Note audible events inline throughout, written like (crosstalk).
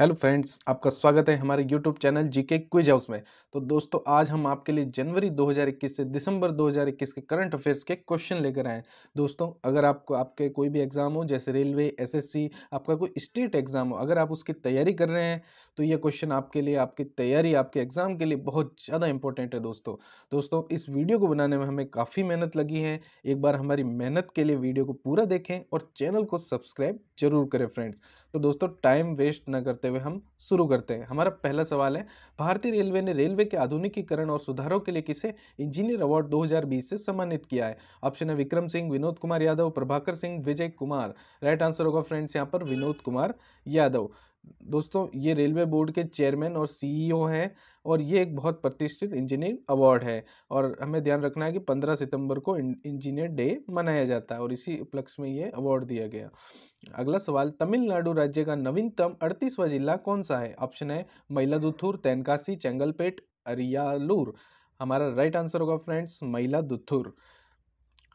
Hello friends आपका स्वागत है हमारे YouTube channel GK quiz house में तो दोस्तों आज हम आपके लिए जनवरी 2021 से दिसंबर 2021 के करंट अफेयर्स के क्वेश्चन लेकर आए हैं दोस्तों अगर आपको आपके कोई भी एग्ज़ाम हो जैसे रेलवे एसएससी आपका कोई स्टेट एग्ज़ाम हो अगर आप उसकी तैयारी कर रहे हैं तो ये क्वेश्चन आपके लिए आपकी तैयारी आपके एग्ज़ाम के लिए बहुत ज़्यादा इंपॉर्टेंट है दोस्तों दोस्तों इस वीडियो को बनाने में हमें काफ़ी मेहनत लगी है एक बार हमारी मेहनत के लिए वीडियो को पूरा देखें और चैनल को सब्सक्राइब जरूर करें फ्रेंड्स तो दोस्तों टाइम वेस्ट न करते हुए हम शुरू करते हैं हमारा पहला सवाल है भारतीय रेलवे ने रेलवे के आधुनिकीकरण और सुधारों के लिए किसे इंजीनियर अवार्ड 2020 से सम्मानित किया है ऑप्शन है विक्रम सिंह विनोद कुमार यादव प्रभाकर सिंह विजय कुमार राइट आंसर होगा फ्रेंड्स यहाँ पर विनोद कुमार यादव दोस्तों ये रेलवे बोर्ड के चेयरमैन और सीईओ e हैं और ये एक बहुत प्रतिष्ठित इंजीनियर अवार्ड है और हमें ध्यान रखना है कि 15 सितंबर को इंजीनियर डे मनाया जाता है और इसी उपलक्ष में ये अवार्ड दिया गया अगला सवाल तमिलनाडु राज्य का नवीनतम अड़तीसवा जिला कौन सा है ऑप्शन है मयिलादुथुर तैनकासी चेंगलपेट अरियालूर हमारा राइट आंसर होगा फ्रेंड्स मयिलादुथुर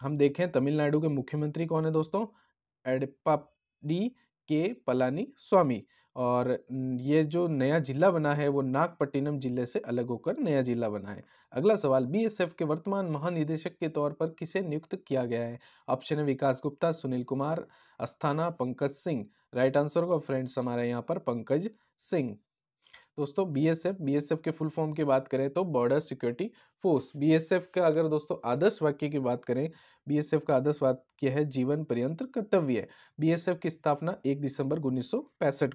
हम देखें तमिलनाडु के मुख्यमंत्री कौन है दोस्तों एडपा डी के पलानी स्वामी और ये जो नया जिला बना है वो नागपट्टिनम जिले से अलग होकर नया जिला बना है अगला सवाल बीएसएफ के वर्तमान महानिदेशक के तौर पर किसे नियुक्त किया गया है ऑप्शन है विकास गुप्ता सुनील कुमार अस्थाना पंकज सिंह राइट आंसर होगा फ्रेंड्स हमारे यहाँ पर पंकज सिंह दोस्तों बीएसएफ बीएसएफ के फुल फॉर्म की बात करें तो बॉर्डर सिक्योरिटी फोर्स बीएसएफ का अगर दोस्तों आदर्श वाक्य की बात करें बीएसएफ का आदर्श वाक्य है जीवन पर्यंत कर्तव्य बीएसएफ की स्थापना एक दिसंबर उन्नीस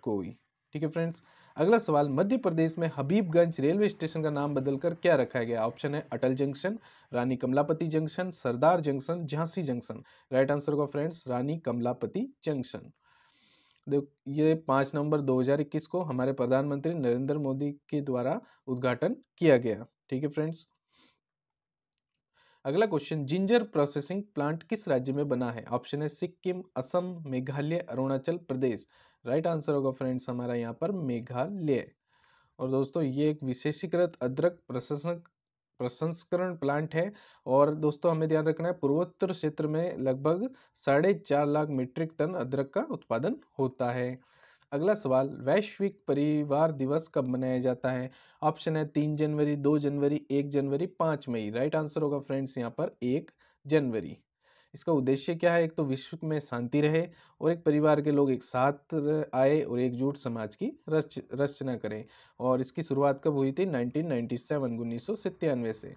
को हुई ठीक है फ्रेंड्स अगला सवाल मध्य प्रदेश में हबीबगंज रेलवे स्टेशन का नाम बदलकर क्या रखा गया ऑप्शन है Atal junction Rani Kamlapati junction Sardar junction Jhansi junction right answer होगा फ्रेंड्स रानी कमलापति जंक्शन ये पाँच नवंबर 2021 को हमारे प्रधानमंत्री नरेंद्र मोदी के द्वारा उद्घाटन किया गया ठीक है फ्रेंड्स अगला क्वेश्चन जिंजर प्रोसेसिंग प्लांट किस राज्य में बना है ऑप्शन है सिक्किम असम मेघालय अरुणाचल प्रदेश राइट आंसर होगा फ्रेंड्स हमारा यहाँ पर मेघालय और दोस्तों ये एक विशेषीकृत अदरक प्रशासक प्रसंस्करण प्लांट है और दोस्तों हमें ध्यान रखना है पूर्वोत्तर क्षेत्र में लगभग साढ़े चार लाख मीट्रिक टन अदरक का उत्पादन होता है अगला सवाल वैश्विक परिवार दिवस कब मनाया जाता है ऑप्शन है तीन जनवरी दो जनवरी एक जनवरी पाँच मई राइट आंसर होगा फ्रेंड्स यहाँ पर एक जनवरी इसका उद्देश्य क्या है एक तो विश्व में शांति रहे और एक परिवार के लोग एक साथ आए और एकजुट समाज की रच रचना करें और इसकी शुरुआत कब हुई थी 1997 उन्नीस से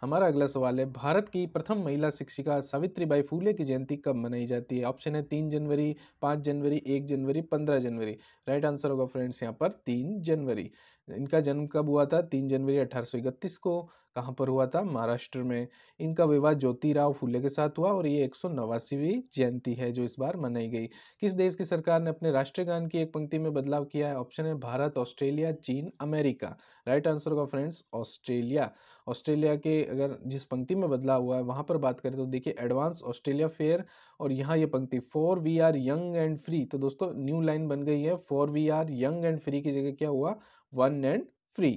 हमारा अगला सवाल है भारत की प्रथम महिला शिक्षिका सावित्री बाई फूले की जयंती कब मनाई जाती है ऑप्शन है तीन जनवरी पाँच जनवरी एक जनवरी पंद्रह जनवरी राइट आंसर होगा फ्रेंड्स यहाँ पर तीन जनवरी इनका जन्म कब हुआ था तीन जनवरी अठारह को कहाँ पर हुआ था महाराष्ट्र में इनका विवाह ज्योतिराव फूले के साथ हुआ और ये एक जयंती है जो इस बार मनाई गई किस देश की सरकार ने अपने राष्ट्रगान गान की एक पंक्ति में बदलाव किया है ऑप्शन है भारत ऑस्ट्रेलिया चीन अमेरिका राइट आंसर होगा फ्रेंड्स ऑस्ट्रेलिया ऑस्ट्रेलिया के अगर जिस पंक्ति में बदलाव हुआ है वहाँ पर बात करें तो देखिए एडवांस ऑस्ट्रेलिया फेयर और यहाँ ये पंक्ति for we are young and free तो दोस्तों न्यू लाइन बन गई है for we are young and free की जगह क्या हुआ वन एंड फ्री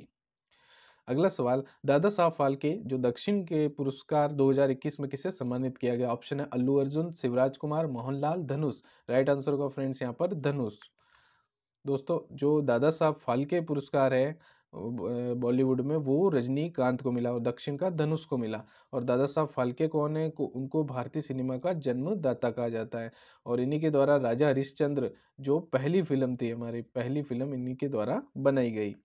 अगला सवाल दादा साहब फालके जो दक्षिण के पुरस्कार 2021 में किसे सम्मानित किया गया ऑप्शन है अल्लू अर्जुन शिवराज कुमार मोहनलाल धनुष राइट आंसर होगा फ्रेंड्स यहाँ पर धनुष दोस्तों जो दादा साहब फालके पुरस्कार है बॉलीवुड में वो रजनीकांत को मिला और दक्षिण का धनुष को मिला और दादा साहब फाल्के कौन है को, उनको भारतीय सिनेमा का जन्मदाता कहा जाता है और इन्हीं के द्वारा राजा हरिश्चंद्र जो पहली फिल्म थी हमारी पहली फिल्म इन्हीं के द्वारा बनाई गई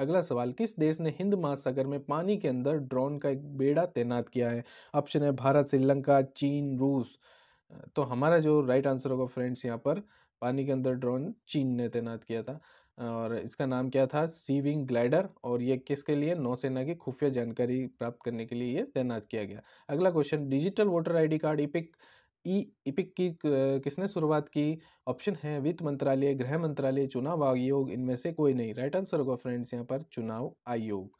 अगला सवाल किस देश ने हिंद महासागर में पानी के अंदर ड्रोन का एक बेड़ा तैनात किया है ऑप्शन है भारत श्रीलंका चीन रूस तो हमारा जो राइट आंसर होगा फ्रेंड्स यहाँ पर पानी के अंदर ड्रोन चीन ने तैनात किया था और इसका नाम क्या था सी विंग ग्लाइडर और ये किसके लिए नौसेना की खुफिया जानकारी प्राप्त करने के लिए ये तैनात किया गया अगला question digital voter ID card EPIC E EPIC की किसने शुरुआत की ऑप्शन है वित्त मंत्रालय गृह मंत्रालय चुनाव आयोग इनमें से कोई नहीं राइट आंसर होगा फ्रेंड्स यहाँ पर चुनाव आयोग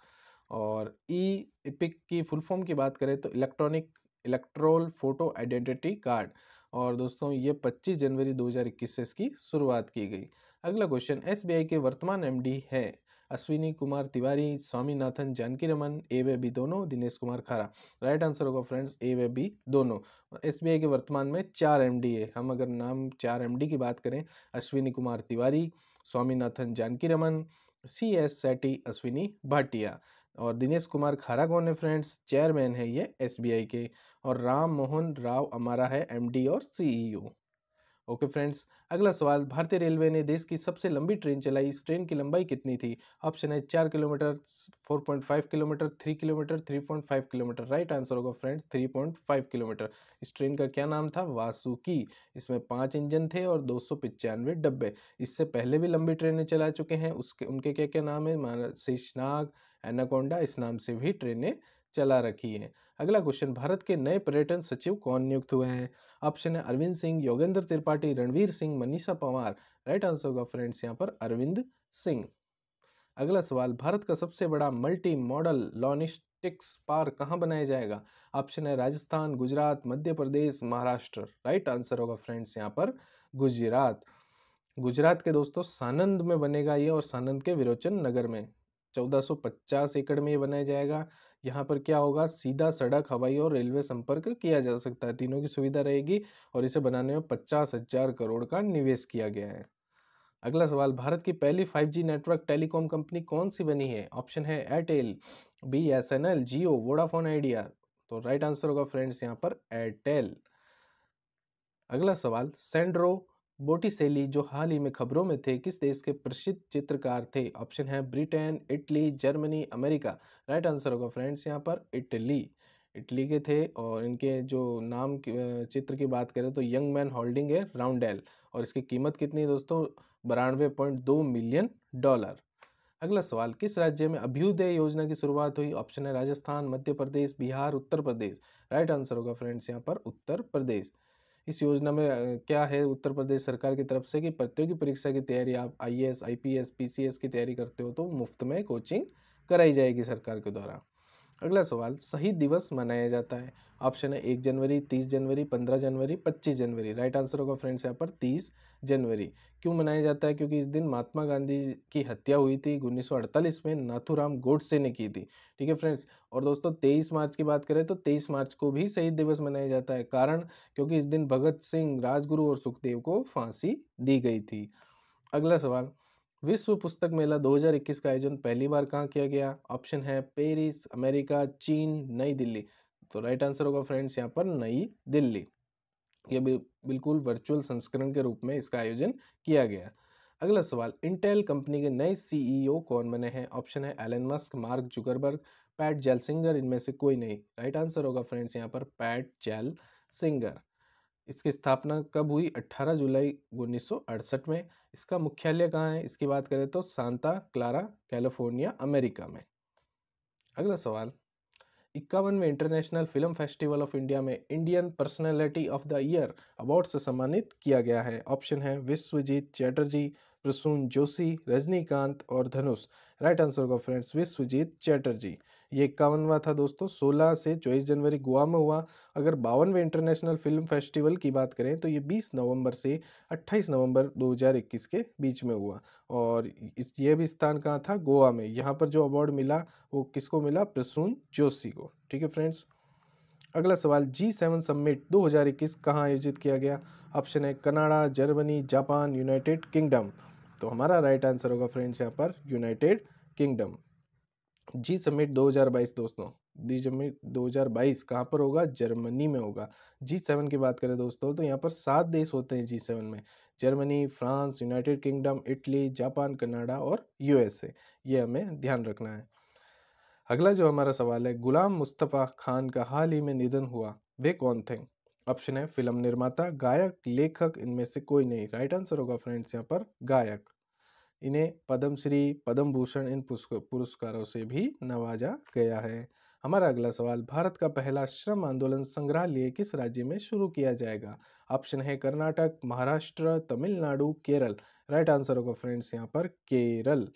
और ई इपिक की फुल फॉर्म की बात करें तो electronic electoral photo identity card और दोस्तों ये 25 जनवरी 2021 से इसकी शुरुआत की गई अगला क्वेश्चन एस के वर्तमान एम है अश्विनी कुमार तिवारी स्वामीनाथन जानकी रमन ए वे बी दोनों दिनेश कुमार खारा राइट आंसर होगा फ्रेंड्स ए वे बी दोनों एसबीआई के वर्तमान में चार एमडी है हम अगर नाम चार एमडी की बात करें अश्विनी कुमार तिवारी स्वामीनाथन जानकी रमन सी एस सेटी अश्विनी भाटिया और दिनेश कुमार खारा कौन है फ्रेंड्स चेयरमैन है ये एस के और राम मोहन राव हमारा है एम और सी ओके फ्रेंड्स अगला सवाल भारतीय रेलवे ने देश की सबसे लंबी ट्रेन चलाई इस ट्रेन की लंबाई कितनी थी ऑप्शन है चार kilometre four point five kilometre three kilometre three point five kilometre right answer होगा friends three point five kilometre इस ट्रेन का क्या नाम था वासुकी इसमें पाँच इंजन थे और दो सौ डब्बे इससे पहले भी लंबी ट्रेनें चला चुके हैं उसके उनके क्या क्या नाम है शेषनाग एनाकोंडा इस नाम से भी ट्रेनें चला रखी है अगला क्वेश्चन भारत के नए पर्यटन सचिव कौन नियुक्त हुए हैं ऑप्शन है अरविंद सिंह योगेंद्र त्रिपाठी रणवीर सिंह मनीषा पवार राइट आंसर होगा फ्रेंड्स यहाँ पर अरविंद सिंह अगला सवाल भारत का सबसे बड़ा मल्टी मॉडल लॉनिस्टिक्स पार्क कहाँ बनाया जाएगा ऑप्शन है राजस्थान गुजरात मध्य प्रदेश महाराष्ट्र राइट आंसर होगा फ्रेंड्स यहाँ पर गुजरात गुजरात के दोस्तों सानंद में बनेगा ये और सानंद के विरोचन नगर में 1450 एकड़ में ये बनाया जाएगा यहाँ पर क्या होगा सीधा सड़क हवाई और रेलवे संपर्क किया जा सकता है तीनों की सुविधा रहेगी और इसे बनाने में पचास हजार करोड़ का निवेश किया गया है अगला सवाल भारत की पहली 5G नेटवर्क टेलीकॉम कंपनी कौन सी बनी है ऑप्शन है Airtel B S N L Jio Vodafone Idea तो राइट आंसर होगा फ्रेंड्स यहाँ पर एयरटेल अगला सवाल सेंड्रो बोटिसेली जो हाल ही में खबरों में थे किस देश के प्रसिद्ध चित्रकार थे ऑप्शन है Britain Italy Germany America right answer होगा फ्रेंड्स यहाँ पर इटली इटली के थे और इनके जो नाम चित्र की बात करें तो यंग मैन होल्डिंग है राउंडेल और इसकी कीमत कितनी है दोस्तों बानवे पॉइंट दो मिलियन डॉलर अगला सवाल किस राज्य में अभ्युदय योजना की शुरुआत हुई ऑप्शन है राजस्थान मध्य प्रदेश बिहार उत्तर प्रदेश राइट आंसर होगा फ्रेंड्स यहाँ पर उत्तर प्रदेश इस योजना में क्या है उत्तर प्रदेश सरकार की तरफ से कि प्रतियोगी परीक्षा की तैयारी आप I S I P S P C S की तैयारी करते हो तो मुफ्त में कोचिंग कराई जाएगी सरकार के द्वारा अगला सवाल सही दिवस मनाया जाता है ऑप्शन है एक जनवरी तीस जनवरी पंद्रह जनवरी पच्चीस जनवरी राइट आंसर होगा फ्रेंड्स यहाँ पर तीस जनवरी क्यों मनाया जाता है क्योंकि इस दिन महात्मा गांधी की हत्या हुई थी उन्नीस में नाथुराम गोडसे ने की थी ठीक है फ्रेंड्स और दोस्तों तेईस मार्च की बात करें तो तेईस मार्च को भी शहीद दिवस मनाया जाता है कारण क्योंकि इस दिन भगत सिंह राजगुरु और सुखदेव को फांसी दी गई थी अगला सवाल विश्व पुस्तक मेला 2021 का आयोजन पहली बार कहाँ किया गया ऑप्शन है पेरिस अमेरिका चीन नई दिल्ली तो राइट आंसर होगा फ्रेंड्स यहाँ पर नई दिल्ली ये बिल्कुल वर्चुअल संस्करण के रूप में इसका आयोजन किया गया अगला सवाल इंटेल कंपनी के नए सीईओ e कौन बने हैं ऑप्शन है Elon Musk Mark Zuckerberg Pat Gelsinger इनमें से कोई नहीं राइट आंसर होगा फ्रेंड्स यहाँ पर पैट जेल सिंगर इसकी स्थापना कब हुई 18 जुलाई उन्नीस में इसका मुख्यालय कहाँ है इसकी बात करें तो सांता क्लारा कैलिफोर्निया अमेरिका में अगला सवाल इक्यावनवें international film festival of India में Indian personality of the year award से सम्मानित किया गया है ऑप्शन है विश्वजीत चैटर्जी प्रसून जोशी रजनीकांत और धनुष राइट आंसर होगा फ्रेंड्स विश्वजीत चैटर्जी ये इक्यावनवा था दोस्तों सोलह से चौबीस जनवरी गोवा में हुआ अगर बावनवे इंटरनेशनल फिल्म फेस्टिवल की बात करें तो ये बीस नवंबर से अट्ठाईस नवंबर इक्कीस के बीच में हुआ और इस ये भी स्थान कहाँ था गोवा में यहाँ पर जो अवार्ड मिला वो किसको मिला प्रसून जोशी को ठीक है फ्रेंड्स अगला सवाल जी सेवन दो हजार इक्कीस कहाँ आयोजित किया गया ऑप्शन है Canada Germany Japan United Kingdom तो हमारा राइट आंसर होगा फ्रेंड्स यहाँ पर यूनाइटेड किंगडम जी समिट 2022 दोस्तों दी समिट 2022 कहाँ पर होगा जर्मनी में होगा जी सेवन की बात करें दोस्तों तो यहाँ पर सात देश होते हैं जी सेवन में Germany France United Kingdom Italy Japan Canada और यूएसए ये हमें ध्यान रखना है अगला जो हमारा सवाल है गुलाम मुस्तफ़ा खान का हाल ही में निधन हुआ वे कौन थे ऑप्शन है फिल्म निर्माता गायक लेखक इनमें से कोई नहीं राइट आंसर होगा फ्रेंड्स यहाँ पर गायक इन्हें पद्मश्री पद्म भूषण इन पुरस्कारों से भी नवाजा गया है हमारा अगला सवाल भारत का पहला श्रम आंदोलन संग्रहालय किस राज्य में शुरू किया जाएगा ऑप्शन है कर्नाटक महाराष्ट्र तमिलनाडु केरल राइट आंसर होगा फ्रेंड्स यहाँ पर केरल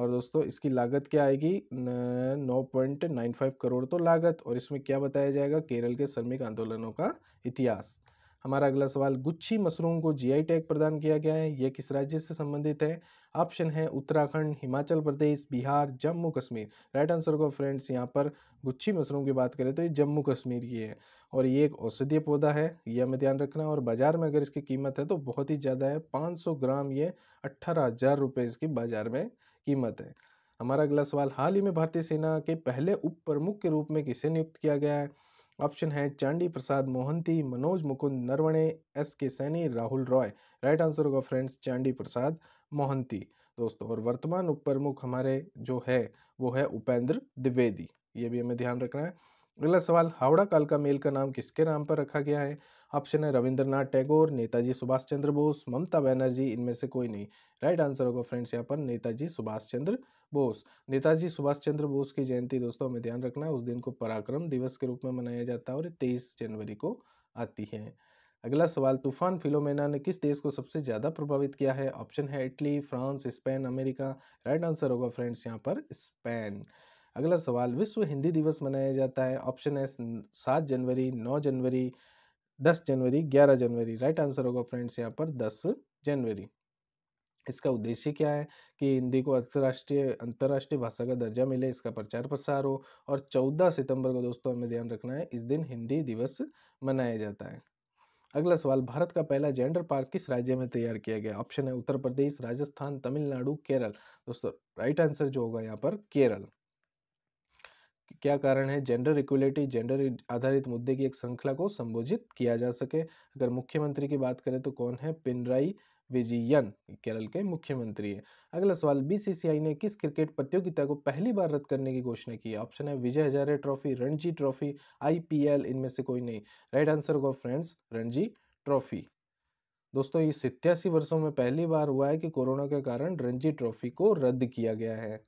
और दोस्तों इसकी लागत क्या आएगी नौ पॉइंट नाइन फाइव करोड़ तो लागत और इसमें क्या बताया जाएगा केरल के श्रमिक आंदोलनों का इतिहास हमारा अगला सवाल गुच्छी मशरूम को जीआई टैग प्रदान किया गया है यह किस राज्य से संबंधित है ऑप्शन है उत्तराखंड हिमाचल प्रदेश बिहार जम्मू कश्मीर राइट आंसर को फ्रेंड्स यहाँ पर गुच्छी मशरूम की बात करें तो ये जम्मू कश्मीर की है और ये एक औषधीय पौधा है यह हमें ध्यान रखना और बाज़ार में अगर इसकी कीमत है तो बहुत ही ज़्यादा है पाँच ग्राम ये अट्ठारह हज़ार रुपये इसकी बाज़ार में कीमत है हमारा अगला सवाल हाल ही में भारतीय सेना के पहले उप प्रमुख के रूप में किसे नियुक्त किया गया है ऑप्शन है Chandi Prasad Mohanty Manoj Mukund Naravane S K Saini Rahul Roy right answer होगा फ्रेंड्स चांडी प्रसाद मोहंती दोस्तों और वर्तमान उप प्रमुख हमारे जो है वो है उपेंद्र द्विवेदी ये भी हमें ध्यान रखना है अगला सवाल हावड़ा कालका मेल का नाम किसके नाम पर रखा गया है ऑप्शन है रविंद्रनाथ टैगोर नेताजी सुभाष चंद्र बोस ममता बनर्जी इनमें से कोई नहीं राइट आंसर होगा फ्रेंड्स यहाँ पर नेताजी सुभाष चंद्र बोस नेताजी सुभाष चंद्र बोस की जयंती दोस्तों हमें ध्यान रखना है उस दिन को पराक्रम दिवस के रूप में मनाया जाता है और तेईस जनवरी को आती है अगला सवाल तूफान फिलोमेना ने किस देश को सबसे ज़्यादा प्रभावित किया है ऑप्शन है Italy France Spain America right answer होगा फ्रेंड्स यहाँ पर स्पेन अगला सवाल विश्व हिंदी दिवस मनाया जाता है ऑप्शन है सात जनवरी नौ जनवरी दस जनवरी ग्यारह जनवरी राइट आंसर होगा फ्रेंड्स यहाँ पर दस जनवरी इसका उद्देश्य क्या है कि हिंदी को अंतर्राष्ट्रीय अंतर्राष्ट्रीय भाषा का दर्जा मिले इसका प्रचार प्रसार हो और 14 सितंबर को दोस्तों हमें ध्यान रखना है इस दिन हिंदी दिवस मनाया जाता है अगला सवाल भारत का पहला जेंडर पार्क किस राज्य में तैयार किया गया ऑप्शन है उत्तर प्रदेश राजस्थान तमिलनाडु केरल दोस्तों राइट आंसर जो होगा यहाँ पर केरल क्या कारण है जेंडर इक्वलिटी जेंडर आधारित मुद्दे की एक श्रृंखला को संबोधित किया जा सके अगर मुख्यमंत्री की बात करें तो कौन है पिनराई विजयन केरल के मुख्यमंत्री है अगला सवाल बीसीसीआई ने किस क्रिकेट प्रतियोगिता को पहली बार रद्द करने की घोषणा की ऑप्शन है Vijay Hazare trophy Ranji trophy IPL इनमें से कोई नहीं राइट आंसर होगा फ्रेंड्स रणजी ट्रॉफी दोस्तों ये सितयासी वर्षों में पहली बार हुआ है कि कोरोना के कारण रणजी ट्रॉफी को रद्द किया गया है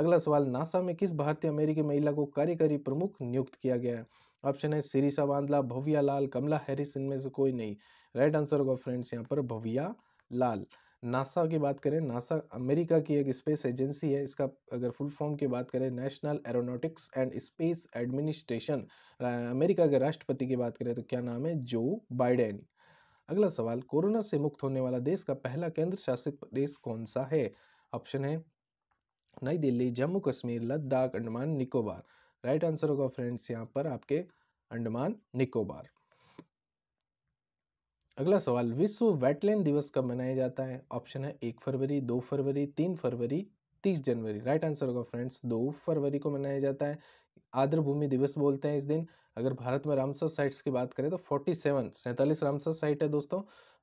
अगला सवाल नासा में किस भारतीय अमेरिकी महिला को कार्यकारी प्रमुख नियुक्त किया गया है ऑप्शन है सिरीसा बांदला भव्या लाल कमला हैरिस इनमें से कोई नहीं राइट आंसर होगा फ्रेंड्स यहाँ पर भव्या लाल नासा की बात करें नासा अमेरिका की एक स्पेस एजेंसी है इसका अगर फुल फॉर्म की बात करें national aeronautics and space administration America के राष्ट्रपति की बात करें तो क्या नाम है जो बाइडेन अगला सवाल कोरोना से मुक्त होने वाला देश का पहला केंद्र शासित प्रदेश कौन सा है ऑप्शन है नई दिल्ली जम्मू कश्मीर लद्दाख अंडमान निकोबार राइट आंसर होगा फ्रेंड्स यहाँ पर आपके अंडमान निकोबार अगला सवाल विश्व वेटलैंड दिवस कब मनाया जाता है ऑप्शन है एक फरवरी दो फरवरी तीन फरवरी तीस जनवरी राइट आंसर होगा फ्रेंड्स दो फरवरी को मनाया जाता है आर्द्र भूमि दिवस बोलते हैं इस दिन अगर भारत में रामसर साइट्स की बात करें तो 47 सैंतालीस रामसर साइट है दोस्तों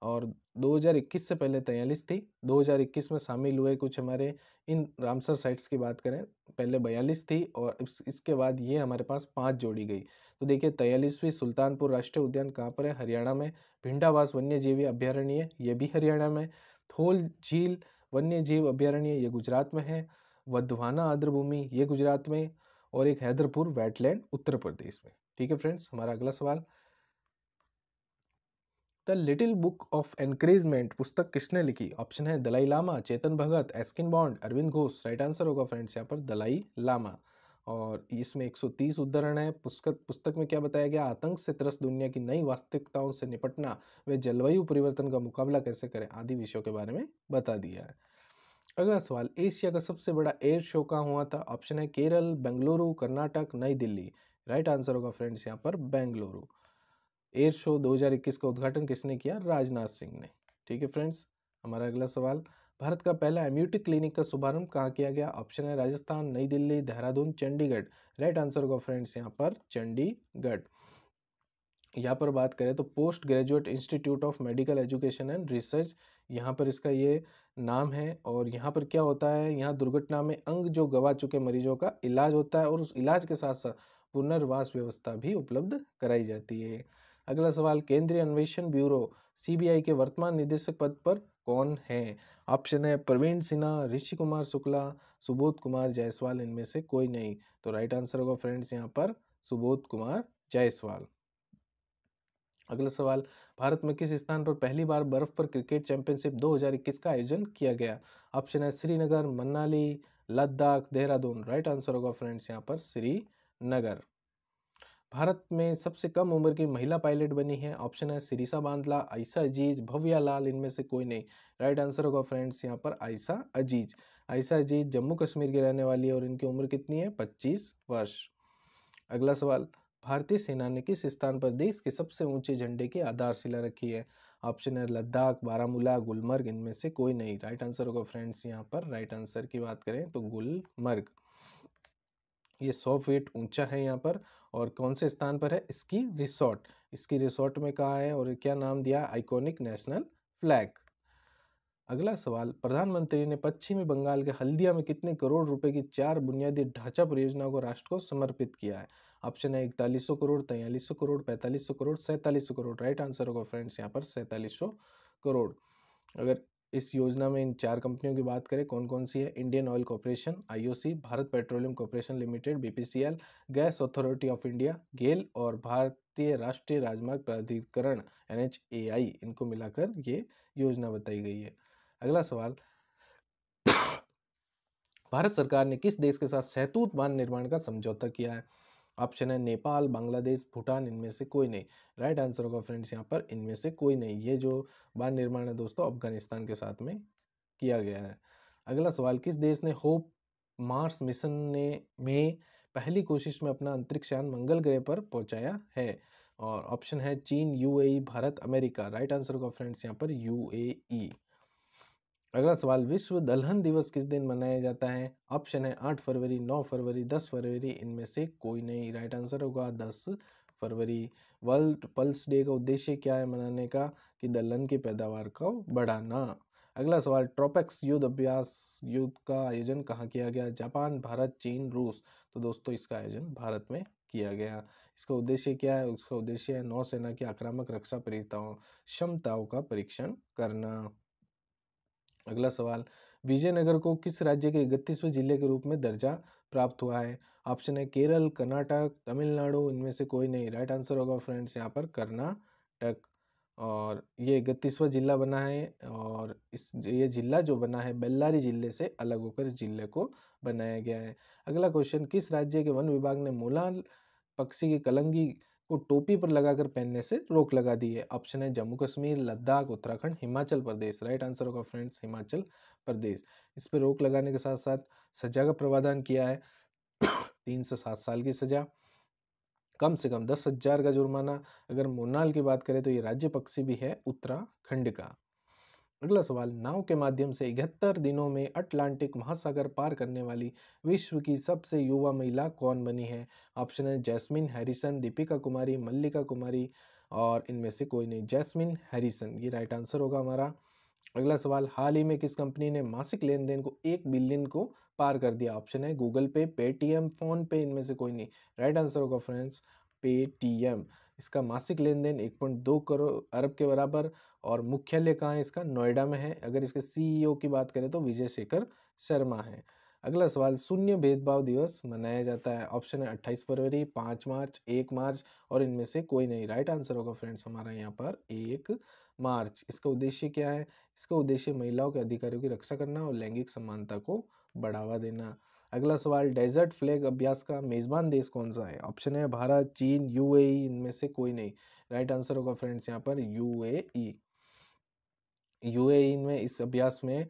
और 2021 से पहले तैयलीस थी 2021 में शामिल हुए कुछ हमारे इन रामसर साइट्स की बात करें पहले बयालीस थी और इस, इसके बाद ये हमारे पास पाँच जोड़ी गई तो देखिए तैयलीसवीं सुल्तानपुर राष्ट्रीय उद्यान कहाँ पर है हरियाणा में भिंडावास वन्यजीवी अभ्यारण्य ये भी हरियाणा में थोल झील वन्यजीव अभ्यारण्य ये गुजरात में है वधवाना आर्द्रभूमि ये गुजरात में और एक हैदरपुर वेटलैंड उत्तर प्रदेश में ठीक है फ्रेंड्स हमारा अगला सवाल the little book of encouragement पुस्तक किसने लिखी ऑप्शन है दलाई लामा चेतन भगत एस्किन बॉन्ड अरविंद घोष राइट आंसर होगा फ्रेंड्स यहाँ पर दलाई लामा और इसमें 130 उदाहरण है पुस्तक पुस्तक में क्या बताया गया आतंक से त्रस्त दुनिया की नई वास्तविकताओं से निपटना वे जलवायु परिवर्तन का मुकाबला कैसे करें आदि विषयों के बारे में बता दिया है अगला सवाल एशिया का सबसे बड़ा एयर शो कहाँ हुआ था ऑप्शन है केरल बेंगलुरु कर्नाटक नई दिल्ली राइट आंसर होगा फ्रेंड्स यहाँ पर बेंगलुरु एयर शो 2021 का उद्घाटन किसने किया राजनाथ सिंह ने ठीक है फ्रेंड्स हमारा अगला सवाल भारत का पहला एम्यूटिक क्लिनिक का शुभारंभ कहाँ किया गया ऑप्शन है राजस्थान नई दिल्ली देहरादून चंडीगढ़ राइट आंसर होगा फ्रेंड्स यहाँ पर चंडीगढ़ यहाँ पर बात करें तो post graduate institute of medical education and research यहाँ पर इसका ये नाम है और यहाँ पर क्या होता है यहाँ दुर्घटना में अंग जो गवा चुके मरीजों का इलाज होता है और उस इलाज के साथ साथ पुनर्वास व्यवस्था भी उपलब्ध कराई जाती है अगला सवाल केंद्रीय अन्वेषण ब्यूरो सीबीआई के वर्तमान निदेशक पद पर कौन है ऑप्शन है प्रवीण सिन्हा ऋषि कुमार शुक्ला सुबोध कुमार जायसवाल इनमें से कोई नहीं तो राइट आंसर होगा फ्रेंड्स यहाँ पर सुबोध कुमार जायसवाल अगला सवाल भारत में किस स्थान पर पहली बार बर्फ पर क्रिकेट चैंपियनशिप 2021 का आयोजन किया गया ऑप्शन है श्रीनगर मनाली लद्दाख देहरादून राइट आंसर होगा फ्रेंड्स यहाँ पर श्रीनगर भारत में सबसे कम उम्र की महिला पायलट बनी है ऑप्शन है सिरिसा बांदला आयसा अजीज भव्या लाल इनमें से कोई नहीं राइट आंसर होगा फ्रेंड्स यहाँ पर आयसा अजीज आयसा अजीज जम्मू कश्मीर की रहने वाली है और इनकी उम्र कितनी है पच्चीस वर्ष अगला सवाल भारतीय सेना ने किस स्थान पर देश के सबसे ऊंचे झंडे की आधारशिला रखी है ऑप्शन है लद्दाख बारामूला गुलमर्ग इनमें से कोई नहीं राइट आंसर होगा फ्रेंड्स यहाँ पर राइट आंसर की बात करें तो गुलमर्ग ये सौ फीट ऊंचा है यहाँ पर और कौन से स्थान पर है इसकी रिसोर्ट इसकी रिसोर्ट में कहा है और क्या नाम दिया आइकॉनिक नेशनल फ्लैग अगला सवाल प्रधानमंत्री ने पश्चिमी बंगाल के हल्दिया में कितने करोड़ रुपए की चार बुनियादी ढांचा परियोजनाओं को राष्ट्र को समर्पित किया है ऑप्शन है इकतालीस सौ करोड़ तैयलीस सौ करोड़ पैंतालीस सौ करोड़ सैंतालीस सौ करोड़ राइट आंसर होगा फ्रेंड्स यहाँ पर सैंतालीस सौ करोड़ अगर इस योजना में इन चार कंपनियों की बात करें कौन कौन सी है Indian oil corporation IOC Bharat petroleum corporation limited BPCL gas authority of India GAIL और भारतीय राष्ट्रीय राजमार्ग प्राधिकरण एन इनको मिलाकर ये योजना बताई गई है अगला सवाल भारत सरकार ने किस देश के साथ सैतूत बांध निर्माण का समझौता किया है ऑप्शन है नेपाल बांग्लादेश भूटान इनमें से कोई नहीं राइट आंसर होगा फ्रेंड्स यहाँ पर इनमें से कोई नहीं ये जो बांध निर्माण है दोस्तों अफगानिस्तान के साथ में किया गया है अगला सवाल किस देश ने होप मार्स मिशन ने में पहली कोशिश में अपना अंतरिक्ष यान मंगल ग्रह पर पहुंचाया है और ऑप्शन है चीन UAE Bharat America right answer होगा फ्रेंड्स यहाँ पर यूएई अगला सवाल विश्व दलहन दिवस किस दिन मनाया जाता है ऑप्शन है आठ फरवरी नौ फरवरी दस फरवरी इनमें से कोई नहीं राइट आंसर होगा दस फरवरी वर्ल्ड पल्स डे का उद्देश्य क्या है मनाने का कि दलहन की पैदावार को बढ़ाना अगला सवाल ट्रॉपिक्स युद्ध अभ्यास युद्ध का आयोजन कहाँ किया गया जापान भारत चीन रूस तो दोस्तों इसका आयोजन भारत में किया गया इसका उद्देश्य क्या है उसका उद्देश्य है नौसेना की आक्रामक रक्षा परिताओं क्षमताओं का परीक्षण करना अगला सवाल विजयनगर को किस राज्य के इकतीसवें जिले के रूप में दर्जा प्राप्त हुआ है ऑप्शन है केरल कर्नाटक तमिलनाडु इनमें से कोई नहीं राइट आंसर होगा फ्रेंड्स यहाँ पर कर्नाटक और ये इकतीसवां जिला बना है और इस ये जिला जो बना है बेल्लारी जिले से अलग होकर इस जिले को बनाया गया है अगला क्वेश्चन किस राज्य के वन विभाग ने मोलाल पक्षी की कलंगी को टोपी पर लगाकर पहनने से रोक लगा दी है ऑप्शन है जम्मू कश्मीर लद्दाख उत्तराखंड हिमाचल प्रदेश राइट आंसर होगा फ्रेंड्स हिमाचल प्रदेश इस पर रोक लगाने के साथ साथ सजा का प्रावधान किया है तीन से सात साल की सजा कम से कम दस हजार का जुर्माना अगर मोनाल की बात करें तो ये राज्य पक्षी भी है उत्तराखंड का अगला सवाल नाव के माध्यम से इकहत्तर दिनों में अटलांटिक महासागर पार करने वाली विश्व की सबसे युवा महिला कौन बनी है ऑप्शन है जैस्मिन हैरिसन दीपिका कुमारी मल्लिका कुमारी और इनमें से कोई नहीं जैस्मिन हैरिसन ये राइट आंसर होगा हमारा अगला सवाल हाल ही में किस कंपनी ने मासिक लेन देन को एक बिलियन को पार कर दिया ऑप्शन है गूगल पे पेटीएम फोन पे इनमें से कोई नहीं राइट आंसर होगा फ्रेंड्स पेटीएम इसका मासिक लेन देन एक पॉइंट दो करोड़ अरब के बराबर और मुख्यालय कहाँ है इसका नोएडा में है अगर इसके सीईओ e की बात करें तो विजय शेखर शर्मा है अगला सवाल शून्य भेदभाव दिवस मनाया जाता है ऑप्शन है अट्ठाईस फरवरी पाँच मार्च एक मार्च और इनमें से कोई नहीं राइट आंसर होगा फ्रेंड्स हमारा यहाँ पर एक मार्च इसका उद्देश्य क्या है इसका उद्देश्य महिलाओं के अधिकारों की रक्षा करना और लैंगिक समानता को बढ़ावा देना अगला सवाल डेजर्ट फ्लैग अभ्यास का मेज़बान देश कौन सा है ऑप्शन है भारत चीन यूएई इनमें से कोई नहीं राइट आंसर होगा फ्रेंड्स यहाँ पर यूएई यूएई में इस अभ्यास में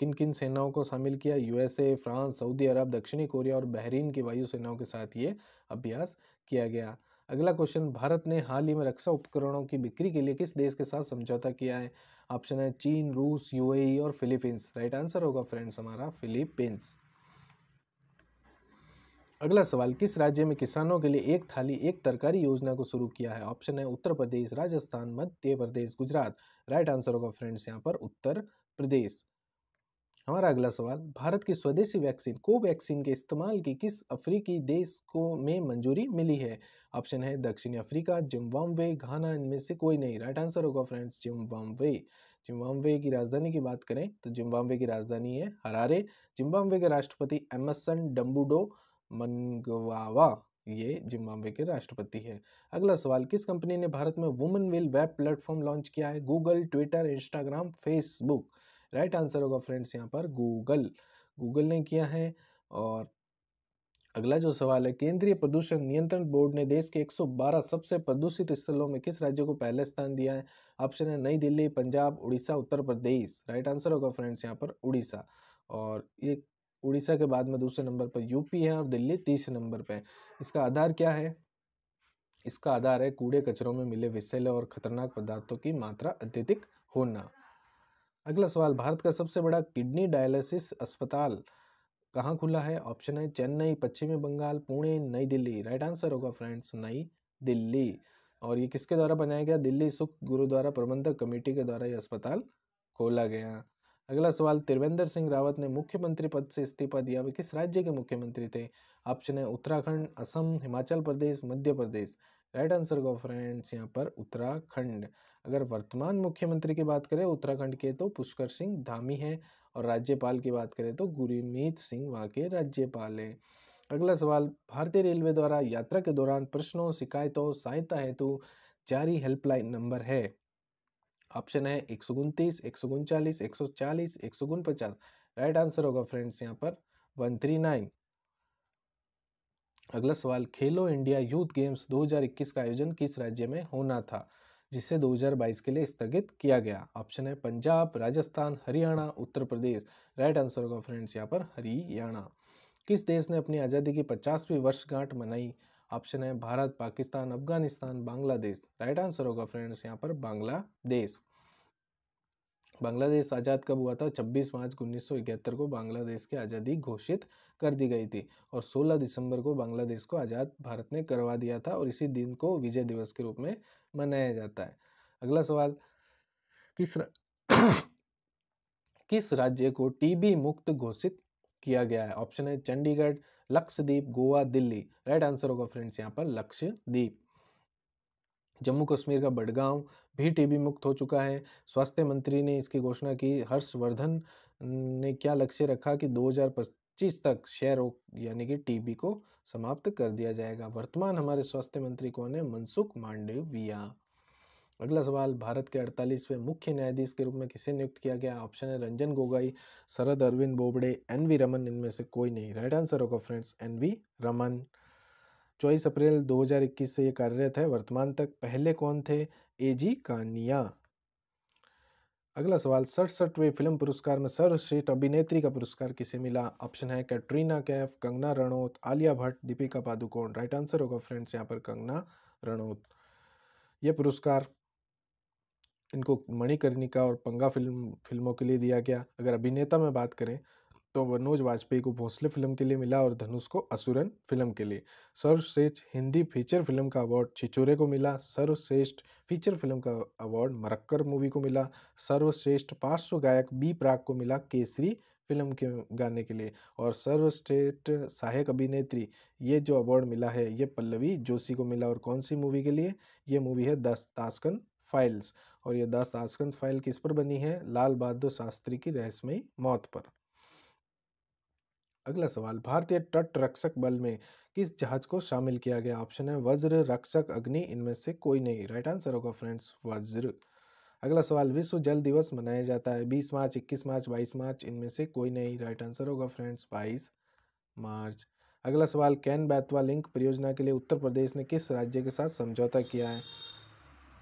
किन किन सेनाओं को शामिल किया यूएसए फ्रांस सऊदी अरब दक्षिणी कोरिया और बहरीन की वायु सेनाओं के साथ ये अभ्यास किया गया अगला क्वेश्चन भारत ने हाल ही में रक्षा उपकरणों की बिक्री के लिए किस देश के साथ समझौता किया है ऑप्शन है चीन रूस यूएई और फिलीपींस राइट आंसर होगा फ्रेंड्स हमारा फिलीपींस अगला सवाल किस राज्य में किसानों के लिए एक थाली एक तरकारी योजना को शुरू किया है ऑप्शन है उत्तर प्रदेश राजस्थान मध्य प्रदेश गुजरात राइट आंसर होगा फ्रेंड्स यहाँ पर उत्तर प्रदेश हमारा अगला सवाल भारत की स्वदेशी वैक्सीन कोवैक्सीन के इस्तेमाल की किस अफ्रीकी देश को में मंजूरी मिली है ऑप्शन है दक्षिण अफ्रीका जिम्बाब्वे घाना इनमें से कोई नहीं राइट आंसर होगा फ्रेंड्स जिम्बाब्वे जिम्बाबे की राजधानी की बात करें तो जिम्बाबे की राजधानी है हरारे जिम्बाबे के राष्ट्रपति एमसन डम्बूडो मनगवावा ये जिम्बाब्वे के राष्ट्रपति है अगला सवाल किस कंपनी ने भारत में women will web platform launch किया है Google Twitter Instagram Facebook right answer होगा फ्रेंड्स यहाँ पर गूगल गूगल ने किया है और अगला जो सवाल है केंद्रीय प्रदूषण नियंत्रण बोर्ड ने देश के 112 सबसे प्रदूषित स्थलों में किस राज्य को पहले स्थान दिया है ऑप्शन है नई दिल्ली पंजाब उड़ीसा उत्तर प्रदेश राइट आंसर होगा फ्रेंड्स यहाँ पर उड़ीसा और ये उड़ीसा के बाद में दूसरे नंबर पर यूपी है और दिल्ली तीसरे नंबर पर है इसका आधार क्या है इसका आधार है कूड़े कचरों में मिले विषैले और खतरनाक पदार्थों की मात्रा अत्यधिक होना अगला सवाल भारत का सबसे बड़ा किडनी डायलिसिस अस्पताल कहाँ खुला है ऑप्शन है चेन्नई पश्चिमी बंगाल पुणे नई दिल्ली राइट आंसर होगा फ्रेंड्स नई दिल्ली और ये किसके द्वारा बनाया गया दिल्ली सुख गुरुद्वारा प्रबंधक कमेटी के द्वारा ये अस्पताल खोला गया अगला सवाल त्रिवेंद्र सिंह रावत ने मुख्यमंत्री पद से इस्तीफा दिया वे किस राज्य के मुख्यमंत्री थे ऑप्शन है उत्तराखंड असम हिमाचल प्रदेश मध्य प्रदेश राइट आंसर गो फ्रेंड्स यहाँ पर उत्तराखंड अगर वर्तमान मुख्यमंत्री की बात करें उत्तराखंड के तो पुष्कर सिंह धामी हैं और राज्यपाल की बात करें तो गुरमीत सिंह वहाँ के राज्यपाल हैं अगला सवाल भारतीय रेलवे द्वारा यात्रा के दौरान प्रश्नों शिकायतों सहायता हेतु जारी हेल्पलाइन नंबर है ऑप्शन है एक सौ उनतीस एक सौ उनचालीस एक सौ चालीस एक सौ उनपचास राइट आंसर होगा फ्रेंड्स यहाँ पर वन थ्री नाइन अगला सवाल खेलो इंडिया यूथ गेम्स 2021 का आयोजन किस राज्य में होना था जिसे 2022 के लिए स्थगित किया गया ऑप्शन है पंजाब राजस्थान हरियाणा उत्तर प्रदेश राइट आंसर होगा फ्रेंड्स यहाँ पर हरियाणा किस देश ने अपनी आज़ादी की पचासवीं वर्षगांठ मनाई ऑप्शन है भारत पाकिस्तान अफगानिस्तान बांग्लादेश राइट आंसर होगा फ्रेंड्स यहाँ पर बांग्लादेश बांग्लादेश आज़ाद कब हुआ था 26 मार्च 1971 को बांग्लादेश की आज़ादी घोषित कर दी गई थी और 16 दिसंबर को बांग्लादेश को आज़ाद भारत ने करवा दिया था और इसी दिन को विजय दिवस के रूप में मनाया जाता है अगला सवाल किस र... किस राज्य को टीबी मुक्त घोषित किया गया है ऑप्शन है चंडीगढ़ लक्षद्वीप गोवा दिल्ली राइट आंसर होगा फ्रेंड्स यहाँ पर लक्षद्वीप जम्मू कश्मीर का बडगांव भी टीबी मुक्त हो चुका है स्वास्थ्य मंत्री ने इसकी घोषणा की हर्षवर्धन ने क्या लक्ष्य रखा कि 2025 तक क्षय रोग यानी कि टीबी को समाप्त कर दिया जाएगा वर्तमान हमारे स्वास्थ्य मंत्री कौन है मनसुख मांडविया अगला सवाल भारत के अड़तालीसवें मुख्य न्यायाधीश के रूप में किसे नियुक्त किया गया ऑप्शन है रंजन गोगोई शरद अरविंद बोबडे एन वी रमन इनमें से कोई नहीं राइट आंसर होगा फ्रेंड्स एन वी रमन चौबीस अप्रैल 2021 से ये कार्यरत है वर्तमान तक पहले कौन थे ए जी कानिया अगला सवाल सड़सठवें फिल्म पुरस्कार में सर्वश्रेष्ठ अभिनेत्री का पुरस्कार किसे मिला ऑप्शन है कैटरीना कैफ कंगना रणौत आलिया भट्ट दीपिका पादुकोण राइट आंसर होगा फ्रेंड्स यहाँ पर कंगना रणौत ये पुरस्कार इनको मणिकर्णिका और पंगा फिल्म फिल्मों के लिए दिया गया अगर अभिनेता में बात करें तो मनोज वाजपेयी को भोसले फिल्म के लिए मिला और धनुष को असुरन फिल्म के लिए सर्वश्रेष्ठ हिंदी फीचर फिल्म का अवार्ड छिचोरे को मिला सर्वश्रेष्ठ फीचर फिल्म का अवार्ड मरक्कर मूवी को मिला सर्वश्रेष्ठ पार्श्व गायक बी प्राग को मिला केसरी फिल्म के गाने के लिए और सर्वश्रेष्ठ सहायक अभिनेत्री ये जो अवार्ड मिला है ये पल्लवी जोशी को मिला और कौन सी मूवी के लिए ये मूवी है दस तास्कन फाइल्स और ये दस तास्कन फाइल किस पर बनी है लाल बहादुर शास्त्री की रहस्यमयी मौत पर अगला सवाल भारतीय तट रक्षक बल में किस जहाज को शामिल किया गया ऑप्शन है वज्र रक्षक अग्नि इनमें से कोई नहीं राइट आंसर होगा फ्रेंड्स वज्र अगला सवाल विश्व जल दिवस मनाया जाता है बीस मार्च इक्कीस मार्च बाईस मार्च इनमें से कोई नहीं राइट आंसर होगा फ्रेंड्स बाईस मार्च अगला सवाल कैन बैतवा लिंक परियोजना के लिए उत्तर प्रदेश ने किस राज्य के साथ समझौता किया है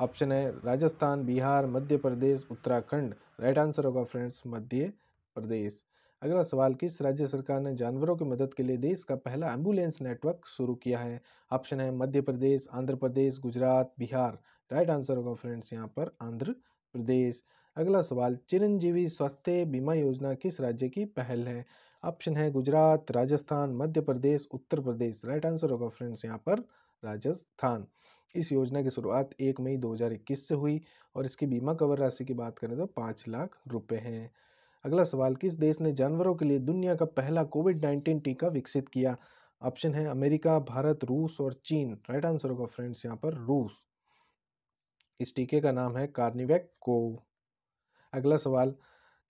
ऑप्शन है राजस्थान बिहार मध्य प्रदेश उत्तराखंड राइट आंसर होगा फ्रेंड्स मध्य प्रदेश अगला सवाल किस राज्य सरकार ने जानवरों की मदद के लिए देश का पहला एम्बुलेंस नेटवर्क शुरू किया है ऑप्शन है मध्य प्रदेश आंध्र प्रदेश गुजरात बिहार राइट आंसर होगा फ्रेंड्स यहाँ पर आंध्र प्रदेश अगला सवाल चिरंजीवी स्वास्थ्य बीमा योजना किस राज्य की पहल है ऑप्शन है गुजरात राजस्थान मध्य प्रदेश उत्तर प्रदेश राइट आंसर होगा फ्रेंड्स यहाँ पर राजस्थान इस योजना की शुरुआत एक मई 2021 से हुई और इसकी बीमा कवर राशि की बात करें तो पाँच लाख रुपए हैं अगला सवाल किस देश ने जानवरों के लिए दुनिया का पहला कोविड नाइन्टीन टीका विकसित किया ऑप्शन है अमेरिका भारत रूस और चीन राइट आंसर होगा फ्रेंड्स यहाँ पर रूस इस टीके का नाम है कार्निवेक को अगला सवाल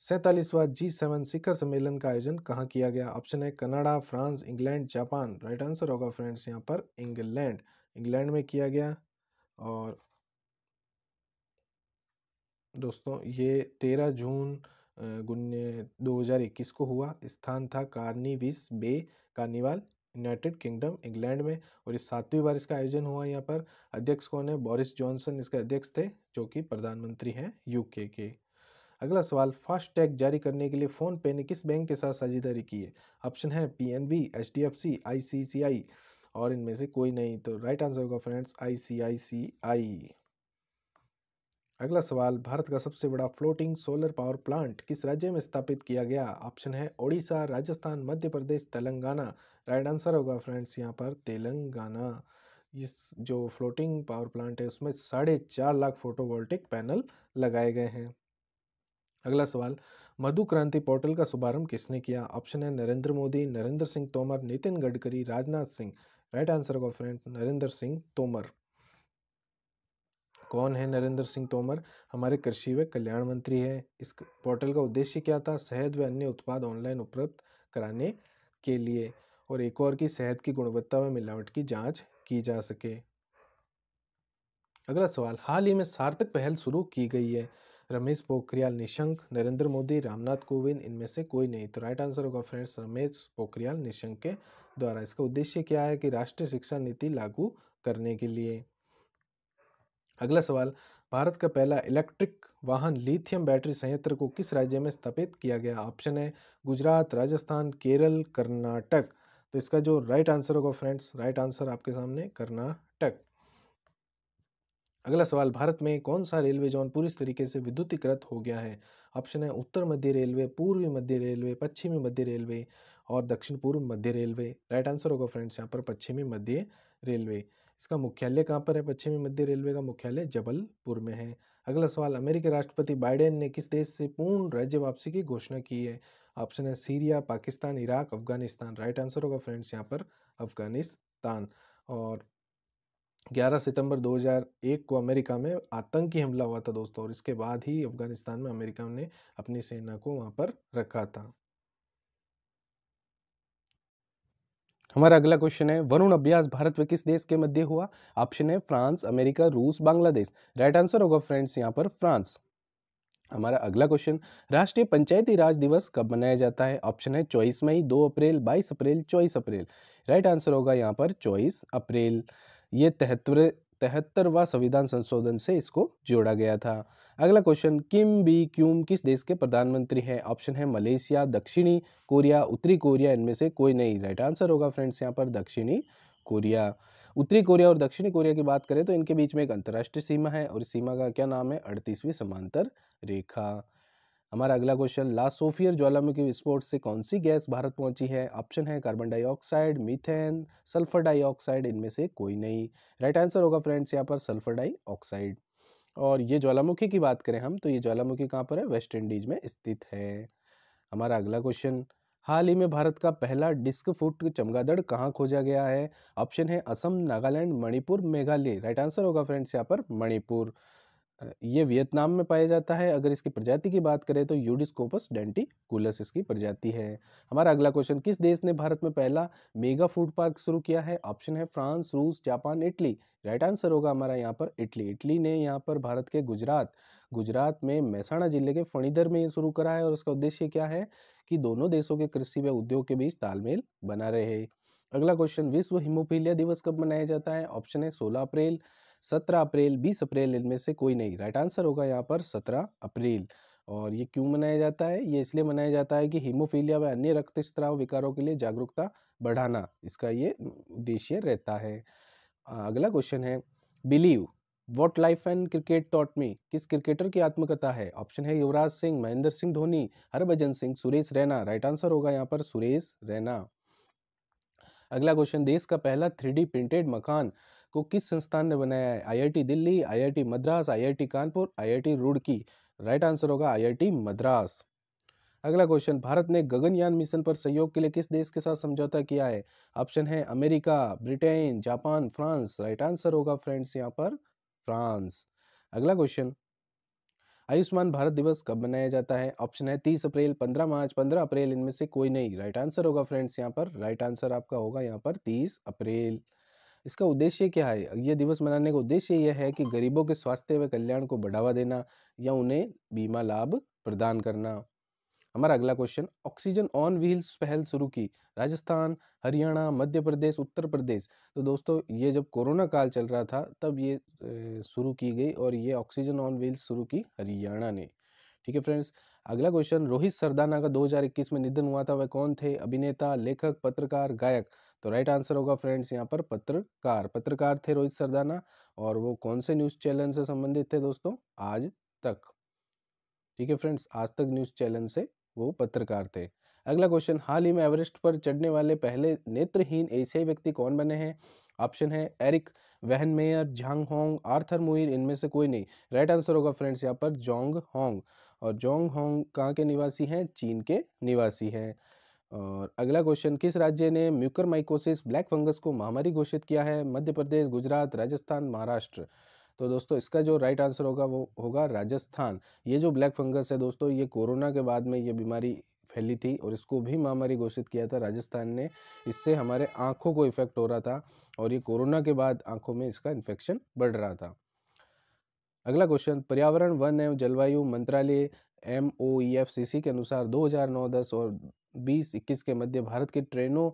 सैतालीसवा जी सेवन शिखर सम्मेलन का आयोजन कहाँ किया गया ऑप्शन है Canada France England Japan right answer होगा फ्रेंड्स यहाँ पर इंग्लैंड इंग्लैंड में किया गया और दोस्तों ये तेरह जून दो हज़ार इक्कीस को हुआ स्थान था कार्निविस बे कार्निवाल यूनाइटेड किंगडम इंग्लैंड में और इस सातवीं बार इसका आयोजन हुआ यहाँ पर अध्यक्ष कौन है बोरिस जॉनसन इसके अध्यक्ष थे जो कि प्रधानमंत्री हैं यूके के अगला सवाल फास्ट टैग जारी करने के लिए फ़ोन पे ने किस बैंक के साथ साझेदारी की है ऑप्शन है P N B H D F C I C I C I इनमें से कोई नहीं तो राइट आंसर होगा friends I C I C I अगला सवाल भारत का सबसे बड़ा फ्लोटिंग सोलर पावर प्लांट किस राज्य में स्थापित किया गया ऑप्शन है ओडिशा राजस्थान मध्य प्रदेश तेलंगाना राइट आंसर होगा फ्रेंड्स यहाँ पर तेलंगाना इस जो फ्लोटिंग पावर प्लांट है उसमें साढ़े चार लाख फोटोवोल्टिक पैनल लगाए गए हैं अगला सवाल मधु क्रांति पोर्टल का शुभारंभ किसने किया ऑप्शन है नरेंद्र मोदी नरेंद्र सिंह तोमर नितिन गडकरी राजनाथ सिंह राइट आंसर होगा फ्रेंड नरेंद्र सिंह तोमर कौन है नरेंद्र सिंह तोमर हमारे कृषि व कल्याण मंत्री है इस पोर्टल का उद्देश्य क्या था शहद व अन्य उत्पाद ऑनलाइन उपलब्ध कराने के लिए और एक और की शहद की गुणवत्ता व मिलावट की जांच की जा सके अगला सवाल हाल ही में सार्थक पहल शुरू की गई है रमेश पोखरियाल निशंक नरेंद्र मोदी रामनाथ कोविंद इनमें से कोई नहीं तो राइट आंसर होगा फ्रेंड्स रमेश पोखरियाल निशंक के द्वारा इसका उद्देश्य क्या है कि राष्ट्रीय शिक्षा नीति लागू करने के लिए अगला सवाल भारत का पहला इलेक्ट्रिक वाहन लिथियम बैटरी संयंत्र को किस राज्य में स्थापित किया गया ऑप्शन है गुजरात राजस्थान केरल कर्नाटक तो इसका जो राइट आंसर होगा फ्रेंड्स राइट आंसर आपके सामने कर्नाटक अगला सवाल भारत में कौन सा रेलवे जोन पूरी तरीके से विद्युतीकृत हो गया है ऑप्शन है उत्तर मध्य रेलवे पूर्वी मध्य रेलवे पश्चिमी मध्य रेलवे और दक्षिण पूर्व मध्य रेलवे राइट आंसर होगा फ्रेंड्स यहाँ पर पश्चिमी मध्य रेलवे इसका मुख्यालय कहाँ पर है पश्चिमी मध्य रेलवे का मुख्यालय जबलपुर में है अगला सवाल अमेरिकी राष्ट्रपति बाइडेन ने किस देश से पूर्ण राज्य वापसी की घोषणा की है ऑप्शन है Syria Pakistan Iraq Afghanistan right answer होगा फ्रेंड्स यहाँ पर अफगानिस्तान और 11 सितंबर 2001 को अमेरिका में आतंकी हमला हुआ था दोस्तों और इसके बाद ही अफगानिस्तान में अमेरिका ने अपनी सेना को वहां पर रखा था हमारा अगला क्वेश्चन है वरुण अभ्यास भारत में किस देश के मध्य हुआ ऑप्शन है फ्रांस अमेरिका रूस बांग्लादेश राइट आंसर होगा फ्रेंड्स यहाँ पर फ्रांस हमारा अगला क्वेश्चन राष्ट्रीय पंचायती राज दिवस कब मनाया जाता है ऑप्शन है चौबीस मई दो अप्रैल बाईस अप्रैल चौबीस अप्रैल राइट आंसर होगा यहाँ पर चौबीस अप्रैल ये तिहत्तर तिहत्तरवा संविधान संशोधन से इसको जोड़ा गया था अगला क्वेश्चन किम बी क्यूम किस देश के प्रधानमंत्री हैं ऑप्शन है मलेशिया दक्षिणी कोरिया उत्तरी कोरिया इनमें से कोई नहीं राइट आंसर होगा फ्रेंड्स यहाँ पर दक्षिणी कोरिया उत्तरी कोरिया और दक्षिणी कोरिया की बात करें तो इनके बीच में एक अंतर्राष्ट्रीय सीमा है और सीमा का क्या नाम है अड़तीसवीं समांतर रेखा हमारा अगला क्वेश्चन ला सोफियर ज्वालामुखी विस्फोट से कौन सी गैस भारत पहुंची है ऑप्शन है carbon dioxide methane sulphur dioxide इनमें से कोई नहीं राइट आंसर होगा फ्रेंड्स यहाँ पर सल्फर डाइऑक्साइड और ये ज्वालामुखी की बात करें हम तो ये ज्वालामुखी कहाँ पर है वेस्ट इंडीज में स्थित है हमारा अगला क्वेश्चन हाल ही में भारत का पहला डिस्क फुट चमगादड़ कहाँ खोजा गया है ऑप्शन है असम नागालैंड मणिपुर मेघालय राइट आंसर होगा फ्रेंड्स यहाँ पर मणिपुर ये वियतनाम में पाया जाता है अगर इसकी प्रजाति की बात करें तो यूडिस्कोपस डेंटिकुलस इसकी प्रजाति है हमारा अगला क्वेश्चन किस देश ने भारत में पहला मेगा फूड पार्क शुरू किया है ऑप्शन है फ्रांस रूस जापान इटली राइट आंसर होगा हमारा यहाँ पर इटली इटली ने यहाँ पर भारत के गुजरात गुजरात में मेहसाणा जिले के फणिधर में ये शुरू करा है और उसका उद्देश्य क्या है कि दोनों देशों के कृषि व उद्योग के बीच तालमेल बना रहे अगला क्वेश्चन विश्व हिमोफीलिया दिवस कब मनाया जाता है ऑप्शन है सोलह अप्रैल सत्रह अप्रैल बीस अप्रैल इनमें से कोई नहीं राइट आंसर होगा यहाँ पर सत्रह अप्रैल और ये क्यों मनाया जाता है ये इसलिए मनाया जाता है कि हीमोफीलिया व अन्य स्त्राव विकारों के लिए जागरूकता बढ़ाना इसका ये उद्देश्य रहता है अगला क्वेश्चन है believe what life and cricket taught me किस क्रिकेटर की आत्मकथा है ऑप्शन है युवराज सिंह महेंद्र सिंह धोनी हरभजन सिंह सुरेश रैना राइट आंसर होगा यहाँ पर सुरेश रैना अगला क्वेश्चन देश का पहला थ्री प्रिंटेड मकान को किस संस्थान ने बनाया है IIT Delhi IIT Madras IIT Kanpur IIT Roorkee right answer होगा आईआईटी मद्रास अगला क्वेश्चन भारत ने गगनयान मिशन पर सहयोग के लिए किस देश के साथ समझौता किया है ऑप्शन है America Britain Japan France right answer होगा फ्रेंड्स यहाँ पर फ्रांस अगला क्वेश्चन आयुष्मान भारत दिवस कब मनाया जाता है ऑप्शन है तीस अप्रैल पंद्रह मार्च पंद्रह अप्रैल इनमें से कोई नहीं राइट आंसर होगा फ्रेंड्स यहाँ पर राइट आंसर आपका होगा यहाँ पर तीस अप्रैल इसका उद्देश्य क्या है यह दिवस मनाने का उद्देश्य यह है कि गरीबों के स्वास्थ्य व कल्याण को बढ़ावा देना या उन्हें बीमा लाभ प्रदान करना हमारा अगला क्वेश्चन ऑक्सीजन ऑन व्हील्स पहल शुरू की राजस्थान हरियाणा मध्य प्रदेश उत्तर प्रदेश तो दोस्तों ये जब कोरोना काल चल रहा था तब ये शुरू की गई और ये ऑक्सीजन ऑन व्हील्स शुरू की हरियाणा ने ठीक है फ्रेंड्स अगला क्वेश्चन रोहित सरदाना का 2021 में निधन हुआ था वह कौन थे अभिनेता लेखक पत्रकार गायक तो राइट आंसर होगा फ्रेंड्स यहाँ पर पत्रकार पत्रकार थे रोहित सरदाना और वो कौन से न्यूज़ चैनल से संबंधित थे दोस्तों आज तक ठीक है फ्रेंड्स आज तक न्यूज़ चैनल से वो पत्रकार थे अगला क्वेश्चन हाल ही में एवरेस्ट पर चढ़ने वाले पहले नेत्रहीन एशियाई व्यक्ति कौन बने हैं ऑप्शन है एरिक वहन Meyer Zhang Hong Arthur Muir इनमें से कोई नहीं राइट आंसर होगा फ्रेंड्स यहाँ पर जोंग होंग और जोंग होंग कहाँ के निवासी हैं चीन के निवासी हैं और अगला क्वेश्चन किस राज्य ने म्यूकर माइकोसिस ब्लैक फंगस को महामारी घोषित किया है मध्य प्रदेश गुजरात राजस्थान महाराष्ट्र तो दोस्तों इसका जो राइट आंसर होगा वो होगा राजस्थान ये जो ब्लैक फंगस है दोस्तों ये कोरोना के बाद में ये बीमारी फैली थी और इसको भी महामारी घोषित किया था राजस्थान ने इससे हमारे आँखों को इफेक्ट हो रहा था और ये कोरोना के बाद आँखों में इसका इन्फेक्शन बढ़ रहा था अगला क्वेश्चन पर्यावरण वन एवं जलवायु मंत्रालय M O E F C सी के अनुसार 2009-10 और बीस इक्कीस के मध्य भारत के ट्रेनों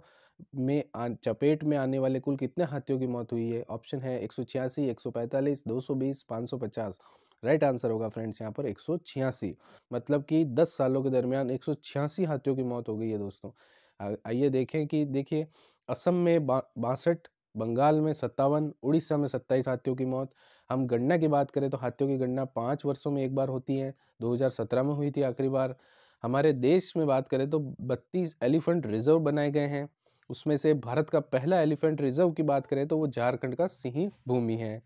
में चपेट में आने वाले कुल कितने हाथियों की मौत हुई है ऑप्शन है एक सौ छियासी एक सौ पैंतालीस दो सौ बीस पाँच सौ पचास राइट आंसर होगा फ्रेंड्स यहाँ पर एक सौ छियासी मतलब कि दस सालों के दरमियान एक सौ छियासी हाथियों की मौत हो गई है दोस्तों आइए देखें कि देखिए असम में बासठ बंगाल में सत्तावन उड़ीसा में सत्ताईस हाथियों की मौत हम गणना की बात करें तो हाथियों की गणना पाँच वर्षों में एक बार होती है 2017 में हुई थी आखिरी बार हमारे देश में बात करें तो बत्तीस एलिफेंट रिजर्व बनाए गए हैं उसमें से भारत का पहला एलिफेंट रिजर्व की बात करें तो वो झारखंड का सिंह भूमि है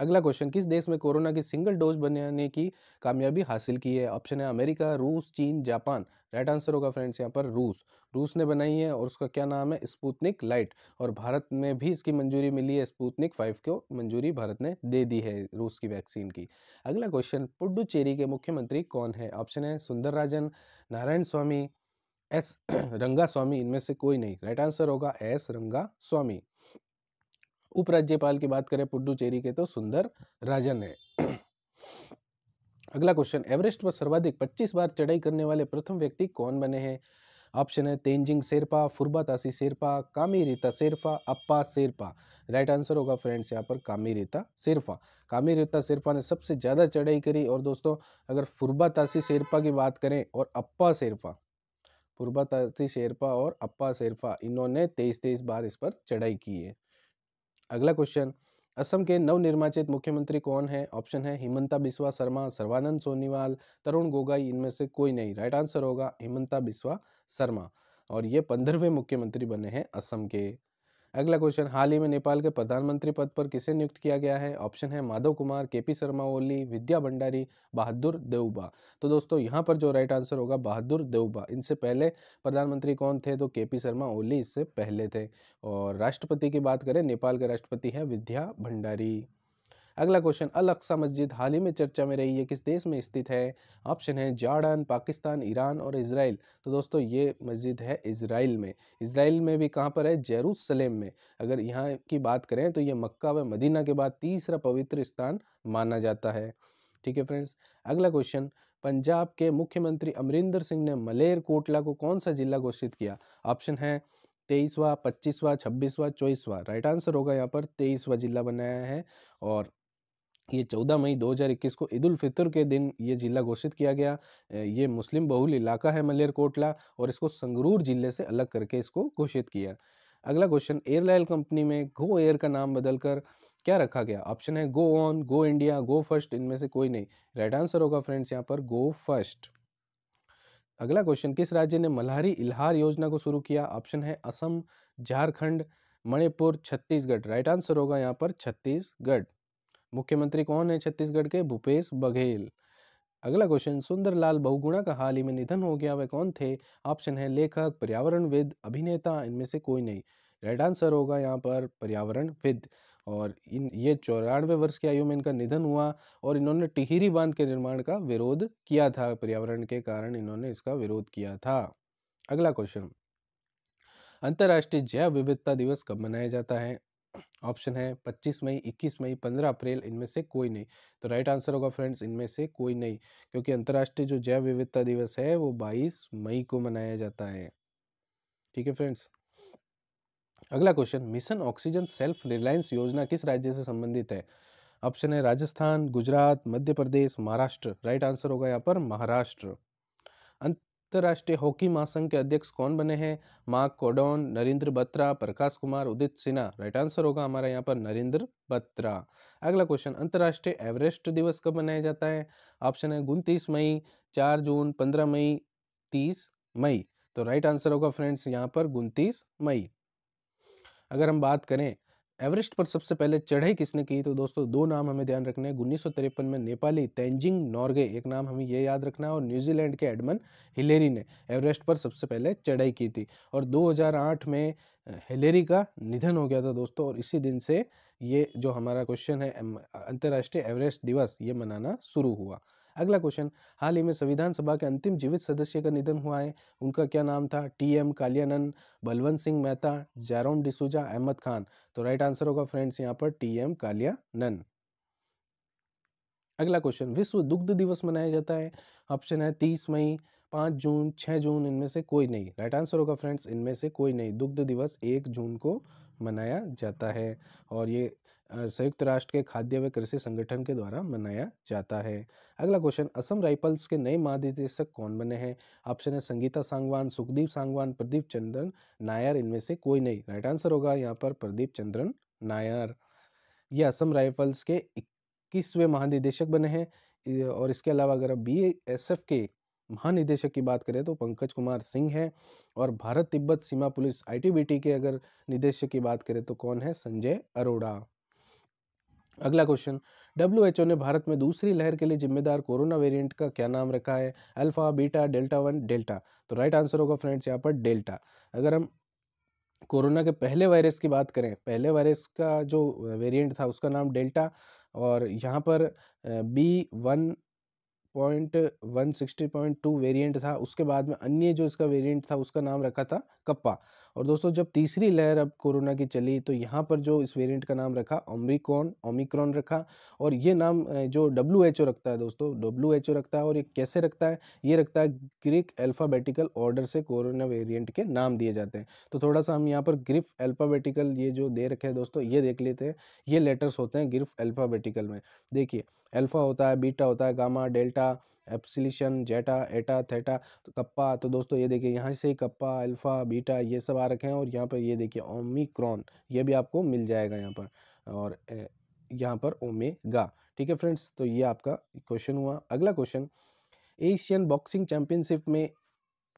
अगला क्वेश्चन किस देश में कोरोना की सिंगल डोज बनाने की कामयाबी हासिल की है ऑप्शन है अमेरिका रूस चीन जापान राइट आंसर होगा फ्रेंड्स यहाँ पर रूस रूस ने बनाई है और उसका क्या नाम है स्पूतनिक लाइट और भारत में भी इसकी मंजूरी मिली है स्पूतनिक फाइव को मंजूरी भारत ने दे दी है रूस की वैक्सीन की अगला क्वेश्चन पुडुचेरी के मुख्यमंत्री कौन है ऑप्शन है सुंदर राजन नारायण स्वामी एस (coughs) रंगा स्वामी इनमें से कोई नहीं राइट आंसर होगा एस रंगा स्वामी उपराज्यपाल की बात करें पुडुचेरी के तो सुंदर राजन है अगला क्वेश्चन एवरेस्ट पर सर्वाधिक 25 बार चढ़ाई करने वाले प्रथम व्यक्ति कौन बने हैं ऑप्शन है तेंजिंग शेरपा फुरबा तासी शेरपा कामी रीता शेरपा अप्पा शेरपा राइट आंसर होगा फ्रेंड्स यहाँ पर कामी रीता शेरपा कामी रीता शेरपा ने सबसे ज़्यादा चढ़ाई करी और दोस्तों अगर फुरबा तासी शेरपा की बात करें और अप्पा शेरपा फुरबा तासी शेरपा और अप्पा शेरपा इन्होंने तेईस तेईस बार इस पर चढ़ाई की है अगला क्वेश्चन असम के नवनिर्वाचित मुख्यमंत्री कौन है ऑप्शन है हिमंता बिस्वा शर्मा सर्वानंद सोनीवाल तरुण गोगाई इनमें से कोई नहीं राइट आंसर होगा हिमंता बिस्वा शर्मा और ये पंद्रहवें मुख्यमंत्री बने हैं असम के अगला क्वेश्चन हाल ही में नेपाल के प्रधानमंत्री पद पर किसे नियुक्त किया गया है ऑप्शन है माधव कुमार के पी शर्मा ओली विद्या भंडारी बहादुर देवबा तो दोस्तों यहाँ पर जो राइट आंसर होगा बहादुर देवबा इनसे पहले प्रधानमंत्री कौन थे तो के पी शर्मा ओली इससे पहले थे और राष्ट्रपति की बात करें नेपाल के राष्ट्रपति हैं विद्या भंडारी अगला क्वेश्चन अल अक्सा मस्जिद हाल ही में चर्चा में रही है किस देश में स्थित है ऑप्शन है जॉर्डन पाकिस्तान ईरान और इसराइल तो दोस्तों ये मस्जिद है इसराइल में इसराइल में भी कहाँ पर है जेरूसलेम में अगर यहाँ की बात करें तो ये मक्का व मदीना के बाद तीसरा पवित्र स्थान माना जाता है ठीक है फ्रेंड्स अगला क्वेश्चन पंजाब के मुख्यमंत्री अमरिंदर सिंह ने मलेर कोटला को कौन सा जिला घोषित किया ऑप्शन है तेईसवा पच्चीसवा छब्बीसवा चौबीसवा राइट आंसर होगा यहाँ पर तेईसवा जिला बनाया है और ये 14 मई 2021 को ईद उल फितर के दिन ये जिला घोषित किया गया ये मुस्लिम बहुल इलाका है मलेरकोटला और इसको संगरूर जिले से अलग करके इसको घोषित किया अगला क्वेश्चन एयरलाइन कंपनी में गो एयर का नाम बदलकर क्या रखा गया ऑप्शन है go on go India go first इनमें से कोई नहीं राइट आंसर होगा फ्रेंड्स यहाँ पर गो फर्स्ट अगला क्वेश्चन किस राज्य ने मल्हारी इल्हार योजना को शुरू किया ऑप्शन है असम झारखंड मणिपुर छत्तीसगढ़ राइट आंसर होगा यहाँ पर छत्तीसगढ़ मुख्यमंत्री कौन है छत्तीसगढ़ के भूपेश बघेल अगला क्वेश्चन सुंदरलाल बहुगुणा का हाल ही में निधन हो गया वह कौन थे ऑप्शन है लेखक पर्यावरणविद अभिनेता इनमें से कोई नहीं राइट आंसर होगा यहाँ पर पर्यावरणविद और इन ये चौरानवे वर्ष की आयु में इनका निधन हुआ और इन्होंने टिहरी बांध के निर्माण का विरोध किया था पर्यावरण के कारण इन्होंने इसका विरोध किया था अगला क्वेश्चन अंतर्राष्ट्रीय जैव विविधता दिवस कब मनाया जाता है ऑप्शन है 25 मई 21 मई 15 अप्रैल इनमें से कोई नहीं तो राइट आंसर होगा फ्रेंड्स इनमें से कोई नहीं क्योंकि अंतर्राष्ट्रीय जो जैव विविधता दिवस है वो 22 मई को मनाया जाता है ठीक है फ्रेंड्स अगला question mission oxygen self reliance योजना किस राज्य से संबंधित है ऑप्शन है राजस्थान गुजरात मध्य प्रदेश महाराष्ट्र राइट आंसर होगा यहाँ पर महाराष्ट्र अंतर्राष्ट्रीय हॉकी महासंघ के अध्यक्ष कौन बने हैं मार्क कोडोन नरेंद्र बत्रा प्रकाश कुमार उदित सिन्हा राइट आंसर होगा हमारा यहाँ पर नरेंद्र बत्रा अगला क्वेश्चन अंतर्राष्ट्रीय एवरेस्ट दिवस कब मनाया जाता है ऑप्शन है उनतीस मई चार जून पंद्रह मई तीस मई तो राइट आंसर होगा फ्रेंड्स यहाँ पर उनतीस मई अगर हम बात करें एवरेस्ट पर सबसे पहले चढ़ाई किसने की तो दोस्तों दो नाम हमें ध्यान रखने हैं उन्नीस में नेपाली तेंजिंग नॉर्गे एक नाम हमें ये याद रखना है और न्यूजीलैंड के एडमन हिलेरी ने एवरेस्ट पर सबसे पहले चढ़ाई की थी और 2008 में हिलेरी का निधन हो गया था दोस्तों और इसी दिन से ये जो हमारा क्वेश्चन है अंतर्राष्ट्रीय एवरेस्ट दिवस ये मनाना शुरू हुआ अगला क्वेश्चन हाल ही में संविधान सभा के अंतिम जीवित सदस्य का निधन हुआ है उनका क्या नाम था T M Kaliyanand Balwant Singh Mehta Jerome D'Souza Ahmad Khan तो राइट आंसर होगा फ्रेंड्स यहाँ पर टी एम कालियानंद अगला क्वेश्चन विश्व दुग्ध दिवस मनाया जाता है ऑप्शन है तीस मई पाँच जून छः जून इनमें से कोई नहीं राइट आंसर होगा फ्रेंड्स इनमें से कोई नहीं दुग्ध दिवस एक जून को मनाया जाता है और ये संयुक्त राष्ट्र के खाद्य व कृषि संगठन के द्वारा मनाया जाता है अगला क्वेश्चन असम राइफल्स के नए महानिदेशक कौन बने हैं ऑप्शन है संगीता सांगवान सुखदीप सांगवान प्रदीप चंद्रन नायर इनमें से कोई नहीं राइट आंसर होगा यहाँ पर प्रदीप चंद्रन नायर ये असम राइफल्स के इक्कीसवें महानिदेशक बने हैं और इसके अलावा अगर बी एस एफ के महानिदेशक की बात करें तो पंकज कुमार सिंह है और भारत तिब्बत सीमा पुलिस आईटीबीटी के अगर निदेशक की बात करें तो कौन है संजय अरोड़ा अगला क्वेश्चन डब्ल्यू एच ओ ने भारत में दूसरी लहर के लिए जिम्मेदार कोरोना वेरिएंट का क्या नाम रखा है alpha beta delta one delta तो राइट आंसर होगा फ्रेंड्स यहाँ पर डेल्टा अगर हम कोरोना के पहले वायरस की बात करें पहले वायरस का जो वेरिएंट था उसका नाम डेल्टा और यहाँ पर B one point one sixty point two variant था उसके बाद में अन्य जो इसका वेरियंट था उसका नाम रखा था कप्पा और दोस्तों जब तीसरी लहर अब कोरोना की चली तो यहाँ पर जो इस वेरिएंट का नाम रखा ओमिक्रॉन ओमिक्रॉन रखा और ये नाम जो डब्ल्यू एच ओ रखता है दोस्तों डब्ल्यू एच ओ रखता है और ये कैसे रखता है ये रखता है ग्रीक अल्फ़ाबेटिकल ऑर्डर से कोरोना वेरिएंट के नाम दिए जाते हैं तो थोड़ा सा हम यहाँ पर ग्रिफ अल्फ़ाबेटिकल ये जो दे रखे हैं दोस्तों ये देख लेते हैं ये लेटर्स होते हैं ग्रिफ अल्फ़ाबेटिकल में देखिए अल्फ़ा होता है बीटा होता है गामा डेल्टा एप्सिलिशन जेटा एटा थेटा तो कप्पा तो दोस्तों ये देखिए यहाँ से कप्पा अल्फ़ा बीटा ये सब आ रखे हैं और यहाँ पर ये देखिए ओमिक्रॉन ये भी आपको मिल जाएगा यहाँ पर और यहाँ पर ओमेगा ठीक है फ्रेंड्स तो ये आपका क्वेश्चन हुआ अगला क्वेश्चन एशियन बॉक्सिंग चैंपियनशिप में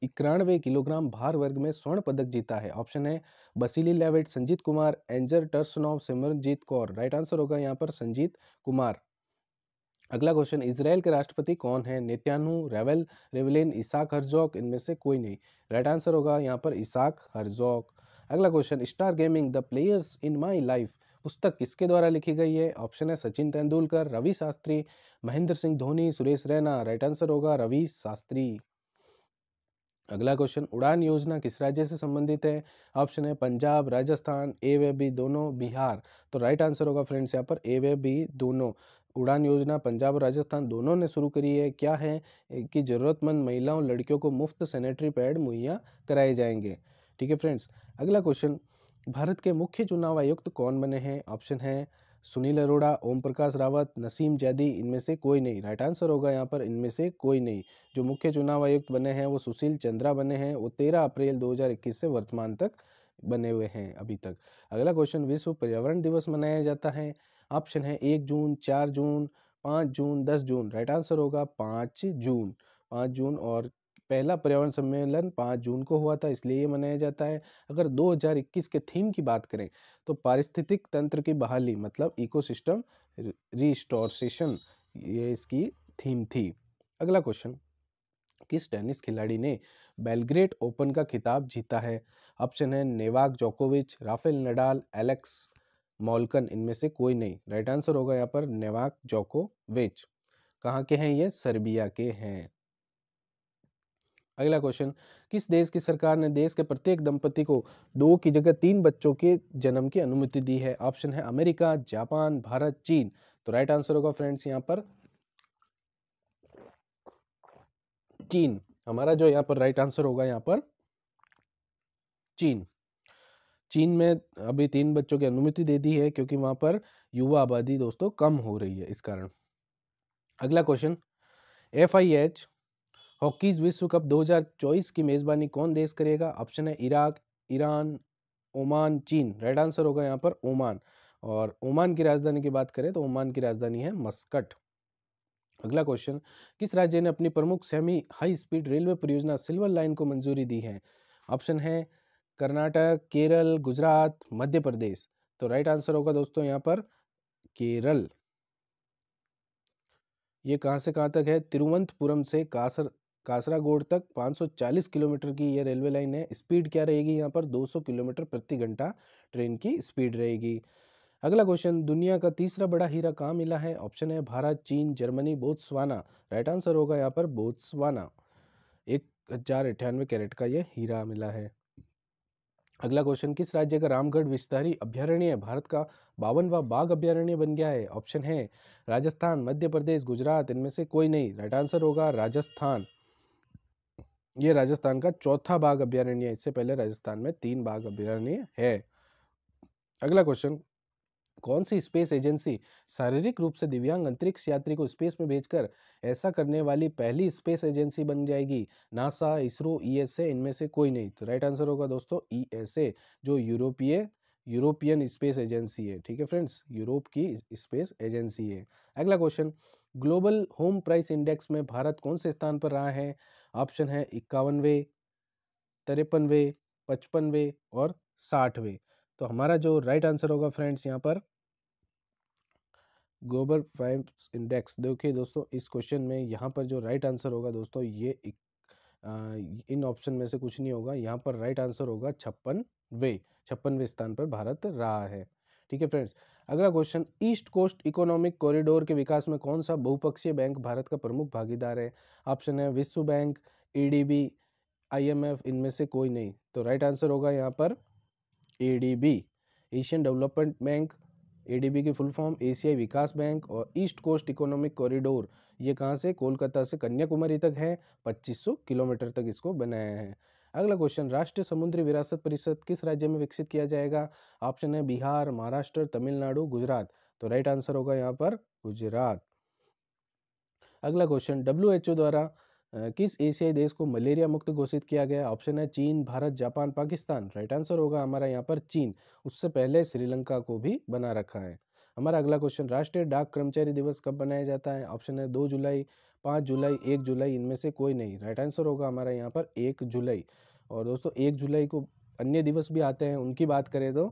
इक्यानवे किलोग्राम भार वर्ग में स्वर्ण पदक जीता है ऑप्शन है बसीली लेवेट संजीत कुमार एंजर Tursunov Simranjit Kaur right answer होगा यहाँ पर संजीत कुमार अगला क्वेश्चन इसराइल के राष्ट्रपति कौन है नेत्यानू रेवल रेवलिन इसाक हरजोक इनमें से कोई नहीं राइट आंसर होगा यहाँ पर इसाक हरजोक अगला question star gaming the players in my life पुस्तक किसके द्वारा लिखी गई है ऑप्शन है सचिन तेंदुलकर रवि शास्त्री महेंद्र सिंह धोनी सुरेश रैना राइट आंसर होगा रवि शास्त्री अगला क्वेश्चन उड़ान योजना किस राज्य से संबंधित है ऑप्शन है पंजाब राजस्थान ए वे बी दोनों बिहार तो राइट आंसर होगा फ्रेंड्स यहाँ पर ए वे बी दोनों उड़ान योजना पंजाब और राजस्थान दोनों ने शुरू करी है क्या है कि ज़रूरतमंद महिलाओं लड़कियों को मुफ्त सैनिटरी पैड मुहैया कराए जाएंगे ठीक है फ्रेंड्स अगला क्वेश्चन भारत के मुख्य चुनाव आयुक्त कौन बने हैं ऑप्शन है सुनील अरोड़ा ओम प्रकाश रावत नसीम जैदी इनमें से कोई नहीं राइट आंसर होगा यहाँ पर इनमें से कोई नहीं जो मुख्य चुनाव आयुक्त बने हैं वो सुशील चंद्रा बने हैं वो तेरह अप्रैल दो से वर्तमान तक बने हुए हैं अभी तक अगला क्वेश्चन विश्व पर्यावरण दिवस मनाया जाता है ऑप्शन है एक जून चार जून पाँच जून दस जून राइट आंसर होगा पाँच जून पाँच जून और पहला पर्यावरण सम्मेलन पाँच जून को हुआ था इसलिए ये मनाया जाता है अगर 2021 के थीम की बात करें तो पारिस्थितिक तंत्र की बहाली मतलब इकोसिस्टम रिस्टोरसेशन ये इसकी थीम थी अगला क्वेश्चन किस टेनिस खिलाड़ी ने बेलग्रेट ओपन का खिताब जीता है ऑप्शन है नेवाक जोकोविच राफेल नडाल एलेक्स मॉलकन इनमें से कोई नहीं राइट आंसर होगा यहाँ पर नेवाक जोको विच कहाँ के हैं ये सर्बिया के हैं अगला क्वेश्चन किस देश की सरकार ने देश के प्रत्येक दंपति को दो की जगह तीन बच्चों के जन्म की अनुमति दी है ऑप्शन है अमेरिका जापान भारत चीन तो राइट आंसर होगा फ्रेंड्स यहाँ पर चीन हमारा जो यहाँ पर राइट आंसर होगा यहाँ पर चीन चीन में अभी तीन बच्चों की अनुमति दे दी है क्योंकि वहां पर युवा आबादी दोस्तों कम हो रही है इस कारण अगला question F I H hockey's विश्व कप 2024 की मेज़बानी कौन देश करेगा ऑप्शन है इराक ईरान ओमान चीन राइट आंसर होगा यहाँ पर ओमान और ओमान की राजधानी की बात करें तो ओमान की राजधानी है मस्कट अगला क्वेश्चन किस राज्य ने अपनी प्रमुख सेमी हाई स्पीड रेलवे परियोजना सिल्वर लाइन को मंजूरी दी है ऑप्शन है कर्नाटक केरल गुजरात मध्य प्रदेश तो राइट आंसर होगा दोस्तों यहाँ पर केरल ये कहाँ से कहाँ तक है तिरुवंतपुरम से कासर कासरागोड तक 540 किलोमीटर की यह रेलवे लाइन है स्पीड क्या रहेगी यहाँ पर 200 किलोमीटर प्रति घंटा ट्रेन की स्पीड रहेगी अगला क्वेश्चन दुनिया का तीसरा बड़ा हीरा कहाँ मिला है ऑप्शन है भारत चीन जर्मनी बोत्सवाना राइट आंसर होगा यहाँ पर बोत्सवाना एक हजार अठानवे कैरेट का यह हीरा मिला है अगला क्वेश्चन किस राज्य का रामगढ़ विस्तारी अभ्यारण्य भारत का बावनवा बाघ अभ्यारण्य बन गया है ऑप्शन है राजस्थान मध्य प्रदेश गुजरात इनमें से कोई नहीं राइट आंसर होगा राजस्थान ये राजस्थान का चौथा बाघ अभ्यारण्य है इससे पहले राजस्थान में तीन बाघ अभ्यारण्य है अगला क्वेश्चन कौन सी स्पेस एजेंसी शारीरिक रूप से दिव्यांग अंतरिक्ष यात्री को स्पेस में भेजकर ऐसा करने वाली पहली स्पेस एजेंसी बन जाएगी नासा इसरो ईएसए इनमें से कोई नहीं तो राइट आंसर होगा दोस्तों ईएसए जो यूरोपीय यूरोपियन स्पेस एजेंसी है ठीक है फ्रेंड्स यूरोप की स्पेस एजेंसी है अगला question global home price index में भारत कौन से स्थान पर रहा है ऑप्शन है इक्यावनवे तिरपनवे पचपनवे और साठवें तो हमारा जो राइट आंसर होगा फ्रेंड्स यहाँ पर ग्लोबल प्राइम इंडेक्स देखिए दोस्तों इस क्वेश्चन में यहाँ पर जो राइट आंसर होगा दोस्तों ये एक, आ, इन ऑप्शन में से कुछ नहीं होगा यहाँ पर राइट आंसर होगा छप्पनवे छप्पनवे स्थान पर भारत रहा है ठीक है फ्रेंड्स अगला question east coast economic corridor के विकास में कौन सा बहुपक्षीय बैंक भारत का प्रमुख भागीदार है ऑप्शन है विश्व बैंक ईडीबी आईएमएफ इनमें से कोई नहीं तो राइट आंसर होगा यहाँ पर EDB Asian development bank ADB की फुल फॉर्म एशियाई विकास बैंक और ईस्ट कोस्ट इकोनॉमिक कॉरिडोर ये कहाँ से कोलकाता से कन्याकुमारी तक है 2500 किलोमीटर तक इसको बनाया है अगला क्वेश्चन राष्ट्रीय समुद्री विरासत परिषद किस राज्य में विकसित किया जाएगा ऑप्शन है बिहार महाराष्ट्र तमिलनाडु गुजरात तो राइट आंसर होगा यहाँ पर गुजरात अगला क्वेश्चन डब्ल्यू द्वारा किस एशियाई देश को मलेरिया मुक्त घोषित किया गया ऑप्शन है चीन Bharat Japan Pakistan right answer होगा हमारा यहाँ पर चीन उससे पहले श्रीलंका को भी बना रखा है हमारा अगला क्वेश्चन राष्ट्रीय डाक कर्मचारी दिवस कब बनाया जाता है ऑप्शन है दो जुलाई पाँच जुलाई एक जुलाई इनमें से कोई नहीं राइट आंसर होगा हमारा यहाँ पर एक जुलाई और दोस्तों एक जुलाई को अन्य दिवस भी आते हैं उनकी बात करें तो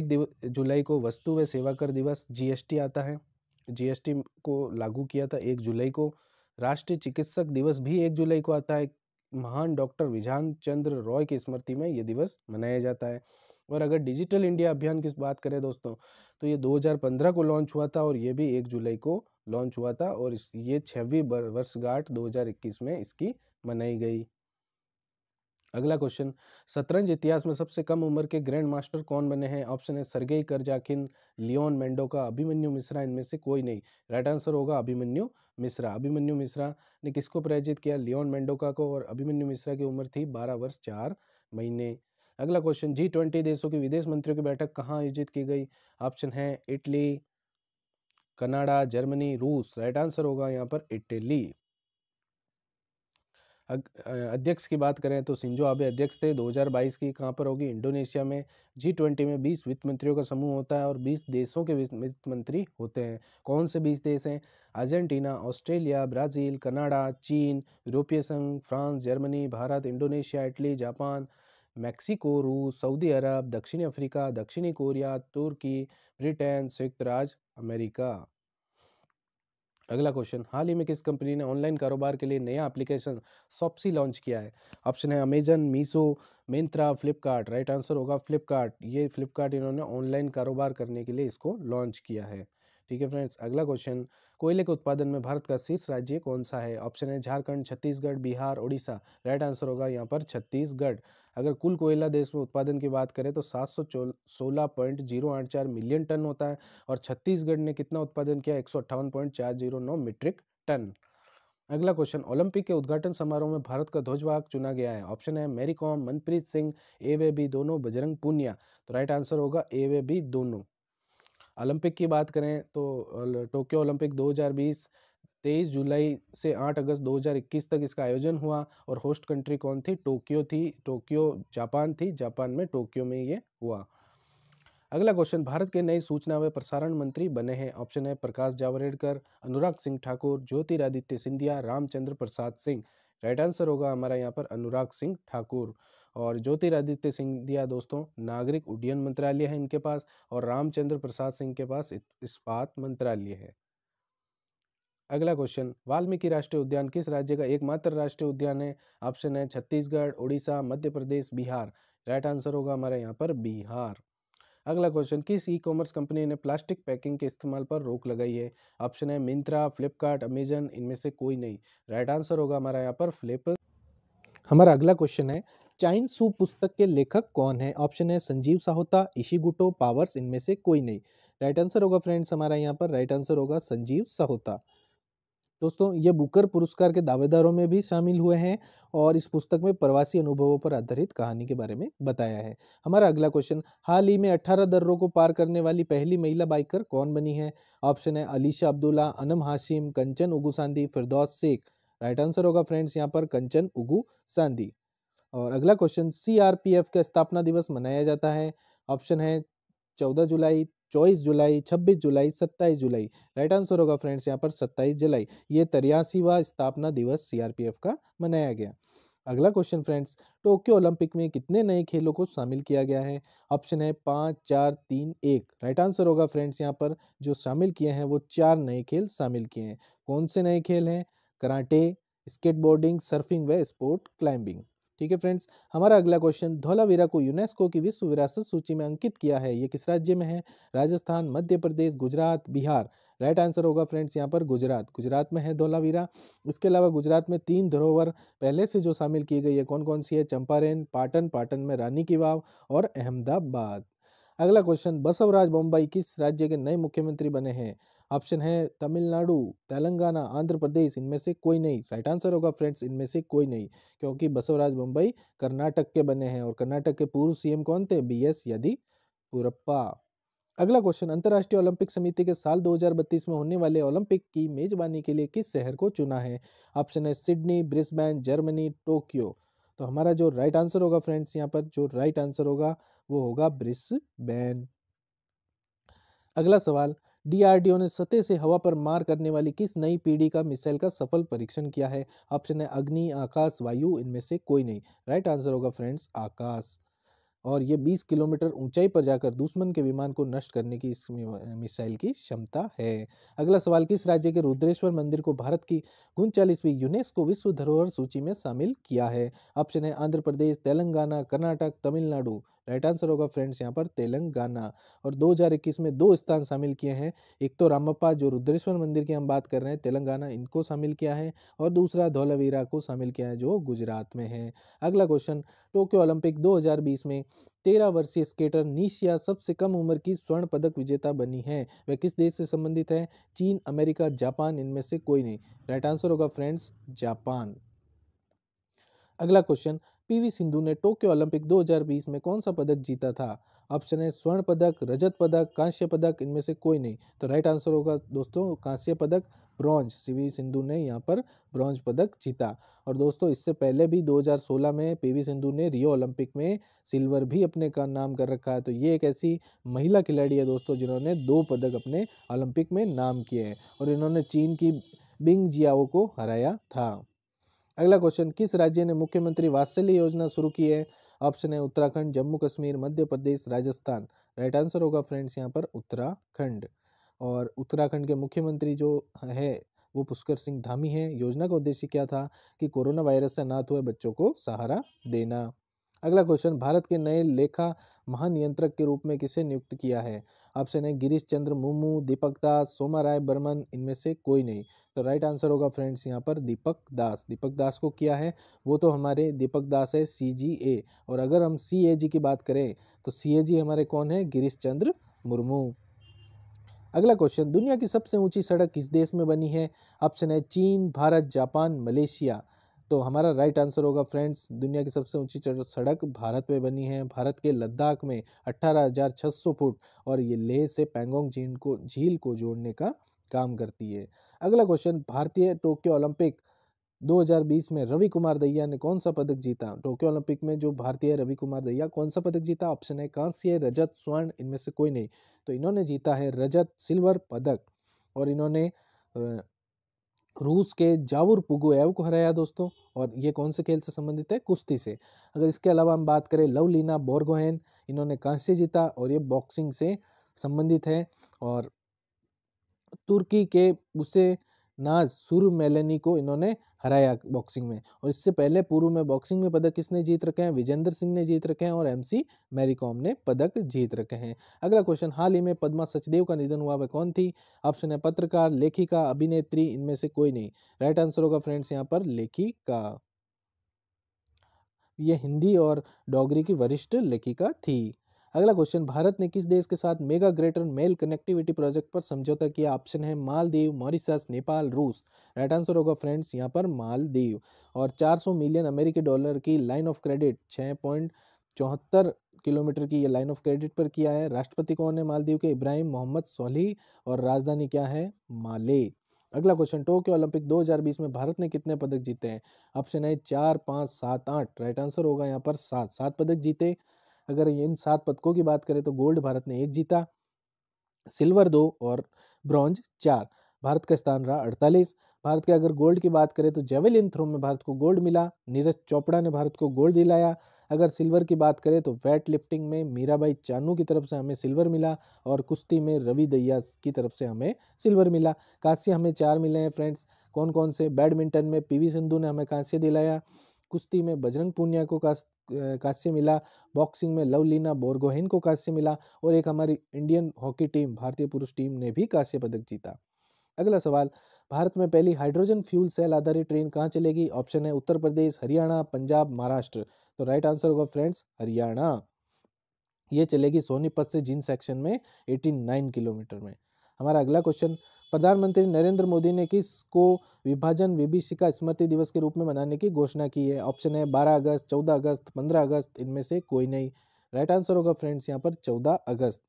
एक जुलाई को वस्तु व सेवा कर दिवस जीएसटी आता है जीएसटी को लागू किया था एक जुलाई को राष्ट्रीय चिकित्सक दिवस भी एक जुलाई को आता है महान डॉक्टर विजान चंद्र रॉय की स्मृति में ये दिवस मनाया जाता है और अगर डिजिटल इंडिया अभियान की बात करें दोस्तों तो ये 2015 को लॉन्च हुआ था और ये भी एक जुलाई को लॉन्च हुआ था और ये छवी वर्षगांठ 2021 में इसकी मनाई गई अगला क्वेश्चन शतरंज इतिहास में सबसे कम उम्र के ग्रैंड मास्टर कौन बने हैं ऑप्शन है Sergey Karjakin Leon Mendonca Abhimanyu Mishra इनमें से कोई नहीं राइट आंसर होगा अभिमन्यु मिश्रा अभिमन्यु मिश्रा ने किसको पराजित किया लियोन मेंडोका को और अभिमन्यु मिश्रा की उम्र थी बारह वर्ष चार महीने अगला क्वेश्चन जी ट्वेंटी देशों की विदेश मंत्रियों की बैठक कहाँ आयोजित की गई ऑप्शन है इटली कनाडा जर्मनी रूस राइट आंसर होगा यहाँ पर इटली अध्यक्ष की बात करें तो सिंजो आबे अध्यक्ष थे 2022 की कहाँ पर होगी इंडोनेशिया में जी ट्वेंटी में 20 वित्त मंत्रियों का समूह होता है और 20 देशों के वित्त मंत्री होते हैं कौन से 20 देश हैं अर्जेंटीना ऑस्ट्रेलिया ब्राज़ील कनाडा चीन यूरोपीय संघ France Germany Bharat Indonesia Italy Japan Mexico रूस सऊदी अरब दक्षिणी अफ्रीका दक्षिणी कोरिया तुर्की ब्रिटेन संयुक्त राज्य अमेरिका अगला क्वेश्चन हाल ही में किस कंपनी ने ऑनलाइन कारोबार के लिए नया एप्लीकेशन सॉप्सी लॉन्च किया है ऑप्शन है Amazon Meesho Myntra Flipkart right answer होगा फ्लिपकार्ट ये फ्लिपकार्ट इन्होंने ऑनलाइन कारोबार करने के लिए इसको लॉन्च किया है ठीक है फ्रेंड्स अगला क्वेश्चन कोयले के उत्पादन में भारत का शीर्ष राज्य कौन सा है ऑप्शन है झारखंड छत्तीसगढ़ बिहार उड़ीसा राइट आंसर होगा यहाँ पर छत्तीसगढ़ अगर कुल कोयला देश में उत्पादन की बात करें तो सात सौ सोलह पॉइंट जीरो आठ चार मिलियन टन होता है और छत्तीसगढ़ ने कितना उत्पादन किया एक सौ अट्ठावन पॉइंट चार जीरो नौ मीट्रिक टन अगला क्वेश्चन ओलंपिक के उद्घाटन समारोह में भारत का ध्वजवाहक चुना गया है ऑप्शन है मेरी कॉम मनप्रीत सिंह ए वे बी दोनों बजरंग पुनिया तो राइट आंसर होगा ए वे बी दोनों ओलंपिक की बात करें तो टोक्यो ओलंपिक 2020 23 जुलाई से 8 अगस्त 2021 तक इसका आयोजन हुआ और होस्ट कंट्री कौन थी टोक्यो थी टोक्यो जापान थी जापान में टोक्यो में ये हुआ अगला क्वेश्चन भारत के नए सूचना व प्रसारण मंत्री बने हैं ऑप्शन है प्रकाश जावड़ेकर अनुराग सिंह ठाकुर ज्योतिरादित्य सिंधिया रामचंद्र प्रसाद सिंह राइट आंसर होगा हमारा यहाँ पर अनुराग सिंह ठाकुर और ज्योतिरादित्य सिंधिया दोस्तों नागरिक उड्डयन मंत्रालय है इनके पास और रामचंद्र प्रसाद सिंह के पास इस्पात मंत्रालय है अगला क्वेश्चन वाल्मीकि राष्ट्रीय उद्यान किस राज्य का एकमात्र राष्ट्रीय उद्यान है ऑप्शन है छत्तीसगढ़ उड़ीसा मध्य प्रदेश बिहार राइट आंसर होगा हमारा यहाँ पर बिहार अगला क्वेश्चन किस ई कॉमर्स कंपनी ने प्लास्टिक पैकिंग के इस्तेमाल पर रोक लगाई है ऑप्शन है मिंत्रा फ्लिपकार्ट अमेजन इनमें से कोई नहीं राइट आंसर होगा हमारा यहाँ पर फ्लिप हमारा अगला क्वेश्चन है चाइन सू पुस्तक के लेखक कौन है ऑप्शन है संजीव साहोता ईशी गुटो पावर्स इनमें से कोई नहीं राइट आंसर होगा फ्रेंड्स हमारा यहाँ पर राइट आंसर होगा संजीव साहोता दोस्तों ये बुकर पुरस्कार के दावेदारों में भी शामिल हुए हैं और इस पुस्तक में प्रवासी अनुभवों पर आधारित कहानी के बारे में बताया है हमारा अगला क्वेश्चन हाल ही में 18 दर्रों को पार करने वाली पहली महिला बाइकर कौन बनी है ऑप्शन है Alisha Abdullah Anam Hashim Kanchan Ugursandi Firdaus Sheikh right answer होगा फ्रेंड्स यहाँ पर कंचन उगू सांदी और अगला क्वेश्चन सी का स्थापना दिवस मनाया जाता है ऑप्शन है चौदह जुलाई चौबीस जुलाई छब्बीस जुलाई सत्ताईस जुलाई राइट आंसर होगा फ्रेंड्स यहाँ पर सत्ताईस जुलाई ये तिरियासीवा स्थापना दिवस सीआरपीएफ का मनाया गया अगला क्वेश्चन फ्रेंड्स टोक्यो ओलंपिक में कितने नए खेलों को शामिल किया गया है ऑप्शन है पाँच चार तीन एक राइट आंसर होगा फ्रेंड्स यहाँ पर जो शामिल किए हैं वो चार नए खेल शामिल किए हैं कौन से नए खेल हैं कराटे स्केटबोर्डिंग सर्फिंग व स्पोर्ट क्लाइंबिंग ठीक है फ्रेंड्स हमारा अगला क्वेश्चन धौलावीरा को यूनेस्को की विश्व विरासत सूची में अंकित किया है ये किस राज्य में है राजस्थान मध्य प्रदेश गुजरात बिहार राइट आंसर होगा फ्रेंड्स यहाँ पर गुजरात गुजरात में है धौलावीरा इसके अलावा गुजरात में तीन धरोवर पहले से जो शामिल की गई है कौन कौन सी है चंपारण पाटन पाटन में रानी की वाव और अहमदाबाद अगला क्वेश्चन बसवराज बम्बई किस राज्य के नए मुख्यमंत्री बने हैं ऑप्शन है तमिलनाडु तेलंगाना आंध्र प्रदेश इनमें से कोई नहीं राइट आंसर होगा फ्रेंड्स इनमें से कोई नहीं क्योंकि बसवराज बम्बई कर्नाटक के बने हैं और कर्नाटक के पूर्व सीएम कौन थे बी एस यदिपुरप्पा अगला क्वेश्चन अंतर्राष्ट्रीय ओलंपिक समिति के साल 2032 में होने वाले ओलंपिक की मेजबानी के लिए किस शहर को चुना है ऑप्शन है सिडनी ब्रिस्बेन जर्मनी टोक्यो तो हमारा जो राइट आंसर होगा फ्रेंड्स यहाँ पर जो राइट आंसर होगा वो होगा ब्रिस्बेन अगला सवाल डीआरडीओ ने सतह से हवा पर मार करने वाली किस नई पीढ़ी का मिसाइल का सफल परीक्षण किया है ऑप्शन है अग्नि आकाश वायु इनमें से कोई नहीं राइट आंसर होगा फ्रेंड्स आकाश और ये 20 किलोमीटर ऊंचाई पर जाकर दुश्मन के विमान को नष्ट करने की इस मिसाइल की क्षमता है अगला सवाल किस राज्य के रुद्रेश्वर मंदिर को भारत की उनचालीसवीं यूनेस्को विश्व धरोहर सूची में शामिल किया है ऑप्शन है आंध्र प्रदेश तेलंगाना कर्नाटक तमिलनाडु राइट आंसर होगा फ्रेंड्स यहाँ पर तेलंगाना और 2021 में दो स्थान शामिल किए हैं एक तो रामप्पा जो रुद्रेश्वर मंदिर की हम बात कर रहे हैं तेलंगाना इनको शामिल किया है और दूसरा धौलावीरा को शामिल किया है जो गुजरात में है अगला क्वेश्चन टोक्यो ओलंपिक 2020 में तेरह वर्षीय स्केटर निशिया सबसे कम उम्र की स्वर्ण पदक विजेता बनी है वह किस देश से संबंधित है चीन अमेरिका जापान इनमें से कोई नहीं राइट आंसर होगा फ्रेंड्स जापान अगला क्वेश्चन पीवी सिंधु ने टोक्यो ओलंपिक 2020 में कौन सा पदक जीता था ऑप्शन है स्वर्ण पदक रजत पदक कांस्य पदक इनमें से कोई नहीं तो राइट आंसर होगा दोस्तों कांस्य पदक ब्रॉन्ज पीवी सिंधु ने यहाँ पर ब्रॉन्ज पदक जीता और दोस्तों इससे पहले भी 2016 में पीवी सिंधु ने रियो ओलंपिक में सिल्वर भी अपने का नाम कर रखा है तो ये एक ऐसी महिला खिलाड़ी है दोस्तों जिन्होंने दो पदक अपने ओलंपिक में नाम किए हैं और इन्होंने चीन की बिंग जियाओ को हराया था अगला क्वेश्चन किस राज्य ने मुख्यमंत्री वात्सल्य योजना शुरू की है ऑप्शन है उत्तराखंड जम्मू कश्मीर मध्य प्रदेश राजस्थान राइट आंसर होगा फ्रेंड्स यहाँ पर उत्तराखंड और उत्तराखंड के मुख्यमंत्री जो है वो पुष्कर सिंह धामी है योजना का उद्देश्य क्या था कि कोरोना वायरस से नाथ हुए बच्चों को सहारा देना अगला क्वेश्चन भारत के नए लेखा महानियंत्रक के रूप में किसे नियुक्त किया है ऑप्शन है गिरीश चंद्र मुर्मू दीपक दास सोमा राय बर्मन इनमें से कोई नहीं तो राइट आंसर होगा फ्रेंड्स यहाँ पर दीपक दास दीपक दास को किया है वो तो हमारे दीपक दास है सी जी ए और अगर हम सी ए जी की बात करें तो सी ए जी हमारे कौन है गिरीश चंद्र मुर्मू अगला क्वेश्चन दुनिया की सबसे ऊंची सड़क किस देश में बनी है ऑप्शन है चीन भारत जापान मलेशिया तो हमारा राइट आंसर होगा फ्रेंड्स दुनिया की सबसे ऊंची सड़क भारत में बनी है भारत के लद्दाख में 18,600 फुट और ये लेह से पैंगोंग झील को झील को जोड़ने का काम करती है अगला क्वेश्चन भारतीय टोक्यो ओलंपिक 2020 में रवि कुमार दैया ने कौन सा पदक जीता टोक्यो ओलंपिक में जो भारतीय रवि कुमार दैया कौन सा पदक जीता ऑप्शन है कांस्य रजत स्वर्ण इनमें से कोई नहीं तो इन्होंने जीता है रजत सिल्वर पदक और इन्होंने रूस के जावुर पुगुएव को हराया दोस्तों और ये कौन से खेल से संबंधित है कुश्ती से अगर इसके अलावा हम बात करें लवलीना बोरगोहेन इन्होंने कांस्य जीता और ये बॉक्सिंग से संबंधित है और तुर्की के उसे नाज सुर मेलेनी को इन्होंने हराया बॉक्सिंग में और इससे पहले पूर्व में बॉक्सिंग में पदक किसने जीत रखे हैं विजेंद्र सिंह ने जीत रखे हैं और एम सी मैरीकॉम ने पदक जीत रखे हैं अगला क्वेश्चन हाल ही में पद्मा सचदेव का निधन हुआ वह कौन थी ऑप्शन है पत्रकार लेखिका अभिनेत्री इनमें से कोई नहीं राइट आंसर होगा फ्रेंड्स यहाँ पर लेखिका ये हिंदी और डोगरी की वरिष्ठ लेखिका थी अगला क्वेश्चन भारत ने किस देश के साथ mega greater Male connectivity project पर समझौता किया ऑप्शन है मालदीव मॉरिशस नेपाल रूस राइट आंसर होगा फ्रेंड्स यहाँ पर मालदीव और 400 मिलियन अमेरिकी डॉलर की लाइन ऑफ क्रेडिट छः पॉइंट चौहत्तर किलोमीटर की ये लाइन ऑफ क्रेडिट पर किया है राष्ट्रपति कौन है मालदीव के इब्राहिम मोहम्मद सोली और राजधानी क्या है माले अगला क्वेश्चन टोक्यो ओलंपिक 2020 में भारत ने कितने पदक जीते हैं ऑप्शन है चार पाँच सात आठ राइट आंसर होगा यहाँ पर सात सात पदक जीते अगर इन सात पदकों की बात करें तो गोल्ड भारत ने एक जीता सिल्वर दो और ब्रॉन्ज चार भारत का स्थान रहा अड़तालीस भारत के अगर गोल्ड की बात करें तो जेवलिन थ्रो में भारत को गोल्ड मिला नीरज चोपड़ा ने भारत को गोल्ड दिलाया अगर सिल्वर की बात करें तो वेट लिफ्टिंग में मीराबाई चानू की तरफ से हमें सिल्वर मिला और कुश्ती में रवि दैया की तरफ से हमें सिल्वर मिला कांस्य हमें चार मिले हैं फ्रेंड्स कौन कौन से बैडमिंटन में पीवी सिंधु ने हमें कांस्य दिलाया कुश्ती में बजरंग पूनिया को कांस्य मिला बॉक्सिंग में लवलीना बोरगोहेन को कांस्य मिला और एक हमारी इंडियन हॉकी टीम भारतीय पुरुष टीम ने भी कांस्य पदक जीता अगला सवाल भारत में पहली हाइड्रोजन फ्यूल सेल आधारित ट्रेन कहाँ चलेगी ऑप्शन है उत्तर प्रदेश हरियाणा पंजाब महाराष्ट्र तो राइट आंसर होगा फ्रेंड्स हरियाणा ये चलेगी सोनीपत से जिन सेक्शन में 89 किलोमीटर में हमारा अगला क्वेश्चन प्रधानमंत्री नरेंद्र मोदी ने किस को विभाजन विभीषिका स्मृति दिवस के रूप में मनाने की घोषणा की है ऑप्शन है बारह अगस्त चौदह अगस्त पंद्रह अगस्त इनमें से कोई नहीं राइट आंसर होगा फ्रेंड्स यहाँ पर चौदह अगस्त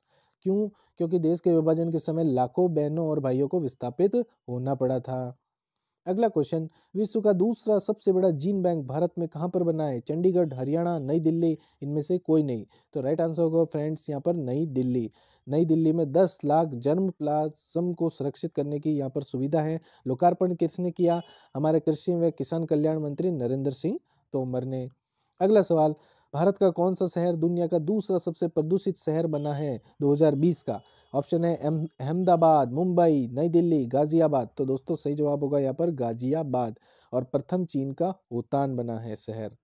क्यों क्योंकि देश के विभाजन के समय लाखों बहनों और भाइयों को विस्थापित होना पड़ा था अगला क्वेश्चन विश्व का दूसरा सबसे बड़ा जीन बैंक भारत में कहाँ पर बना है चंडीगढ़ हरियाणा नई दिल्ली इनमें से कोई नहीं तो राइट आंसर होगा फ्रेंड्स यहाँ पर नई दिल्ली नई दिल्ली में 10 लाख जन्म प्लाज्म को सुरक्षित करने की यहाँ पर सुविधा है लोकार्पण किसने किया हमारे कृषि व किसान कल्याण मंत्री नरेंद्र सिंह तोमर ने अगला सवाल भारत का कौन सा शहर दुनिया का दूसरा सबसे प्रदूषित शहर बना है 2020 का ऑप्शन है अहमदाबाद मुंबई नई दिल्ली गाजियाबाद तो दोस्तों सही जवाब होगा यहाँ पर गाजियाबाद और प्रथम चीन का उतान बना है शहर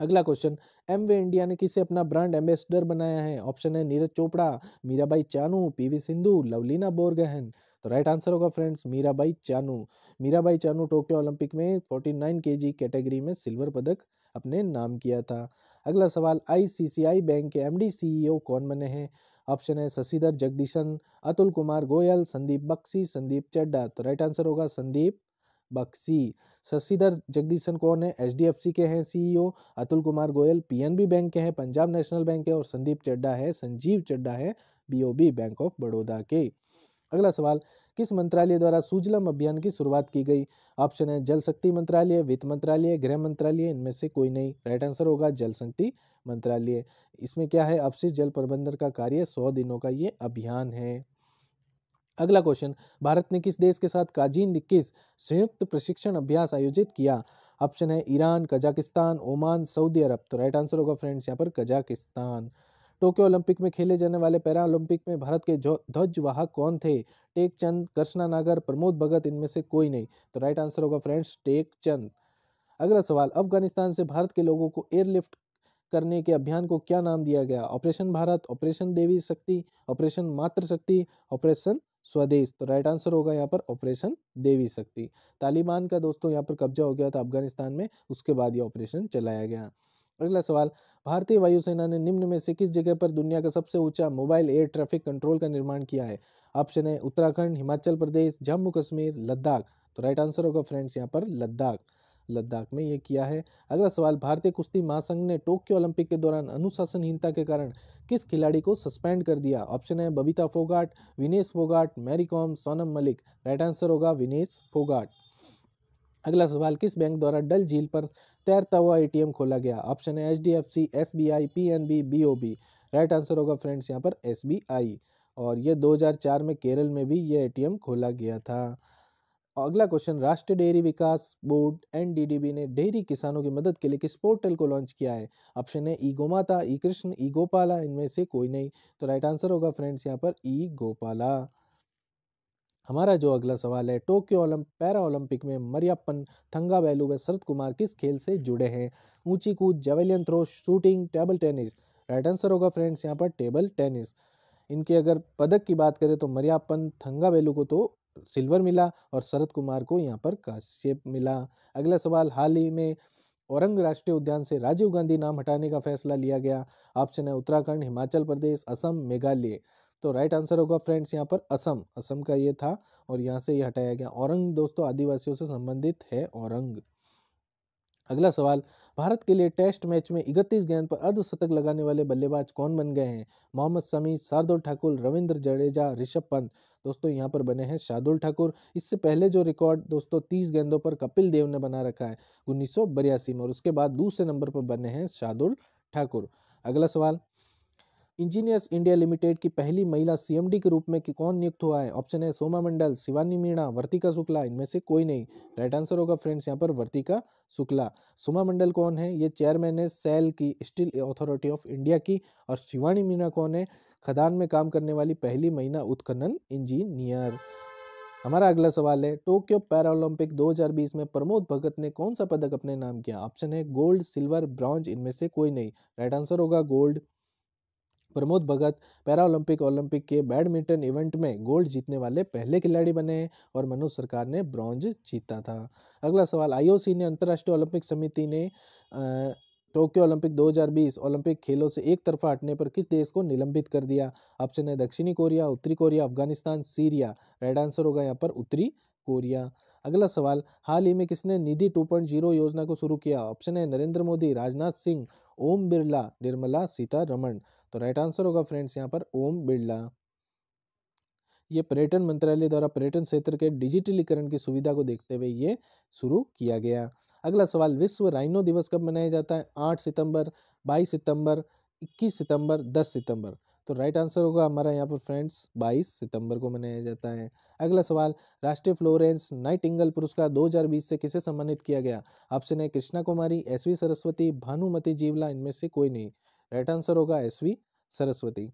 अगला क्वेश्चन एम वे इंडिया ने किसे अपना ब्रांड एम्बेसडर बनाया है ऑप्शन है नीरज चोपड़ा मीराबाई चानू पीवी सिंधु लवलीना बोरगहन तो राइट आंसर होगा friends Mirabai Chanu Mirabai Chanu Tokyo Olympic में 49 केजी कैटेगरी में सिल्वर पदक अपने नाम किया था अगला सवाल आईसीसीआई बैंक के एमडी सीईओ कौन बने हैं ऑप्शन है शशिधर जगदीशन अतुल कुमार गोयल संदीप बक्सी संदीप चड्डा तो राइट आंसर होगा संदीप बक्सी शशिधर जगदीशन कौन है एचडीएफसी के हैं CEO Atul Kumar Goyal PNB bank के हैं पंजाब नेशनल बैंक के और संदीप चड्डा है संजीव चड्डा है बीओबी बैंक ऑफ बड़ौदा के अगला सवाल किस मंत्रालय द्वारा सुजलम अभियान की शुरुआत की गई ऑप्शन है जल शक्ति मंत्रालय वित्त मंत्रालय गृह मंत्रालय इनमें से कोई नहीं राइट आंसर होगा जल शक्ति मंत्रालय इसमें क्या है अपशिष्ट जल प्रबंधन का कार्य सौ दिनों का ये अभियान है अगला क्वेश्चन भारत ने किस देश के साथ काजीन इक्कीस संयुक्त प्रशिक्षण अभ्यास आयोजित किया ऑप्शन है ईरान कजाकिस्तान ओमान सऊदी अरब तो राइट आंसर होगा फ्रेंड्स यहाँ पर कजाकिस्तान टोक्यो ओलंपिक में खेले जाने वाले पैरा ओलंपिक में भारत के ध्वजवाहक कौन थे टेक चंद कृष्णा नागर प्रमोद भगत इनमें से कोई नहीं तो राइट आंसर होगा फ्रेंड्स टेक चंद अगला सवाल अफगानिस्तान से भारत के लोगों को एयरलिफ्ट करने के अभियान को क्या नाम दिया गया ऑपरेशन भारत ऑपरेशन देवी शक्ति ऑपरेशन मातृशक्ति ऑपरेशन स्वदेश तो राइट आंसर होगा यहाँ पर ऑपरेशन देवी शक्ति तालिबान का दोस्तों यहाँ पर कब्जा हो गया था अफगानिस्तान में उसके बाद ये ऑपरेशन चलाया गया अगला सवाल भारतीय वायुसेना ने निम्न में से किस जगह पर दुनिया का सबसे ऊंचा मोबाइल एयर ट्रैफिक कंट्रोल का निर्माण किया है ऑप्शन है उत्तराखंड हिमाचल प्रदेश जम्मू कश्मीर लद्दाख तो राइट आंसर होगा फ्रेंड्स यहाँ पर लद्दाख लद्दाख में ये किया है अगला सवाल भारतीय कुश्ती महासंघ ने टोक्यो ओलंपिक के दौरान अनुशासनहीनता के कारण किस खिलाड़ी को सस्पेंड कर दिया ऑप्शन है बबीता फोगाट विनेश फोगाट मैरी कॉम सोनम मलिक राइट आंसर होगा विनेश फोगाट अगला सवाल किस बैंक द्वारा डल झील पर तैरता हुआ एटीएम खोला गया ऑप्शन है H D F C S B I P N B B O B right answer होगा फ्रेंड्स यहाँ पर एस बी आई और ये 2004 में केरल में भी ये एटीएम खोला गया था अगला क्वेश्चन राष्ट्रीय डेयरी विकास बोर्ड एनडीडीबी ने डेयरी किसानों की मदद के लिए किस पोर्टल को लॉन्च किया है ऑप्शन है ई गोमाता ई कृष्ण ई गोपाला इनमें से कोई नहीं तो राइट आंसर होगा फ्रेंड्स यहाँ पर ई गोपाला हमारा जो अगला सवाल है टोक्यो ओलंप पैरा ओलंपिक में मरियप्पन थंगावेलू व शरद कुमार किस खेल से जुड़े हैं ऊंची कूद javelin throw shooting table tennis right answer होगा फ्रेंड्स यहाँ पर टेबल टेनिस इनके अगर पदक की बात करें तो मरियापन थंगावेलू को तो सिल्वर मिला और शरद कुमार को यहाँ पर काश्यप मिला अगला सवाल हाल ही में औरंग राष्ट्रीय उद्यान से राजीव गांधी नाम हटाने का फैसला लिया गया ऑप्शन है उत्तराखंड हिमाचल प्रदेश असम मेघालय तो राइट आंसर होगा फ्रेंड्स यहाँ पर असम असम का ये था और यहाँ से ये यह हटाया गया औरंग दोस्तों आदिवासियों से संबंधित है औरंग अगला सवाल भारत के लिए टेस्ट मैच में इकतीस गेंद पर अर्धशतक लगाने वाले बल्लेबाज कौन बन गए हैं मोहम्मद समी शार्दुल ठाकुर रविंद्र जडेजा ऋषभ पंत दोस्तों यहाँ पर बने हैं शार्दुल ठाकुर इससे पहले जो रिकॉर्ड दोस्तों तीस गेंदों पर कपिल देव ने बना रखा है उन्नीस में और उसके बाद दूसरे नंबर पर बने हैं शार्दुल ठाकुर अगला सवाल इंजीनियर्स इंडिया लिमिटेड की पहली महिला सीएमडी के रूप में कौन नियुक्त हुआ है ऑप्शन है सोमा मंडल शिवानी मीणा वर्तिका शुक्ला इनमें से कोई नहीं राइट आंसर होगा फ्रेंड्स यहाँ पर वर्तिका शुक्ला सोमा मंडल कौन है ये चेयरमैन है सेल की स्टील अथॉरिटी ऑफ इंडिया की और शिवानी मीणा कौन है खदान में काम करने वाली पहली महिला उत्खनन इंजीनियर हमारा अगला सवाल है टोक्यो पैरालंपिक 2020 में प्रमोद भगत ने कौन सा पदक अपने नाम किया ऑप्शन है गोल्ड सिल्वर ब्रॉन्ज इनमें से कोई नहीं राइट आंसर होगा gold Pramod Bhagat para Olympic Olympic के बैडमिंटन इवेंट में गोल्ड जीतने वाले पहले खिलाड़ी बने हैं और मनोज सरकार ने ब्रॉन्ज जीता था अगला सवाल आईओसी ने अंतर्राष्ट्रीय ओलंपिक समिति ने टोक्यो ओलंपिक 2020 ओलंपिक खेलों से एक तरफा हटने पर किस देश को निलंबित कर दिया ऑप्शन है दक्षिणी कोरिया उत्तरी Korea Afghanistan Syria right answer होगा यहाँ पर उत्तरी कोरिया अगला सवाल हाल ही में किसने निधि 2.0 योजना को शुरू किया ऑप्शन है नरेंद्र मोदी राजनाथ सिंह ओम बिरला निर्मला सीतारमण तो राइट आंसर होगा फ्रेंड्स यहाँ पर ओम बिरला ये पर्यटन मंत्रालय द्वारा पर्यटन क्षेत्र के डिजिटलीकरण की सुविधा को देखते हुए ये शुरू किया गया अगला सवाल विश्व राइनो दिवस कब मनाया जाता है आठ सितंबर बाईस सितंबर इक्कीस सितंबर दस सितंबर तो राइट आंसर होगा हमारा यहाँ पर फ्रेंड्स बाईस सितंबर को मनाया जाता है अगला सवाल राष्ट्रीय फ्लोरेंस नाइटिंगल पुरस्कार बीस से किसे सम्मानित किया गया ऑप्शन है कृष्णा कुमारी एस सरस्वती भानुमती जीवला इनमें से कोई नहीं राइट आंसर होगा एस वी सरस्वती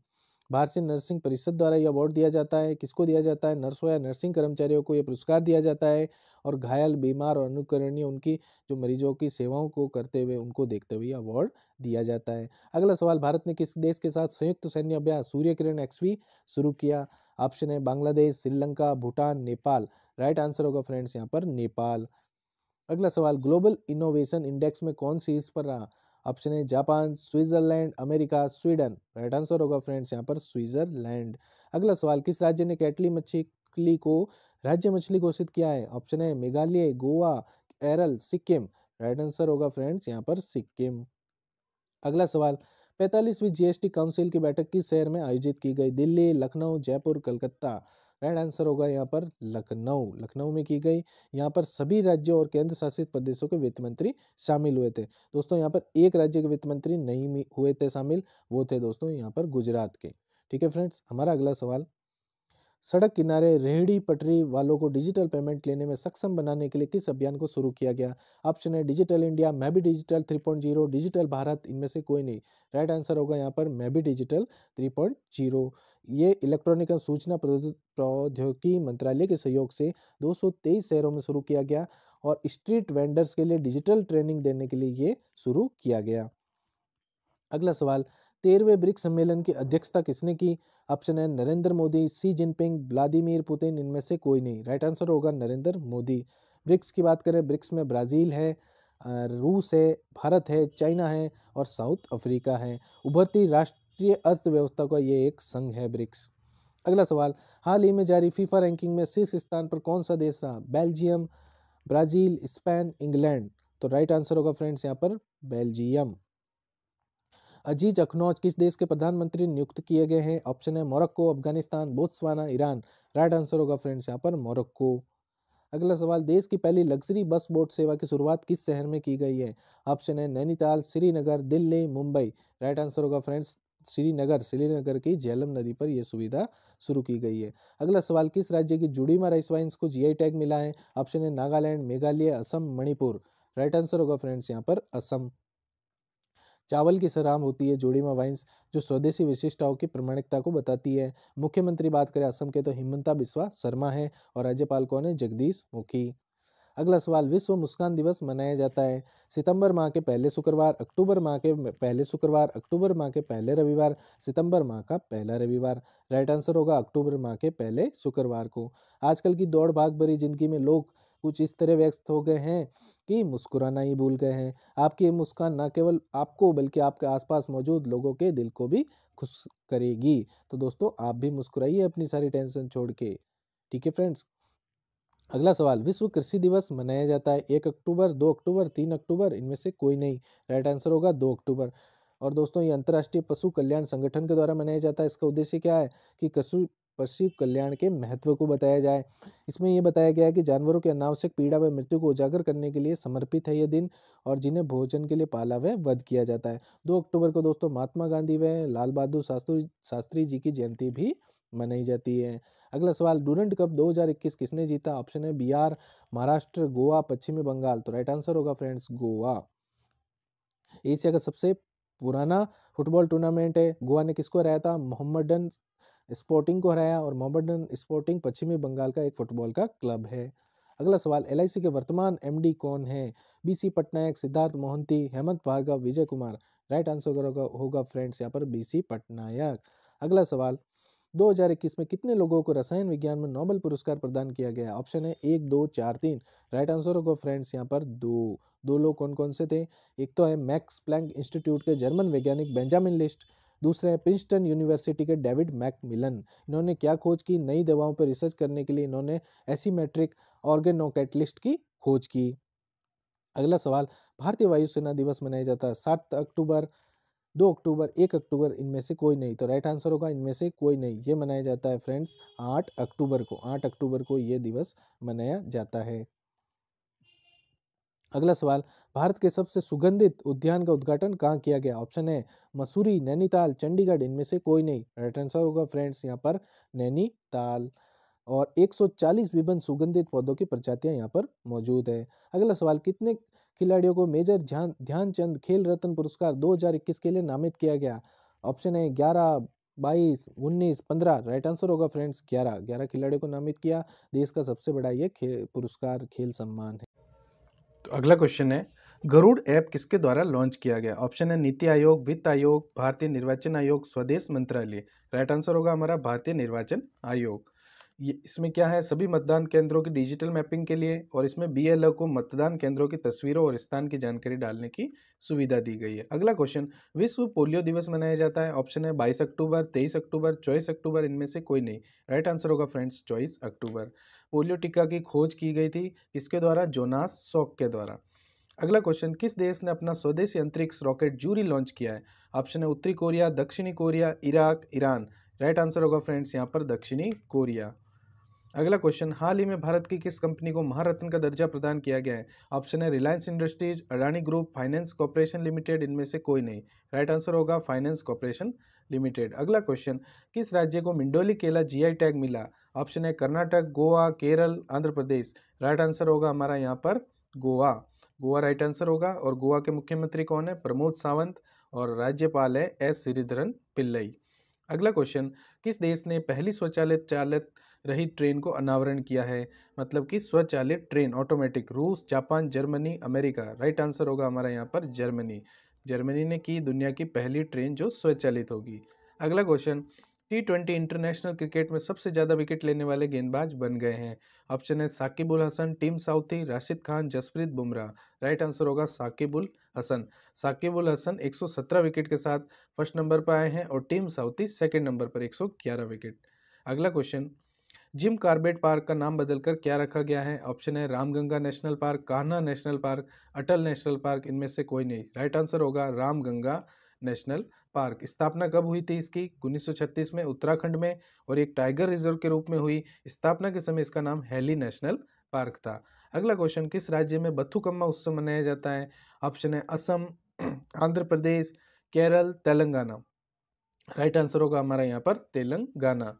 भारतीय नर्सिंग परिषद द्वारा यह अवार्ड दिया जाता है किसको दिया जाता है नर्सों या नर्सिंग कर्मचारियों को यह पुरस्कार दिया जाता है और घायल बीमार और अनुकरणीय उनकी जो मरीजों की सेवाओं को करते हुए उनको देखते हुए अवार्ड दिया जाता है अगला सवाल भारत ने किस देश के साथ संयुक्त सैन्य अभ्यास सूर्य किरण एक्सवी शुरू किया ऑप्शन है बांग्लादेश श्रीलंका भूटान नेपाल राइट आंसर होगा फ्रेंड्स यहाँ पर नेपाल अगला सवाल ग्लोबल इनोवेशन इंडेक्स में कौन सी इस पर रहा ऑप्शन है Japan Switzerland America Sweden right answer होगा फ्रेंड्स यहाँ पर स्विट्जरलैंड अगला सवाल किस राज्य ने कैटली मछली को राज्य मछली घोषित किया है ऑप्शन है मेघालय गोवा एरल सिक्किम राइट आंसर होगा फ्रेंड्स यहाँ पर सिक्किम अगला सवाल पैंतालीसवीं जीएसटी काउंसिल की बैठक किस शहर में आयोजित की गई दिल्ली लखनऊ जयपुर कलकत्ता राइट आंसर होगा यहाँ पर लखनऊ लखनऊ में की गई यहाँ पर सभी राज्यों और केंद्र शासित प्रदेशों के वित्त मंत्री शामिल हुए थे दोस्तों यहाँ पर एक राज्य के वित्त मंत्री नहीं हुए थे शामिल वो थे दोस्तों यहाँ पर गुजरात के ठीक है फ्रेंड्स हमारा अगला सवाल सड़क किनारे रेहड़ी पटरी वालों को डिजिटल पेमेंट लेने में सक्षम बनाने के लिए किस अभियान को शुरू किया गया ऑप्शन है डिजिटल इंडिया मैं भी डिजिटल 3.0 डिजिटल भारत इनमें से कोई नहीं राइट आंसर होगा यहाँ पर मैं भी डिजिटल 3.0 ये इलेक्ट्रॉनिक और सूचना प्रौद्योगिकी मंत्रालय के सहयोग से दो शहरों में शुरू किया गया और स्ट्रीट वेंडर्स के लिए डिजिटल ट्रेनिंग देने के लिए ये शुरू किया गया अगला सवाल तेरहवें ब्रिक्स सम्मेलन की अध्यक्षता किसने की ऑप्शन है Narendra Modi Xi Jinping Vladimir Putin इनमें से कोई नहीं राइट आंसर होगा नरेंद्र मोदी ब्रिक्स की बात करें ब्रिक्स में ब्राज़ील है रूस है भारत है चाइना है और साउथ अफ्रीका है उभरती राष्ट्रीय अर्थव्यवस्था का ये एक संघ है ब्रिक्स अगला सवाल हाल ही में जारी फीफा रैंकिंग में शीर्ष स्थान पर कौन सा देश रहा बेल्जियम ब्राज़ील स्पेन इंग्लैंड तो राइट आंसर होगा फ्रेंड्स यहाँ पर बेल्जियम अजीज अखनौज किस देश के प्रधानमंत्री नियुक्त किए गए हैं ऑप्शन है Morocco Afghanistan Botswana Iran right answer होगा फ्रेंड्स यहाँ पर मोरक्को अगला सवाल देश की पहली लग्जरी बस बोट सेवा की शुरुआत किस शहर में की गई है ऑप्शन है नैनीताल श्रीनगर दिल्ली मुंबई राइट आंसर होगा फ्रेंड्स श्रीनगर श्रीनगर की झेलम नदी पर यह सुविधा शुरू की गई है अगला सवाल किस राज्य की जुड़ीमा राइस वाइन्स को जीआई टैग मिला है ऑप्शन है नागालैंड मेघालय असम मणिपुर राइट आंसर होगा फ्रेंड्स यहाँ पर असम चावल की सराम होती है जोड़ीमा वाइन्स जो स्वदेशी विशिष्टताओं की प्रमाणिकता को बताती है मुख्यमंत्री बात करें असम के तो हिमंता बिस्वा शर्मा है और राज्यपाल कौन है जगदीश मुखी अगला सवाल विश्व मुस्कान दिवस मनाया जाता है सितंबर माह के पहले शुक्रवार अक्टूबर माह के पहले शुक्रवार अक्टूबर माह के पहले रविवार सितंबर माह का पहला रविवार राइट आंसर होगा अक्टूबर माह के पहले शुक्रवार को आजकल की दौड़ भाग भरी जिंदगी में लोग कुछ इस तरह व्यस्त हो गए हैं कि मुस्कुराना ही भूल गए हैं आपकी मुस्कान न केवल आपको बल्कि आपके आसपास मौजूद लोगों के दिल को भी खुश करेगी तो दोस्तों आप भी मुस्कुराइए अपनी सारी टेंशन छोड़ के ठीक है फ्रेंड्स अगला सवाल विश्व कृषि दिवस मनाया जाता है एक अक्टूबर दो अक्टूबर तीन अक्टूबर इनमें से कोई नहीं राइट आंसर होगा दो अक्टूबर और दोस्तों ये अंतर्राष्ट्रीय पशु कल्याण संगठन के द्वारा मनाया जाता है इसका उद्देश्य क्या है कि पशु पशु कल्याण के महत्व को बताया जाए इसमें यह बताया गया है कि जानवरों के अनावश्यक पीड़ा व मृत्यु को उजागर करने के लिए समर्पित है यह दिन और जिन्हें भोजन के लिए पाला व वध किया जाता है दो अक्टूबर को दोस्तों महात्मा गांधी व लाल बहादुर शास्त्री शास्त्री जी की जयंती भी मनाई जाती है अगला सवाल डूरेंट कप 2021 किसने जीता ऑप्शन है बिहार महाराष्ट्र गोवा पश्चिमी बंगाल तो राइट आंसर होगा फ्रेंड्स गोवा एशिया का सबसे पुराना फुटबॉल टूर्नामेंट है गोवा ने किसको हराया था मोहम्मद स्पोर्टिंग को हराया और मोहम्मडन स्पोर्टिंग पश्चिमी बंगाल का एक फुटबॉल का क्लब है अगला सवाल एल के वर्तमान एम कौन है B C Patnaik Siddharth Mohanty Hemant Bhargav Vijay Kumar right answer होगा होगा फ्रेंड्स यहाँ पर बीसी पटनायक अगला सवाल 2021 में कितने लोगों को रसायन विज्ञान में नोबेल पुरस्कार प्रदान किया गया ऑप्शन है एक दो चार तीन राइट आंसर होगा फ्रेंड्स यहाँ पर दो दो लोग कौन कौन से थे एक तो है मैक्स प्लैंक इंस्टीट्यूट के जर्मन वैज्ञानिक बेंजामिन लिस्ट दूसरे हैं प्रिंसटन यूनिवर्सिटी के डेविड मैकमिलन इन्होंने क्या खोज की नई दवाओं पर रिसर्च करने के लिए इन्होंने एसीमेट्रिक ऑर्गेनोकेटलिस्ट की खोज की अगला सवाल भारतीय वायुसेना दिवस मनाया जाता है सात अक्टूबर दो अक्टूबर एक अक्टूबर इनमें से कोई नहीं तो राइट आंसर होगा इनमें से कोई नहीं ये मनाया जाता है फ्रेंड्स आठ अक्टूबर को आठ अक्टूबर को ये दिवस मनाया जाता है अगला सवाल भारत के सबसे सुगंधित उद्यान का उद्घाटन कहाँ किया गया ऑप्शन है मसूरी नैनीताल चंडीगढ़ इनमें से कोई नहीं राइट आंसर होगा फ्रेंड्स यहाँ पर नैनीताल और 140 विभिन्न सुगंधित पौधों की प्रजातियां यहाँ पर मौजूद है अगला सवाल कितने खिलाड़ियों को मेजर ध्यान ध्यानचंद खेल रत्न पुरस्कार 2021 के लिए नामित किया गया ऑप्शन है ग्यारह बाईस उन्नीस पंद्रह राइट आंसर होगा फ्रेंड्स ग्यारह ग्यारह खिलाड़ियों को नामित किया देश का सबसे बड़ा ये खे, पुरस्कार खेल सम्मान है तो अगला क्वेश्चन है गरुड़ ऐप किसके द्वारा लॉन्च किया गया ऑप्शन है नीति आयोग वित्त आयोग भारतीय निर्वाचन आयोग स्वदेश मंत्रालय राइट आंसर होगा हमारा भारतीय निर्वाचन आयोग ये इसमें क्या है सभी मतदान केंद्रों की डिजिटल मैपिंग के लिए और इसमें बी को मतदान केंद्रों की तस्वीरों और स्थान की जानकारी डालने की सुविधा दी गई है अगला क्वेश्चन विश्व पोलियो दिवस मनाया जाता है ऑप्शन है बाईस अक्टूबर तेईस अक्टूबर चौबीस अक्टूबर इनमें से कोई नहीं राइट आंसर होगा फ्रेंड्स चौबीस अक्टूबर पोलियो टीका की खोज की गई थी किसके द्वारा जोनास सॉक के द्वारा अगला क्वेश्चन किस देश ने अपना स्वदेशी अंतरिक्ष रॉकेट जूरी लॉन्च किया है ऑप्शन है उत्तरी कोरिया दक्षिणी Korea Iraq Iran right answer होगा फ्रेंड्स यहाँ पर दक्षिणी कोरिया अगला क्वेश्चन हाल ही में भारत की किस कंपनी को महारत्न का दर्जा प्रदान किया गया है ऑप्शन है Reliance Industries Adani Group Finance Corporation Limited इनमें से कोई नहीं राइट आंसर होगा फाइनेंस कॉरपोरेशन लिमिटेड अगला क्वेश्चन किस राज्य को मिंडोली केला जीआई टैग मिला ऑप्शन है कर्नाटक गोवा केरल आंध्र प्रदेश राइट आंसर होगा हमारा यहाँ पर गोवा गोवा राइट आंसर होगा और गोवा के मुख्यमंत्री कौन है प्रमोद सावंत और राज्यपाल है एस श्रीधरन पिल्लई अगला क्वेश्चन किस देश ने पहली स्वचालित चालित रहित ट्रेन को अनावरण किया है मतलब कि स्वचालित ट्रेन ऑटोमेटिक रूस Japan Germany America right answer होगा हमारा यहाँ पर जर्मनी जर्मनी ने की दुनिया की पहली ट्रेन जो स्वचालित होगी अगला question T twenty international cricket में सबसे ज़्यादा विकेट लेने वाले गेंदबाज बन गए हैं ऑप्शन है Shakibul Hasan Tim Southee Rashid Khan Jasprit Bumrah right answer होगा साकिबुल हसन साकिबुल हसन 117 विकेट के साथ फर्स्ट नंबर पर आए हैं और टीम साउथी सेकेंड नंबर पर 111 विकेट अगला क्वेश्चन जिम कार्बेट पार्क का नाम बदलकर क्या रखा गया है ऑप्शन है Ramganga National Park Kanha National Park Atal National Park इनमें से कोई नहीं राइट आंसर होगा रामगंगा नेशनल पार्क स्थापना कब हुई थी इसकी 1936 में उत्तराखंड में और एक टाइगर रिजर्व के रूप में हुई स्थापना के समय इसका नाम हेली नेशनल पार्क था अगला क्वेश्चन किस राज्य में बथुकम्मा उत्सव मनाया जाता है ऑप्शन है असम (clears throat) आंध्र प्रदेश केरल तेलंगाना राइट आंसर होगा हमारा यहाँ पर तेलंगाना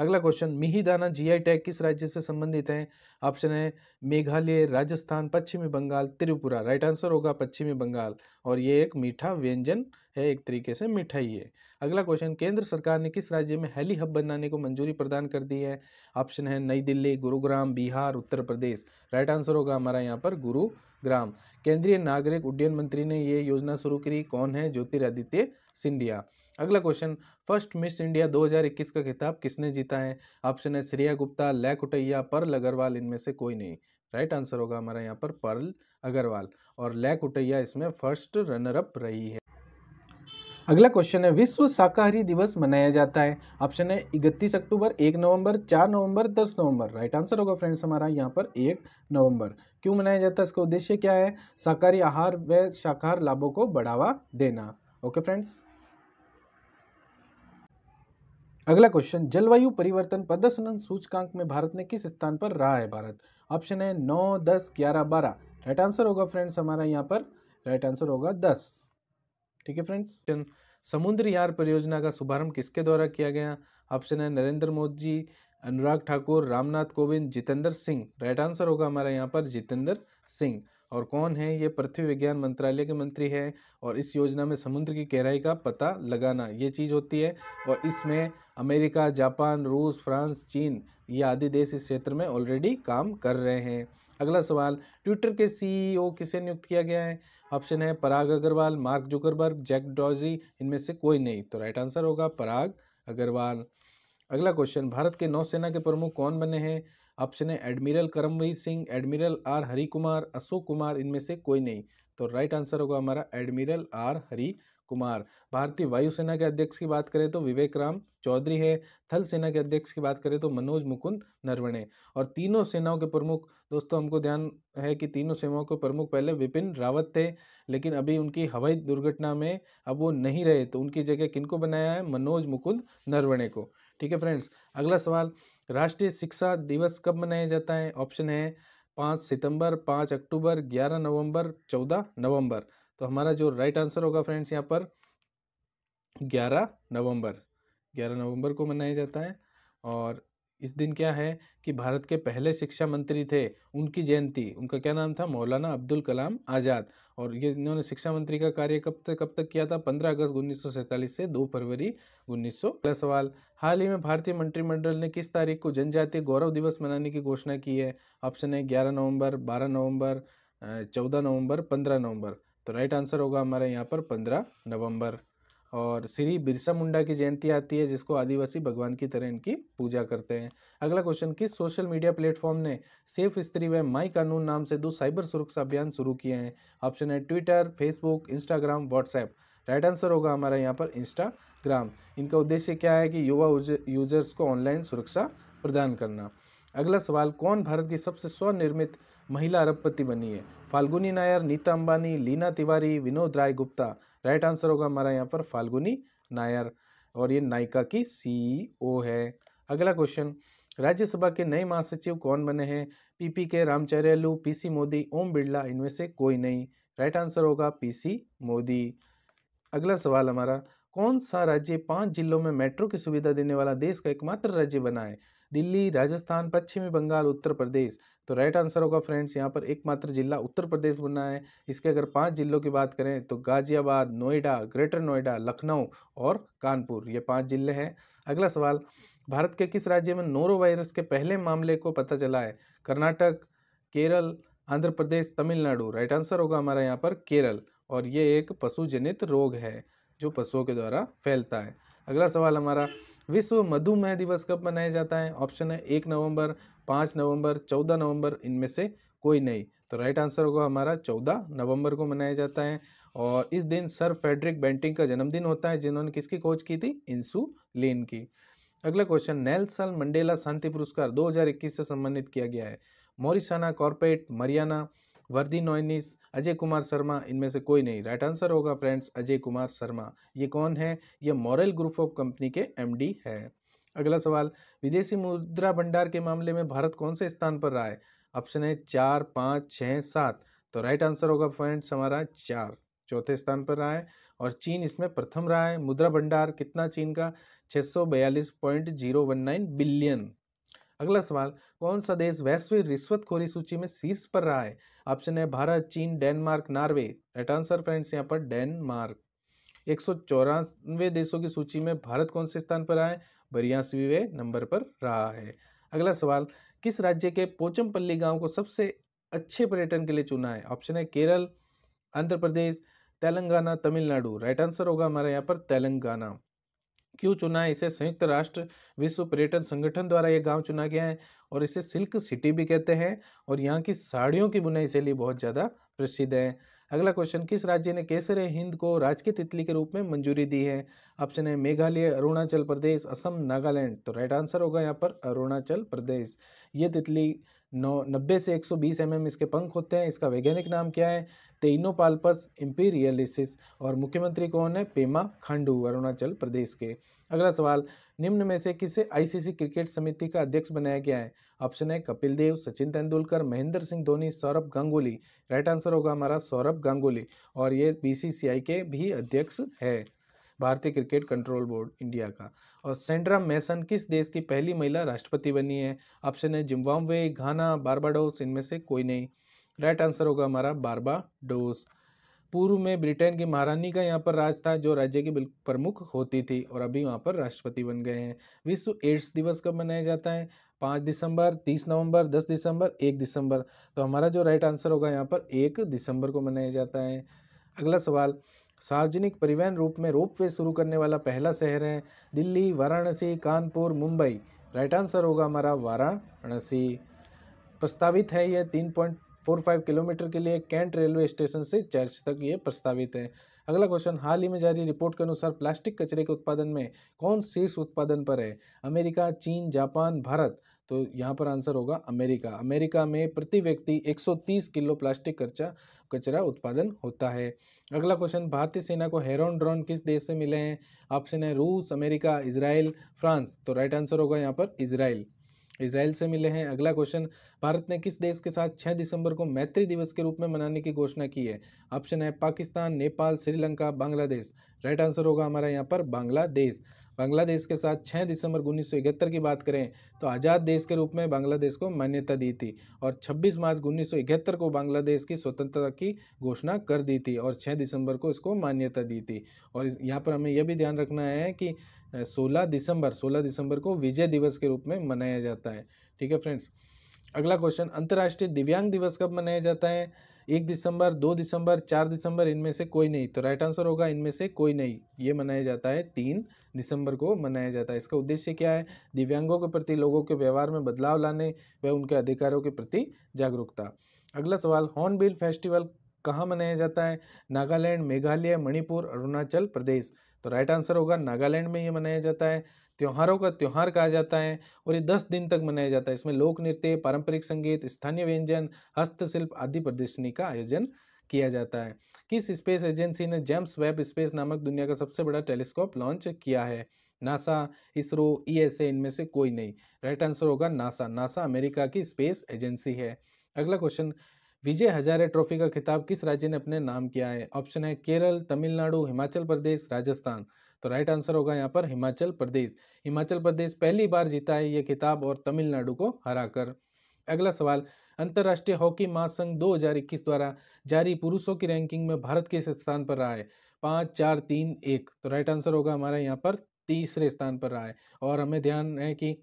अगला क्वेश्चन मिहिदाना जीआई टैग किस राज्य से संबंधित है ऑप्शन है मेघालय राजस्थान पश्चिमी बंगाल त्रिपुरा राइट आंसर होगा पश्चिमी बंगाल और ये एक मीठा व्यंजन है एक तरीके से मिठाई है अगला क्वेश्चन केंद्र सरकार ने किस राज्य में हेली हब बनाने को मंजूरी प्रदान कर दी है ऑप्शन है नई दिल्ली गुरुग्राम बिहार उत्तर प्रदेश राइट आंसर होगा हमारा यहाँ पर गुरुग्राम केंद्रीय नागरिक उड्डयन मंत्री ने ये योजना शुरू करी कौन है ज्योतिरादित्य सिंधिया अगला क्वेश्चन फर्स्ट मिस इंडिया 2021 का खिताब किसने जीता है ऑप्शन है श्रेया गुप्ता लय कुटैया पर्ल अग्रवाल इनमें से कोई नहीं राइट आंसर होगा हमारा यहाँ पर पर्ल अग्रवाल और लय कुटैया इसमें फर्स्ट रनर अप रही है अगला क्वेश्चन है विश्व शाकाहारी दिवस मनाया जाता है ऑप्शन है इकतीस अक्टूबर एक नवंबर चार नवंबर दस नवंबर राइट आंसर होगा फ्रेंड्स हमारा यहाँ पर एक नवंबर क्यों मनाया जाता है इसका उद्देश्य क्या है शाकाहारी आहार व शाकाहार लाभों को बढ़ावा देना ओके okay, फ्रेंड्स अगला क्वेश्चन जलवायु परिवर्तन प्रदर्शन सूचकांक में भारत ने किस स्थान पर रहा है भारत ऑप्शन है नौ दस ग्यारह बारह राइट आंसर होगा फ्रेंड्स हमारा यहाँ पर राइट आंसर होगा दस ठीक है फ्रेंड्स समुद्री यार परियोजना का शुभारंभ किसके द्वारा किया गया ऑप्शन है नरेंद्र मोदी अनुराग ठाकुर रामनाथ कोविंद जितेंद्र सिंह राइट आंसर होगा हमारा यहाँ पर जितेंद्र सिंह और कौन है ये पृथ्वी विज्ञान मंत्रालय के मंत्री हैं और इस योजना में समुद्र की गहराई का पता लगाना ये चीज़ होती है और इसमें अमेरिका जापान रूस फ्रांस चीन ये आदि देश इस क्षेत्र में ऑलरेडी काम कर रहे हैं अगला सवाल ट्विटर के सीईओ e किसे नियुक्त किया गया है ऑप्शन है Parag Agrawal Mark Zuckerberg Jack Dorsey इनमें से कोई नहीं तो राइट आंसर होगा पराग अग्रवाल अगला क्वेश्चन भारत के नौसेना के प्रमुख कौन बने हैं ऑप्शन है admiral Karambir Singh admiral R Hari Kumar Ashok Kumar इनमें से कोई नहीं तो राइट आंसर होगा हमारा एडमिरल आर हरि कुमार भारतीय वायुसेना के अध्यक्ष की बात करें तो विवेक राम चौधरी है थल सेना के अध्यक्ष की बात करें तो मनोज मुकुंद नरवणे और तीनों सेनाओं के प्रमुख दोस्तों हमको ध्यान है कि तीनों सेनाओं के प्रमुख पहले विपिन रावत थे लेकिन अभी उनकी हवाई दुर्घटना में अब वो नहीं रहे तो उनकी जगह किनको बनाया है मनोज मुकुंद नरवणे को ठीक है फ्रेंड्स अगला सवाल राष्ट्रीय शिक्षा दिवस कब मनाया जाता है ऑप्शन है पाँच सितंबर पाँच अक्टूबर ग्यारह नवंबर चौदह नवंबर तो हमारा जो राइट आंसर होगा फ्रेंड्स यहाँ पर ग्यारह नवंबर ग्यारह नवंबर को मनाया जाता है और इस दिन क्या है कि भारत के पहले शिक्षा मंत्री थे उनकी जयंती उनका क्या नाम था मौलाना अब्दुल कलाम आज़ाद और ये इन्होंने शिक्षा मंत्री का कार्य कब तक कब तक किया था 15 अगस्त उन्नीस से 2 फरवरी उन्नीस अगला सवाल हाल ही में भारतीय मंत्रिमंडल ने किस तारीख को जनजातीय गौरव दिवस मनाने की घोषणा की है ऑप्शन है ग्यारह नवम्बर बारह नवम्बर चौदह नवंबर पंद्रह नवम्बर तो राइट आंसर होगा हमारे यहाँ पर पंद्रह नवम्बर और श्री बिरसा मुंडा की जयंती आती है जिसको आदिवासी भगवान की तरह इनकी पूजा करते हैं अगला क्वेश्चन किस सोशल मीडिया प्लेटफॉर्म ने सेफ स्त्री व माई कानून नाम से दो साइबर सुरक्षा अभियान शुरू किए हैं ऑप्शन है Twitter Facebook Instagram WhatsApp right answer होगा हमारा यहाँ पर इंस्टाग्राम इनका उद्देश्य क्या है कि युवा यूजर्स को ऑनलाइन सुरक्षा प्रदान करना अगला सवाल कौन भारत की सबसे स्वनिर्मित महिला अरबपति बनी है फाल्गुनी नायर नीता अंबानी लीना तिवारी विनोद राय गुप्ता राइट आंसर होगा हमारा यहाँ पर फाल्गुनी नायर और ये नायका की सीईओ e है अगला क्वेश्चन राज्यसभा के नए महासचिव कौन बने हैं P P K P P C Modi Om Birla इनमें से कोई नहीं राइट आंसर होगा पीसी मोदी अगला सवाल हमारा कौन सा राज्य पांच जिलों में मेट्रो की सुविधा देने वाला देश का एकमात्र राज्य बना है दिल्ली राजस्थान पश्चिमी बंगाल उत्तर प्रदेश तो राइट आंसर होगा फ्रेंड्स यहाँ पर एकमात्र जिला उत्तर प्रदेश बनना है इसके अगर पांच जिलों की बात करें तो गाजियाबाद नोएडा ग्रेटर नोएडा लखनऊ और कानपुर ये पांच जिले हैं अगला सवाल भारत के किस राज्य में नोरो वायरस के पहले मामले को पता चला है कर्नाटक केरल आंध्र प्रदेश तमिलनाडु राइट आंसर होगा हमारा यहाँ पर केरल और ये एक पशु जनित रोग है जो पशुओं के द्वारा फैलता है अगला सवाल हमारा विश्व मधुमेह दिवस कब मनाया जाता है ऑप्शन है एक नवंबर पाँच नवंबर चौदह नवंबर इनमें से कोई नहीं तो राइट आंसर होगा हमारा चौदह नवंबर को मनाया जाता है और इस दिन सर फेडरिक बेंटिंग का जन्मदिन होता है जिन्होंने किसकी खोज की थी लेन की अगला क्वेश्चन नेल्सन मंडेला शांति पुरस्कार 2021 से सम्मानित किया गया है मोरिसाना कॉर्पोरेट मरियाना वर्दी नोइनिस अजय कुमार शर्मा इनमें से कोई नहीं राइट आंसर होगा फ्रेंड्स अजय कुमार शर्मा ये कौन है ये मॉरल ग्रुप ऑफ कंपनी के एम है अगला सवाल विदेशी मुद्रा भंडार के मामले में भारत कौन से स्थान पर रहा है ऑप्शन है चार पाँच छः सात तो राइट आंसर होगा फ्रेंड्स हमारा चार चौथे स्थान पर रहा है और चीन इसमें प्रथम रहा है मुद्रा भंडार कितना चीन का 642.019 बिलियन अगला सवाल कौन सा देश वैश्विक रिश्वतखोरी सूची में शीर्ष पर रहा है ऑप्शन है भारत चीन Denmark Norway right answer friends यहाँ पर डेनमार्क एक देशों की सूची में भारत कौन से स्थान पर आए है बरियासीवे नंबर पर रहा है अगला सवाल किस राज्य के पोचमपल्ली गांव को सबसे अच्छे पर्यटन के लिए चुना है ऑप्शन है केरल आंध्र प्रदेश तेलंगाना तमिलनाडु राइट आंसर होगा हमारे यहाँ पर तेलंगाना क्यों चुना है इसे संयुक्त राष्ट्र विश्व पर्यटन संगठन द्वारा ये गांव चुना गया है और इसे सिल्क सिटी भी कहते हैं और यहाँ की साड़ियों की बुनाई शैली बहुत ज़्यादा प्रसिद्ध है अगला क्वेश्चन किस राज्य ने केसरे हिंद को राजकीय तितली के रूप में मंजूरी दी है ऑप्शन है मेघालय अरुणाचल प्रदेश असम नागालैंड तो राइट आंसर होगा यहाँ पर अरुणाचल प्रदेश ये तितली नौ नब्बे से 120 एम इसके पंख होते हैं इसका वैज्ञानिक नाम क्या है तेइनोपाल्पस इम्पीरियलिसिस और मुख्यमंत्री कौन है पेमा खांडू अरुणाचल प्रदेश के अगला सवाल निम्न में से किसे आईसीसी क्रिकेट समिति का अध्यक्ष बनाया गया है ऑप्शन है कपिल देव सचिन तेंदुलकर महेंद्र सिंह धोनी सौरभ गांगुली राइट आंसर होगा हमारा सौरभ गांगुली और ये बी के भी अध्यक्ष है भारतीय क्रिकेट कंट्रोल बोर्ड इंडिया का और सेंड्रा मैसन किस देश की पहली महिला राष्ट्रपति बनी है ऑप्शन है जिम्बाब्वे घाना बारबाडोस इनमें से कोई नहीं राइट आंसर होगा हमारा बारबाडोस पूर्व में ब्रिटेन की महारानी का यहाँ पर राज था जो राज्य की प्रमुख होती थी और अभी वहाँ पर राष्ट्रपति बन गए हैं विश्व एड्स दिवस कब मनाया जाता है पाँच दिसंबर तीस नवंबर दस दिसंबर एक दिसंबर तो हमारा जो राइट आंसर होगा यहाँ पर एक दिसंबर को मनाया जाता है अगला सवाल सार्वजनिक परिवहन रूप में रोप वे शुरू करने वाला पहला शहर है दिल्ली वाराणसी कानपुर मुंबई राइट आंसर होगा हमारा वाराणसी प्रस्तावित है यह तीन पॉइंट फोर फाइव किलोमीटर के लिए कैंट रेलवे स्टेशन से चर्च तक ये प्रस्तावित है अगला क्वेश्चन हाल ही में जारी रिपोर्ट के अनुसार प्लास्टिक कचरे के उत्पादन में कौन शीर्ष उत्पादन पर है अमेरिका चीन जापान भारत तो यहाँ पर आंसर होगा अमेरिका अमेरिका में प्रति व्यक्ति 130 किलो प्लास्टिक कचरा कचरा उत्पादन होता है अगला क्वेश्चन भारतीय सेना को हेरोन ड्रोन किस देश से मिले हैं ऑप्शन है रूस अमेरिका इसराइल फ्रांस तो राइट आंसर होगा यहाँ पर इसराइल इसराइल से मिले हैं अगला क्वेश्चन भारत ने किस देश के साथ 6 दिसंबर को मैत्री दिवस के रूप में मनाने की घोषणा की है ऑप्शन है पाकिस्तान नेपाल श्रीलंका बांग्लादेश राइट आंसर होगा हमारा यहाँ पर बांग्लादेश बांग्लादेश के साथ 6 दिसंबर उन्नीस की बात करें तो आज़ाद देश के रूप में बांग्लादेश को मान्यता दी थी और 26 मार्च उन्नीस को बांग्लादेश की स्वतंत्रता की घोषणा कर दी थी और 6 दिसंबर को इसको मान्यता दी थी और यहाँ पर हमें यह भी ध्यान रखना है कि 16 दिसंबर 16 दिसंबर को विजय दिवस के रूप में मनाया जाता है ठीक है फ्रेंड्स अगला क्वेश्चन अंतर्राष्ट्रीय दिव्यांग दिवस कब मनाया जाता है एक दिसंबर दो दिसंबर चार दिसंबर इनमें से कोई नहीं तो राइट आंसर होगा इनमें से कोई नहीं ये मनाया जाता है तीन दिसंबर को मनाया जाता है इसका उद्देश्य क्या है दिव्यांगों के प्रति लोगों के व्यवहार में बदलाव लाने व उनके अधिकारों के प्रति जागरूकता अगला सवाल हॉर्नबिल फेस्टिवल कहाँ मनाया जाता है नागालैंड मेघालय मणिपुर अरुणाचल प्रदेश तो राइट आंसर होगा नागालैंड में ये मनाया जाता है त्योहारों का त्यौहार कहा जाता है और ये दस दिन तक मनाया जाता है इसमें लोक नृत्य पारंपरिक संगीत स्थानीय व्यंजन हस्तशिल्प आदि प्रदर्शनी का आयोजन किया जाता है किस स्पेस एजेंसी ने जेम्स वेब स्पेस नामक दुनिया का सबसे बड़ा टेलीस्कोप लॉन्च किया है नासा इसरो ए इनमें से कोई नहीं राइट आंसर होगा नासा नासा अमेरिका की स्पेस एजेंसी है अगला क्वेश्चन विजय हजारे ट्रॉफी का खिताब किस राज्य ने अपने नाम किया है ऑप्शन है केरल तमिलनाडु हिमाचल प्रदेश राजस्थान तो राइट आंसर होगा यहाँ पर हिमाचल प्रदेश हिमाचल प्रदेश पहली बार जीता है ये खिताब और तमिलनाडु को हराकर अगला सवाल अंतर्राष्ट्रीय हॉकी महासंघ 2021 द्वारा जारी पुरुषों की रैंकिंग में भारत किस स्थान पर रहा है पाँच चार तीन एक तो राइट आंसर होगा हमारा यहाँ पर तीसरे स्थान पर रहा है और हमें ध्यान है कि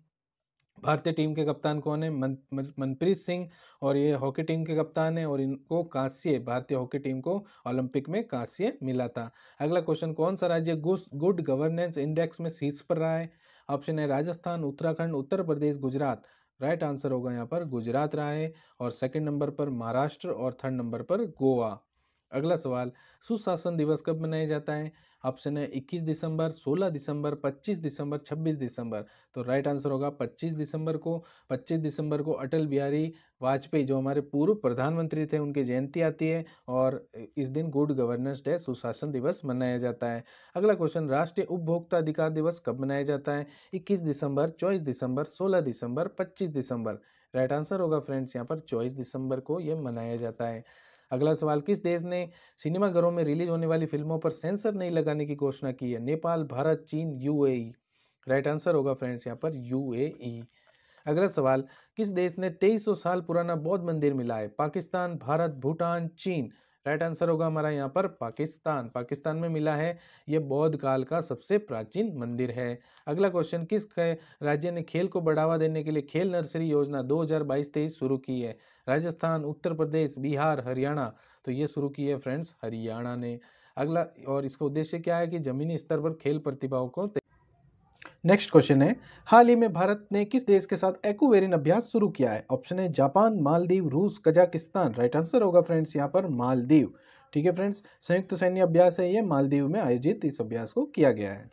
भारतीय टीम के कप्तान कौन है मन, मनप्रीत सिंह और ये हॉकी टीम के कप्तान है और इनको कांस्य भारतीय हॉकी टीम को ओलंपिक में कांस्य मिला था अगला क्वेश्चन कौन सा राज्य गुड गवर्नेंस इंडेक्स में सीट्स पर रहा है ऑप्शन है राजस्थान उत्तराखंड उत्तर प्रदेश गुजरात राइट आंसर होगा यहाँ पर गुजरात रहा है और सेकेंड नंबर पर महाराष्ट्र और थर्ड नंबर पर गोवा अगला सवाल सुशासन दिवस कब मनाया जाता है ऑप्शन है 21 दिसंबर 16 दिसंबर 25 दिसंबर 26 दिसंबर तो राइट आंसर होगा 25 दिसंबर को 25 दिसंबर को अटल बिहारी वाजपेयी जो हमारे पूर्व प्रधानमंत्री थे उनकी जयंती आती है और इस दिन गुड गवर्नेंस डे सुशासन दिवस मनाया जाता है अगला क्वेश्चन राष्ट्रीय उपभोक्ता अधिकार दिवस कब मनाया जाता है इक्कीस दिसंबर चौबीस दिसंबर सोलह दिसंबर पच्चीस दिसंबर राइट आंसर होगा फ्रेंड्स यहाँ पर चौबीस दिसंबर को ये मनाया जाता है अगला सवाल किस देश ने सिनेमाघरों में रिलीज होने वाली फिल्मों पर सेंसर नहीं लगाने की घोषणा की है नेपाल भारत चीन यू राइट आंसर होगा फ्रेंड्स यहाँ पर यू अगला सवाल किस देश ने 2300 साल पुराना बौद्ध मंदिर मिला है पाकिस्तान भारत भूटान चीन राइट आंसर होगा हमारा यहाँ पर पाकिस्तान पाकिस्तान में मिला है ये बौद्ध काल का सबसे प्राचीन मंदिर है अगला क्वेश्चन किस राज्य ने खेल को बढ़ावा देने के लिए खेल नर्सरी योजना 2022-23 शुरू की है राजस्थान उत्तर प्रदेश बिहार हरियाणा तो ये शुरू की है फ्रेंड्स हरियाणा ने अगला और इसका उद्देश्य क्या है कि जमीनी स्तर पर खेल प्रतिभाओं को नेक्स्ट क्वेश्चन है हाल ही में भारत ने किस देश के साथ एक्वेरियन अभ्यास शुरू किया है ऑप्शन है जापान मालदीव रूस कजाकिस्तान राइट आंसर होगा फ्रेंड्स यहाँ पर मालदीव ठीक है फ्रेंड्स संयुक्त सैन्य अभ्यास है ये मालदीव में आयोजित इस अभ्यास को किया गया है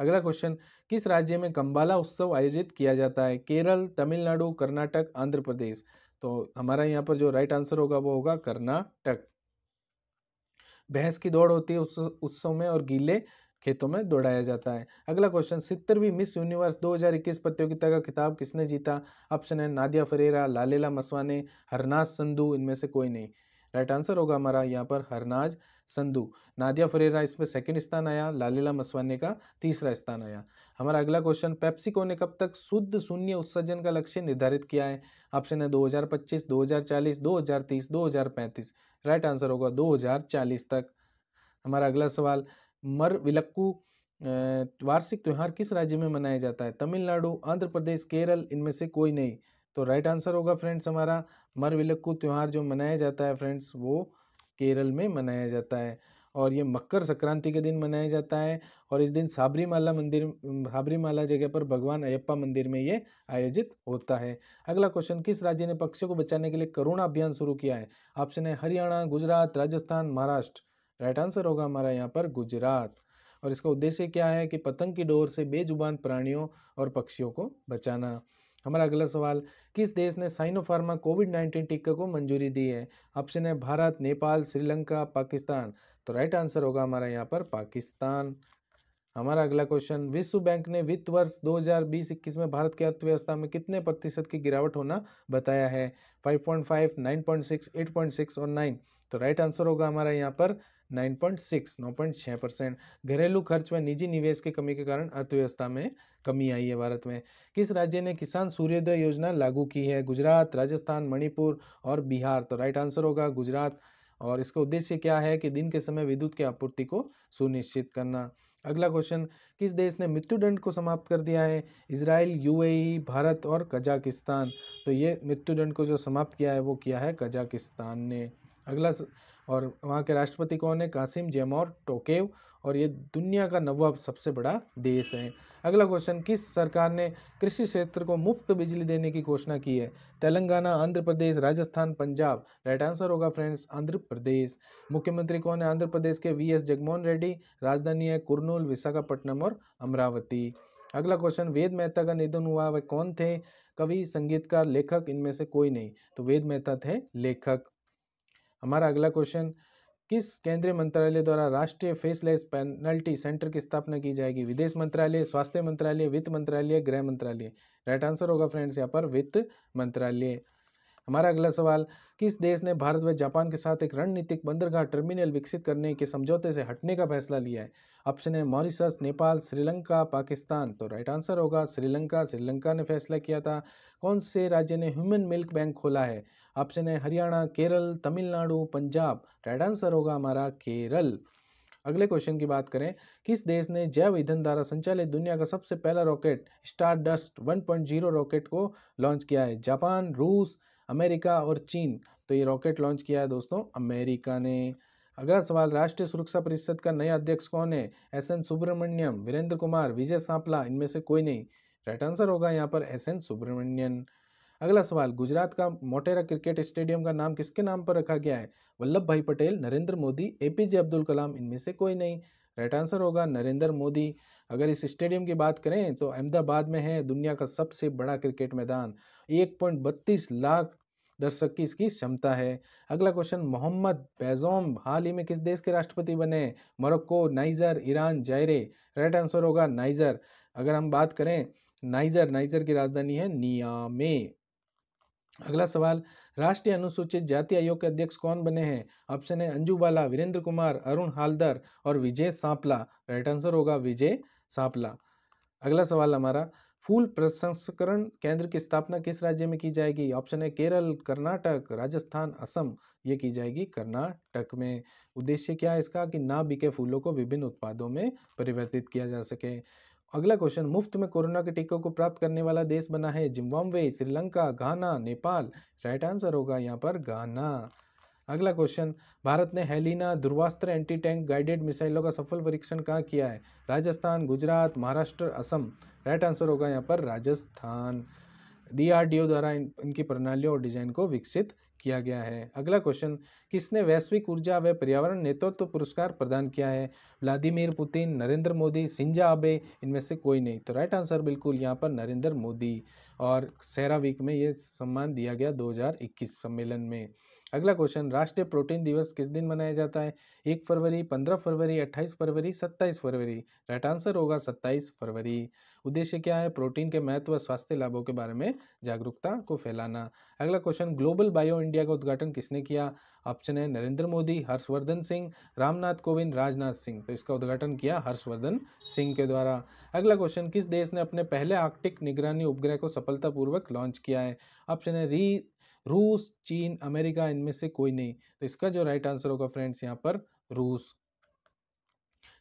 अगला क्वेश्चन किस राज्य में कंबाला उत्सव आयोजित किया जाता है केरल तमिलनाडु कर्नाटक आंध्र प्रदेश तो हमारा यहाँ पर जो राइट आंसर होगा वो होगा कर्नाटक भैंस की दौड़ होती है उस उत्सव में और गीले खेतों में दौड़ाया जाता है अगला क्वेश्चन सितरवी मिस यूनिवर्स 2021 प्रतियोगिता का खिताब किसने जीता ऑप्शन है Nadia Ferreira Lalela Mswane Harnaaz Sandhu इनमें से कोई नहीं राइट आंसर होगा हमारा यहाँ पर हरनाज संधू नादिया फरेरा इसमें सेकंड स्थान आया लालीला मसवाने का तीसरा स्थान आया हमारा अगला क्वेश्चन पेप्सिको ने कब तक शुद्ध शून्य उत्सर्जन का लक्ष्य निर्धारित किया है ऑप्शन है 2025, 2040, 2030, 2035 राइट आंसर होगा 2040 तक हमारा अगला सवाल मर विलक्कू वार्षिक त्यौहार किस राज्य में मनाया जाता है तमिलनाडु आंध्र प्रदेश केरल इनमें से कोई नहीं तो राइट आंसर होगा फ्रेंड्स हमारा विलक्कू त्यौहार जो मनाया जाता है फ्रेंड्स वो केरल में मनाया जाता है और ये मकर संक्रांति के दिन मनाया जाता है और इस दिन साबरीमाला मंदिर साबरीमाला जगह पर भगवान अयप्पा मंदिर में ये आयोजित होता है अगला क्वेश्चन किस राज्य ने पक्षियों को बचाने के लिए करुणा अभियान शुरू किया है ऑप्शन है हरियाणा गुजरात राजस्थान महाराष्ट्र राइट आंसर होगा हमारा यहाँ पर गुजरात और इसका उद्देश्य क्या है कि पतंग की डोर से बेजुबान प्राणियों और पक्षियों को बचाना हमारा अगला सवाल किस देश ने साइनोफार्मा कोविड नाइन्टीन टीके को मंजूरी दी है ऑप्शन है भारत नेपाल श्रीलंका पाकिस्तान तो राइट आंसर होगा हमारा यहाँ पर पाकिस्तान हमारा अगला क्वेश्चन विश्व बैंक ने वित्त वर्ष 2020-21 में भारत की अर्थव्यवस्था में कितने प्रतिशत की गिरावट होना बताया है 5.5, 9.6, 8.6 और 9 तो राइट आंसर होगा हमारा यहाँ पर 9.6 9.6 परसेंट घरेलू खर्च व निजी निवेश की कमी के कारण अर्थव्यवस्था में कमी आई है भारत में किस राज्य ने किसान सूर्योदय योजना लागू की है गुजरात राजस्थान मणिपुर और बिहार तो राइट आंसर होगा गुजरात और इसका उद्देश्य क्या है कि दिन के समय विद्युत की आपूर्ति को सुनिश्चित करना अगला क्वेश्चन किस देश ने मृत्युदंड को समाप्त कर दिया है इसराइल यूएई भारत और कजाकिस्तान तो ये मृत्युदंड को जो समाप्त किया है वो किया है कजाकिस्तान ने अगला और वहाँ के राष्ट्रपति कौन है कासिम जेमोर टोकेव और ये दुनिया का नवा सबसे बड़ा देश है अगला क्वेश्चन किस सरकार ने कृषि क्षेत्र को मुफ्त बिजली देने की घोषणा की है तेलंगाना आंध्र प्रदेश राजस्थान पंजाब राइट आंसर होगा फ्रेंड्स आंध्र प्रदेश मुख्यमंत्री कौन है आंध्र प्रदेश के वी एस जगमोहन रेड्डी राजधानी है कुरनूल विशाखापट्टनम और अमरावती अगला क्वेश्चन वेद मेहता का निधन हुआ वह कौन थे कवि संगीतकार लेखक इनमें से कोई नहीं तो वेद मेहता थे लेखक हमारा अगला क्वेश्चन किस केंद्रीय मंत्रालय द्वारा राष्ट्रीय फेसलेस पेनल्टी सेंटर की स्थापना की जाएगी विदेश मंत्रालय स्वास्थ्य मंत्रालय वित्त मंत्रालय गृह मंत्रालय राइट आंसर होगा फ्रेंड्स यहाँ पर वित्त मंत्रालय हमारा अगला सवाल किस देश ने भारत व जापान के साथ एक रणनीतिक बंदरगाह टर्मिनल विकसित करने के समझौते से हटने का फैसला लिया है ऑप्शन है मॉरिशस नेपाल श्रीलंका पाकिस्तान तो राइट आंसर होगा श्रीलंका श्रीलंका ने फैसला किया था कौन से राज्य ने ह्यूमन मिल्क बैंक खोला है ऑप्शन है हरियाणा केरल तमिलनाडु पंजाब राइट आंसर होगा हमारा केरल अगले क्वेश्चन की बात करें किस देश ने जैव ईंधन द्वारा संचालित दुनिया का सबसे पहला rocket star dust one rocket को लॉन्च किया है जापान रूस अमेरिका और चीन तो ये रॉकेट लॉन्च किया है दोस्तों अमेरिका ने अगला सवाल राष्ट्रीय सुरक्षा परिषद का नया अध्यक्ष कौन है एस एन सुब्रमण्यम वीरेंद्र कुमार विजय सांपला इनमें से कोई नहीं राइट आंसर होगा यहाँ पर एस एन सुब्रमण्यन अगला सवाल गुजरात का मोटेरा क्रिकेट स्टेडियम का नाम किसके नाम पर रखा गया है वल्लभ भाई पटेल नरेंद्र मोदी एपीजे अब्दुल कलाम इनमें से कोई नहीं राइट आंसर होगा नरेंद्र मोदी अगर इस स्टेडियम की बात करें तो अहमदाबाद में है दुनिया का सबसे बड़ा क्रिकेट मैदान 1.32 लाख दर्शक की इसकी क्षमता है अगला क्वेश्चन मोहम्मद बैजोम हाल ही में किस देश के राष्ट्रपति बने Morocco Niger Iran Zaire right answer होगा नाइजर अगर हम बात करें नाइजर नाइजर की राजधानी है नियामे अगला सवाल राष्ट्रीय अनुसूचित जाति आयोग के अध्यक्ष कौन बने हैं ऑप्शन है अंजू बाला वीरेंद्र कुमार अरुण हालदर और विजय सांपला राइट आंसर होगा विजय सांपला अगला सवाल हमारा फूल प्रसंस्करण केंद्र की स्थापना किस राज्य में की जाएगी ऑप्शन है केरल कर्नाटक राजस्थान असम ये की जाएगी कर्नाटक में उद्देश्य क्या है इसका कि ना बिके फूलों को विभिन्न उत्पादों में परिवर्तित किया जा सके अगला क्वेश्चन मुफ्त में कोरोना के टीकों को प्राप्त करने वाला देश बना है Zimbabwe Sri Lanka Ghana Nepal right answer होगा यहाँ पर घाना अगला क्वेश्चन भारत ने Helina Dhruvastra anti tank guided मिसाइलों का सफल परीक्षण कहाँ किया है राजस्थान गुजरात महाराष्ट्र असम राइट आंसर होगा यहाँ पर राजस्थान डीआरडीओ द्वारा इन, इनकी प्रणालियों और डिजाइन को विकसित किया गया है अगला क्वेश्चन किसने वैश्विक ऊर्जा व पर्यावरण नेतृत्व तो पुरस्कार प्रदान किया है Vladimir Putin Narendra Modi Shinzo Abe इनमें से कोई नहीं तो राइट आंसर बिल्कुल यहाँ पर नरेंद्र मोदी और सेरा वीक में ये सम्मान दिया गया 2021 सम्मेलन में अगला क्वेश्चन राष्ट्रीय प्रोटीन दिवस किस दिन मनाया जाता है एक फरवरी पंद्रह फरवरी अट्ठाईस फरवरी सत्ताईस फरवरी राइट आंसर होगा सत्ताईस फरवरी उद्देश्य क्या है प्रोटीन के महत्व स्वास्थ्य लाभों के बारे में जागरूकता को फैलाना अगला क्वेश्चन ग्लोबल बायो इंडिया का उद्घाटन किसने किया ऑप्शन है नरेंद्र मोदी हर्षवर्धन सिंह रामनाथ कोविंद राजनाथ सिंह तो इसका उद्घाटन किया हर्षवर्धन सिंह के द्वारा अगला क्वेश्चन किस देश ने अपने पहले आर्कटिक निगरानी उपग्रह को सफलतापूर्वक लॉन्च किया है ऑप्शन है री रूस चीन अमेरिका इनमें से कोई नहीं तो इसका जो राइट आंसर होगा फ्रेंड्स यहाँ पर रूस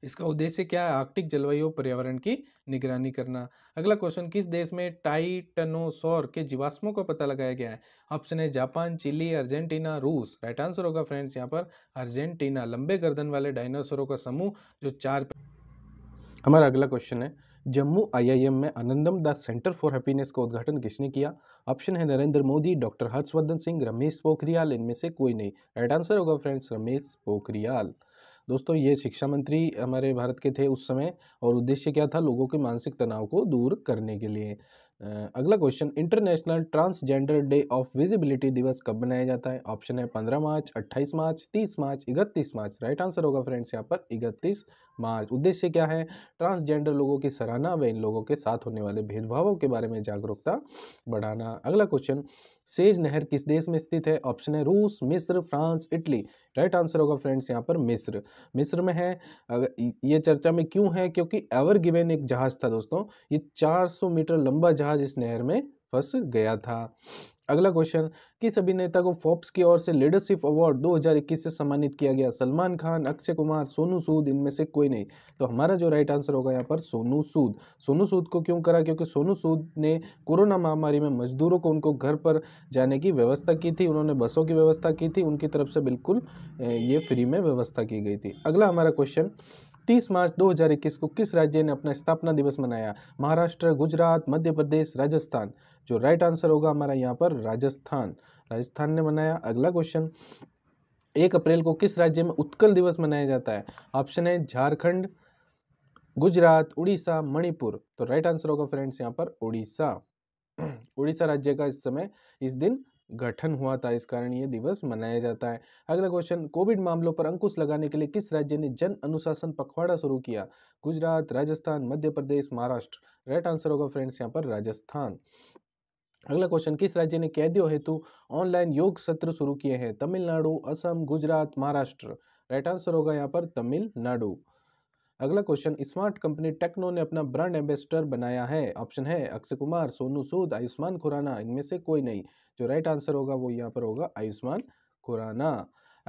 इसका उद्देश्य क्या है आर्कटिक जलवायु पर्यावरण की निगरानी करना अगला क्वेश्चन किस देश में टाइटनोसोर के जीवाश्मों का पता लगाया गया है ऑप्शन है जापान चिली अर्जेंटीना रूस राइट आंसर होगा फ्रेंड्स यहाँ पर अर्जेंटीना लंबे गर्दन वाले डायनासोरों का समूह जो चार हमारा अगला क्वेश्चन है जम्मू आई में आनंदम दास सेंटर फॉर हैप्पीनेस का उद्घाटन किसने किया ऑप्शन है नरेंद्र मोदी डॉक्टर हर्षवर्धन सिंह रमेश पोखरियाल इनमें से कोई नहीं राइट आंसर होगा फ्रेंड्स रमेश पोखरियाल दोस्तों ये शिक्षा मंत्री हमारे भारत के थे उस समय और उद्देश्य क्या था लोगों के मानसिक तनाव को दूर करने के लिए अगला question international transgender day of visibility दिवस कब मनाया जाता है ऑप्शन है पंद्रह मार्च अट्ठाईस मार्च तीस मार्च इकतीस मार्च राइट आंसर होगा फ्रेंड्स यहाँ पर इकतीस मार्च उद्देश्य क्या है ट्रांसजेंडर लोगों की सराहना व इन लोगों के साथ होने वाले भेदभावों के बारे में जागरूकता बढ़ाना अगला क्वेश्चन सेज नहर किस देश में स्थित है ऑप्शन है रूस मिस्र फ्रांस इटली राइट आंसर होगा फ्रेंड्स यहाँ पर मिस्र मिस्र में है ये चर्चा में क्यों है क्योंकि एवर गिवेन एक जहाज था दोस्तों ये 400 मीटर लंबा जहाज इस नहर में फंस गया था अगला क्वेश्चन किस अभिनेता को फोर्ब्स की ओर से लीडरशिप अवार्ड 2021 से सम्मानित किया गया सलमान खान अक्षय कुमार सोनू सूद इनमें से कोई नहीं तो हमारा जो राइट आंसर होगा यहाँ पर सोनू सूद सोनू सूद को क्यों करा क्योंकि सोनू सूद ने कोरोना महामारी में मजदूरों को उनको घर पर जाने की व्यवस्था की थी उन्होंने बसों की व्यवस्था की थी उनकी तरफ से बिल्कुल ये फ्री में व्यवस्था की गई थी अगला हमारा क्वेश्चन 30 मार्च 2021 को किस राज्य ने अपना स्थापना दिवस मनाया महाराष्ट्र गुजरात मध्य प्रदेश राजस्थान जो राइट आंसर होगा हमारा यहाँ पर राजस्थान राजस्थान ने मनाया अगला क्वेश्चन एक अप्रैल को किस राज्य में उत्कल दिवस मनाया जाता है ऑप्शन है झारखंड गुजरात उड़ीसा मणिपुर तो राइट आंसर होगा फ्रेंड्स यहाँ पर उड़ीसा (clears throat) उड़ीसा राज्य का इस समय इस दिन गठन हुआ था इस कारण ये दिवस मनाया जाता है अगला क्वेश्चन कोविड मामलों पर अंकुश लगाने के लिए किस राज्य ने जन अनुशासन पखवाड़ा शुरू किया गुजरात राजस्थान मध्य प्रदेश महाराष्ट्र राइट आंसर होगा फ्रेंड्स यहाँ पर राजस्थान अगला क्वेश्चन किस राज्य ने कैदियों हेतु ऑनलाइन योग सत्र शुरू किए हैं तमिलनाडु असम गुजरात महाराष्ट्र राइट आंसर होगा यहाँ पर तमिलनाडु अगला क्वेश्चन स्मार्ट कंपनी टेक्नो ने अपना ब्रांड एम्बेसडर बनाया है ऑप्शन है अक्षय कुमार सोनू सूद आयुष्मान खुराना इनमें से कोई नहीं जो राइट आंसर होगा वो यहाँ पर होगा आयुष्मान खुराना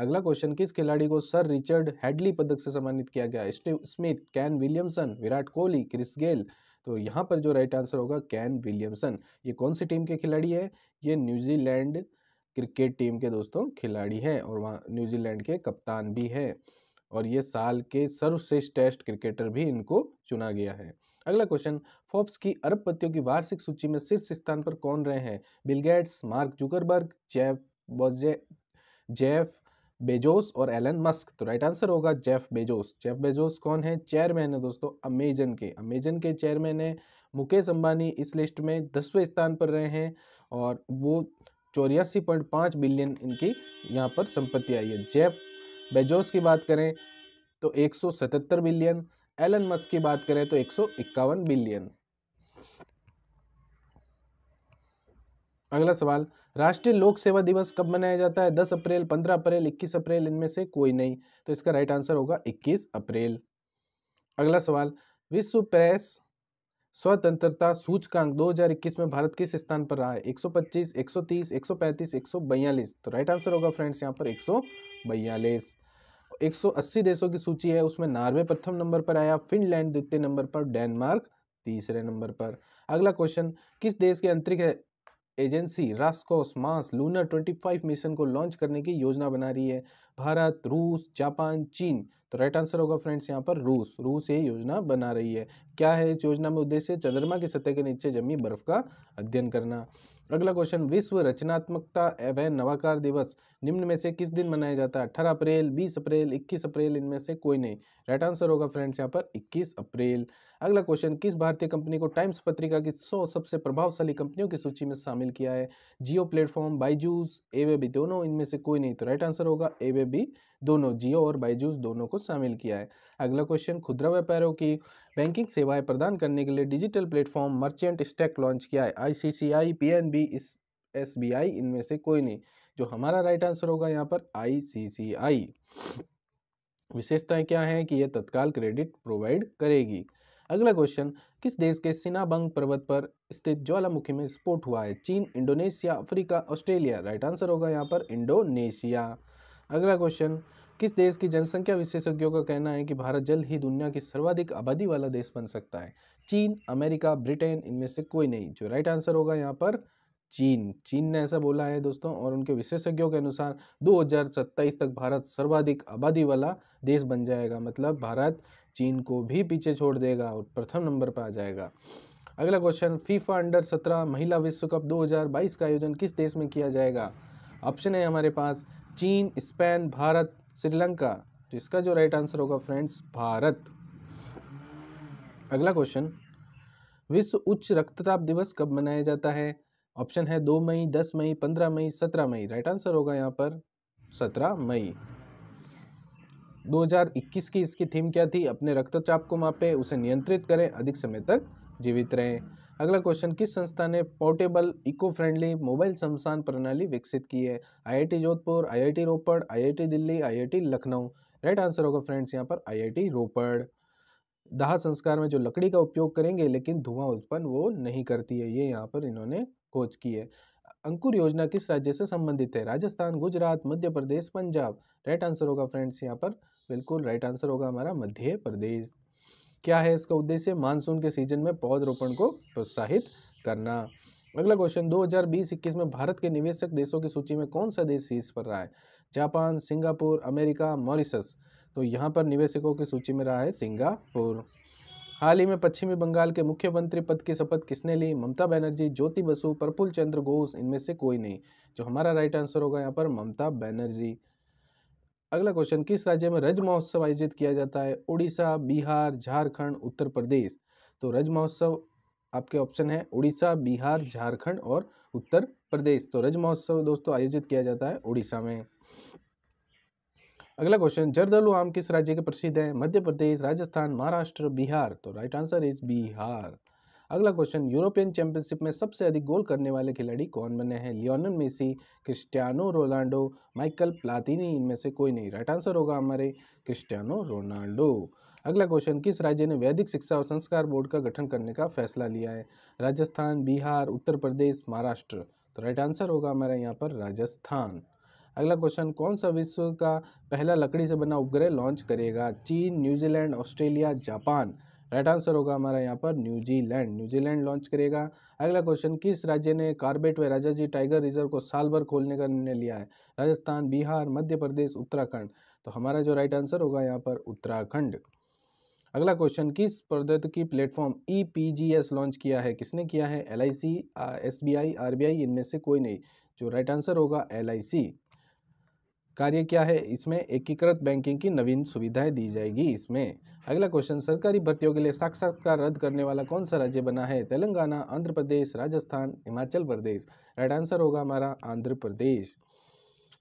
अगला क्वेश्चन किस खिलाड़ी को सर रिचर्ड हेडली पदक से सम्मानित किया गया Steve Smith Kane Williamson Virat Kohli Chris Gayle तो यहाँ पर जो राइट आंसर होगा कैन विलियमसन ये कौन सी टीम के खिलाड़ी है ये न्यूजीलैंड क्रिकेट टीम के दोस्तों खिलाड़ी हैं और वहाँ न्यूजीलैंड के कप्तान भी हैं और ये साल के सर्वश्रेष्ठ टेस्ट क्रिकेटर भी इनको चुना गया है अगला क्वेश्चन फोर्ब्स की अरबपतियों की वार्षिक सूची में शीर्ष स्थान पर कौन रहे हैं Bill Gates Mark Zuckerberg Jeff Bezos Jeff Bezos और एलन मस्क तो राइट आंसर होगा जेफ बेजोस जेफ बेजोस कौन है चेयरमैन है दोस्तों अमेजन के अमेजन के चेयरमैन है मुकेश अंबानी इस लिस्ट में दसवें स्थान पर रहे हैं और वो चौरासी पॉइंट पाँच बिलियन इनकी यहाँ पर संपत्ति आई है जेफ बेजोस की बात करें तो 177 बिलियन एलन मस्क की बात करें तो एक बिलियन अगला सवाल राष्ट्रीय लोक सेवा दिवस कब मनाया जाता है 10 अप्रैल 15 अप्रैल 21 अप्रैल इनमें से कोई नहीं तो इसका राइट आंसर होगा 21 अप्रैल अगला सवाल विश्व प्रेस स्वतंत्रता सूचकांक 2021 में भारत किस स्थान पर रहा है 125, 130, 135, 142 तो राइट आंसर होगा फ्रेंड्स यहां पर बयालीस एक देशों की सूची है उसमें नार्वे प्रथम नंबर पर आया फिनलैंड द्वितीय नंबर पर डेनमार्क तीसरे नंबर पर अगला क्वेश्चन किस देश के अंतरिक्ष agency Roscosmos lunar 25 mission को लॉन्च करने की योजना बना रही है भारत रूस जापान चीन तो राइट आंसर होगा फ्रेंड्स यहाँ पर रूस रूस ये योजना बना रही है क्या है इस योजना में उद्देश्य चंद्रमा की सतह के नीचे जमी बर्फ का अध्ययन करना अगला क्वेश्चन विश्व रचनात्मकता एवं नवाकार दिवस निम्न में से किस दिन मनाया जाता है अठारह अप्रैल बीस अप्रैल इक्कीस अप्रैल इनमें से कोई नहीं राइट आंसर होगा फ्रेंड्स यहाँ पर इक्कीस अप्रैल अगला क्वेश्चन किस भारतीय कंपनी को टाइम्स पत्रिका की सौ सबसे प्रभावशाली कंपनियों की सूची में शामिल किया है जियो प्लेटफॉर्म बाईजूस एवे दोनों इनमें से कोई नहीं तो राइट आंसर होगा एवे दोनों जियो और बाईजूस दोनों को शामिल किया है अगला क्वेश्चन खुदरा व्यापारों की बैंकिंग सेवाएं प्रदान करने के लिए digital platform merchant stack launch किया है आईसीसीआई पीएनबी एसबीआई इनमें से कोई नहीं जो हमारा राइट आंसर होगा यहाँ पर आईसीसीआई विशेषताएं क्या है कि यह तत्काल क्रेडिट प्रोवाइड करेगी अगला क्वेश्चन किस देश के सिनाबंग पर्वत पर स्थित ज्वालामुखी में स्फोट हुआ है चीन Indonesia Africa Australia right answer होगा यहाँ पर इंडोनेशिया अगला क्वेश्चन किस देश की जनसंख्या विशेषज्ञों का कहना है कि भारत जल्द ही दुनिया की सर्वाधिक आबादी वाला देश बन सकता है चीन अमेरिका ब्रिटेन इनमें से कोई नहीं जो राइट आंसर होगा यहाँ पर चीन चीन ने ऐसा बोला है दोस्तों और उनके विशेषज्ञों के अनुसार दो तक भारत सर्वाधिक आबादी वाला देश बन जाएगा मतलब भारत चीन को भी पीछे छोड़ देगा और प्रथम नंबर पर आ जाएगा अगला क्वेश्चन फीफा अंडर सत्रह महिला विश्व कप 2022 का आयोजन किस देश में किया जाएगा ऑप्शन है हमारे पास चीन स्पेन भारत श्रीलंका तो इसका जो राइट आंसर होगा फ्रेंड्स भारत अगला क्वेश्चन विश्व उच्च रक्तचाप दिवस कब मनाया जाता है ऑप्शन है दो मई दस मई पंद्रह मई सत्रह मई राइट आंसर होगा यहाँ पर सत्रह मई 2021 की इसकी थीम क्या थी अपने रक्तचाप को मापें उसे नियंत्रित करें अधिक समय तक जीवित रहें अगला क्वेश्चन किस संस्था ने पोर्टेबल इको फ्रेंडली मोबाइल शमशान प्रणाली विकसित की है IIT Jodhpur IIT Ropar IIT Delhi IIT Lucknow right answer होगा फ्रेंड्स यहाँ पर आईआईटी रोपड़ दाह संस्कार में जो लकड़ी का उपयोग करेंगे लेकिन धुआं उत्पन्न वो नहीं करती है ये यहाँ पर इन्होंने खोज की है अंकुर योजना किस राज्य से संबंधित है राजस्थान गुजरात मध्य प्रदेश पंजाब राइट आंसर होगा फ्रेंड्स यहाँ पर बिल्कुल राइट आंसर होगा हमारा मध्य प्रदेश क्या है इसका उद्देश्य मानसून के सीजन में पौधरोपण को प्रोत्साहित करना अगला क्वेश्चन 2020-21 में भारत के निवेशक देशों की सूची में कौन सा देश शीर्ष पर रहा है जापान सिंगापुर अमेरिका मॉरिसस तो यहाँ पर निवेशकों की सूची में रहा है सिंगापुर हाल ही में पश्चिमी बंगाल के मुख्यमंत्री पद की शपथ किसने ली ममता बनर्जी ज्योति बसु प्रफुल चंद्र घोष इनमें से कोई नहीं जो हमारा राइट आंसर होगा यहाँ पर ममता बनर्जी अगला क्वेश्चन किस राज्य में रज महोत्सव आयोजित किया जाता है उड़ीसा बिहार झारखंड उत्तर प्रदेश तो रज महोत्सव आपके ऑप्शन है उड़ीसा बिहार झारखंड और उत्तर प्रदेश तो रज महोत्सव दोस्तों आयोजित किया जाता है उड़ीसा में अगला क्वेश्चन जर्दालू आम किस राज्य के प्रसिद्ध है मध्य प्रदेश राजस्थान महाराष्ट्र बिहार तो राइट आंसर इज बिहार अगला क्वेश्चन यूरोपियन चैंपियनशिप में सबसे अधिक गोल करने वाले खिलाड़ी कौन बने हैं Lionel Messi Cristiano Ronaldo Michael Platini इनमें से कोई नहीं राइट आंसर होगा हमारे क्रिस्टियानो रोनाल्डो अगला क्वेश्चन किस राज्य ने वैदिक शिक्षा और संस्कार बोर्ड का गठन करने का फैसला लिया है राजस्थान बिहार उत्तर प्रदेश महाराष्ट्र तो राइट आंसर होगा हमारा यहाँ पर राजस्थान अगला क्वेश्चन कौन सा विश्व का पहला लकड़ी से बना उपग्रह लॉन्च करेगा चीन New Zealand Australia Japan right answer होगा हमारा यहाँ पर न्यूजीलैंड न्यूजीलैंड लॉन्च करेगा अगला क्वेश्चन किस राज्य ने कार्बेट व राजा जी टाइगर रिजर्व को साल भर खोलने का निर्णय लिया है राजस्थान बिहार मध्य प्रदेश उत्तराखंड तो हमारा जो राइट आंसर होगा यहाँ पर उत्तराखंड अगला क्वेश्चन किस प्रौद्योगिकी platform E P G S launch किया है किसने किया है L I C S B I R B I इनमें से कोई नहीं जो राइट आंसर होगा एल आई सी कार्य क्या है इसमें एकीकृत बैंकिंग की नवीन सुविधाएं दी जाएगी इसमें अगला क्वेश्चन सरकारी भर्तियों के लिए साक्षात्कार रद्द करने वाला कौन सा राज्य बना है तेलंगाना आंध्र प्रदेश राजस्थान हिमाचल प्रदेश राइट आंसर होगा हमारा आंध्र प्रदेश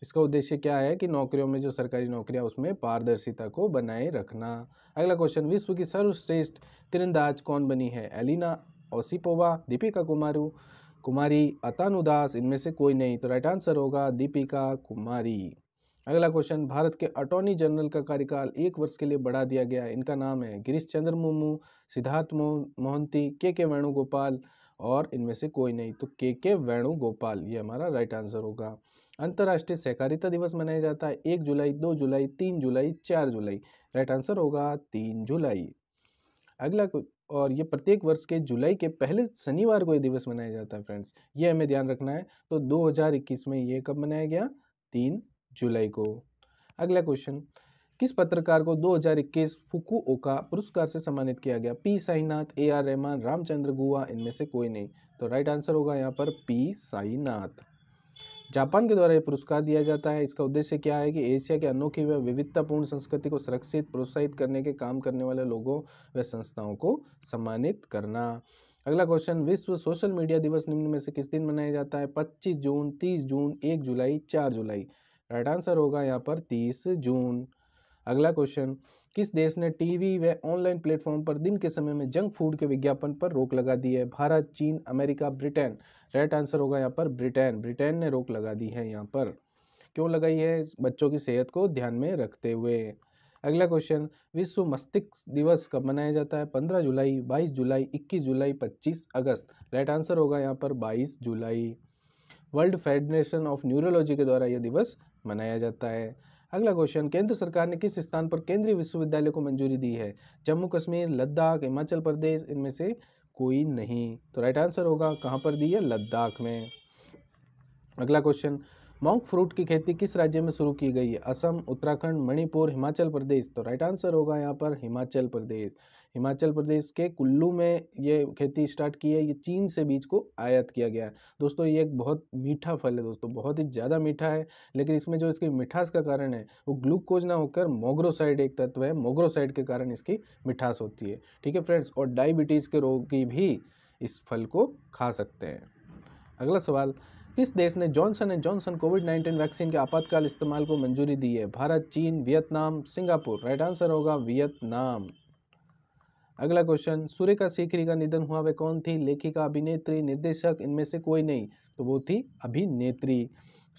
इसका उद्देश्य क्या है कि नौकरियों में जो सरकारी नौकरियां उसमें पारदर्शिता को बनाए रखना अगला क्वेश्चन विश्व की सर्वश्रेष्ठ तिरंदाज कौन बनी है एलिना ओसिपोवा दीपिका कुमारू कुमारी अतानुदास इनमें से कोई नहीं तो राइट आंसर होगा दीपिका कुमारी अगला क्वेश्चन भारत के अटॉर्नी जनरल का कार्यकाल एक वर्ष के लिए बढ़ा दिया गया इनका नाम है गिरीश चंद्र मुर्मू सिद्धार्थ मोहंती के के वेणुगोपाल और इनमें से कोई नहीं तो के के वेणुगोपाल ये हमारा राइट आंसर होगा अंतर्राष्ट्रीय सहकारिता दिवस मनाया जाता है एक जुलाई दो जुलाई तीन जुलाई चार जुलाई राइट आंसर होगा तीन जुलाई अगला और ये प्रत्येक वर्ष के जुलाई के पहले शनिवार को ये दिवस मनाया जाता है फ्रेंड्स ये हमें ध्यान रखना है तो 2021 में ये कब मनाया गया तीन जुलाई को अगला क्वेश्चन किस पत्रकार को 2021 हजार फुकुओका पुरस्कार से सम्मानित किया गया P Sainath A R Rahman Ramachandra Guha इनमें से कोई नहीं तो राइट आंसर होगा यहाँ पर पी साईनाथ जापान के द्वारा यह पुरस्कार दिया जाता है इसका उद्देश्य क्या है कि एशिया के अनोखी व विविधतापूर्ण संस्कृति को सुरक्षित प्रोत्साहित करने के काम करने वाले लोगों व संस्थाओं को सम्मानित करना अगला क्वेश्चन विश्व सोशल मीडिया दिवस निम्न में से किस दिन मनाया जाता है 25 जून 30 जून 1 जुलाई 4 जुलाई राइट आंसर होगा यहाँ पर तीस जून अगला क्वेश्चन किस देश ने टीवी व ऑनलाइन प्लेटफॉर्म पर दिन के समय में जंक फूड के विज्ञापन पर रोक लगा दी है भारत चीन अमेरिका ब्रिटेन राइट आंसर होगा यहाँ पर ब्रिटेन ब्रिटेन ने रोक लगा दी है यहाँ पर क्यों लगाई है बच्चों की सेहत को ध्यान में रखते हुए अगला क्वेश्चन विश्व मस्तिष्क दिवस कब मनाया जाता है पंद्रह जुलाई बाईस जुलाई इक्कीस जुलाई पच्चीस अगस्त राइट आंसर होगा यहाँ पर बाईस जुलाई वर्ल्ड फेडरेशन ऑफ न्यूरोलॉजी के द्वारा यह दिवस मनाया जाता है अगला क्वेश्चन केंद्र सरकार ने किस स्थान पर केंद्रीय विश्वविद्यालय को मंजूरी दी है जम्मू कश्मीर लद्दाख हिमाचल प्रदेश इनमें से कोई नहीं तो राइट आंसर होगा कहाँ पर दी है लद्दाख में अगला क्वेश्चन मॉन्क फ्रूट की खेती किस राज्य में शुरू की गई है असम उत्तराखंड मणिपुर हिमाचल प्रदेश तो राइट आंसर होगा यहाँ पर हिमाचल प्रदेश हिमाचल प्रदेश के कुल्लू में ये खेती स्टार्ट की है ये चीन से बीज को आयात किया गया है दोस्तों ये एक बहुत मीठा फल है दोस्तों बहुत ही ज़्यादा मीठा है लेकिन इसमें जो इसकी मिठास का कारण है वो ग्लूकोज ना होकर मोग्रोसाइड एक तत्व है मोग्रोसाइड के कारण इसकी मिठास होती है ठीक है फ्रेंड्स और डायबिटीज़ के रोगी भी इस फल को खा सकते हैं अगला सवाल किस देश ने Johnson and Johnson COVID 19 vaccine के आपातकाल इस्तेमाल को मंजूरी दी है भारत चीन वियतनाम सिंगापुर राइट आंसर होगा वियतनाम अगला क्वेश्चन सूर्य का सीकरी का निधन हुआ वे कौन थी लेखिका अभिनेत्री निर्देशक इनमें से कोई नहीं तो वो थी अभिनेत्री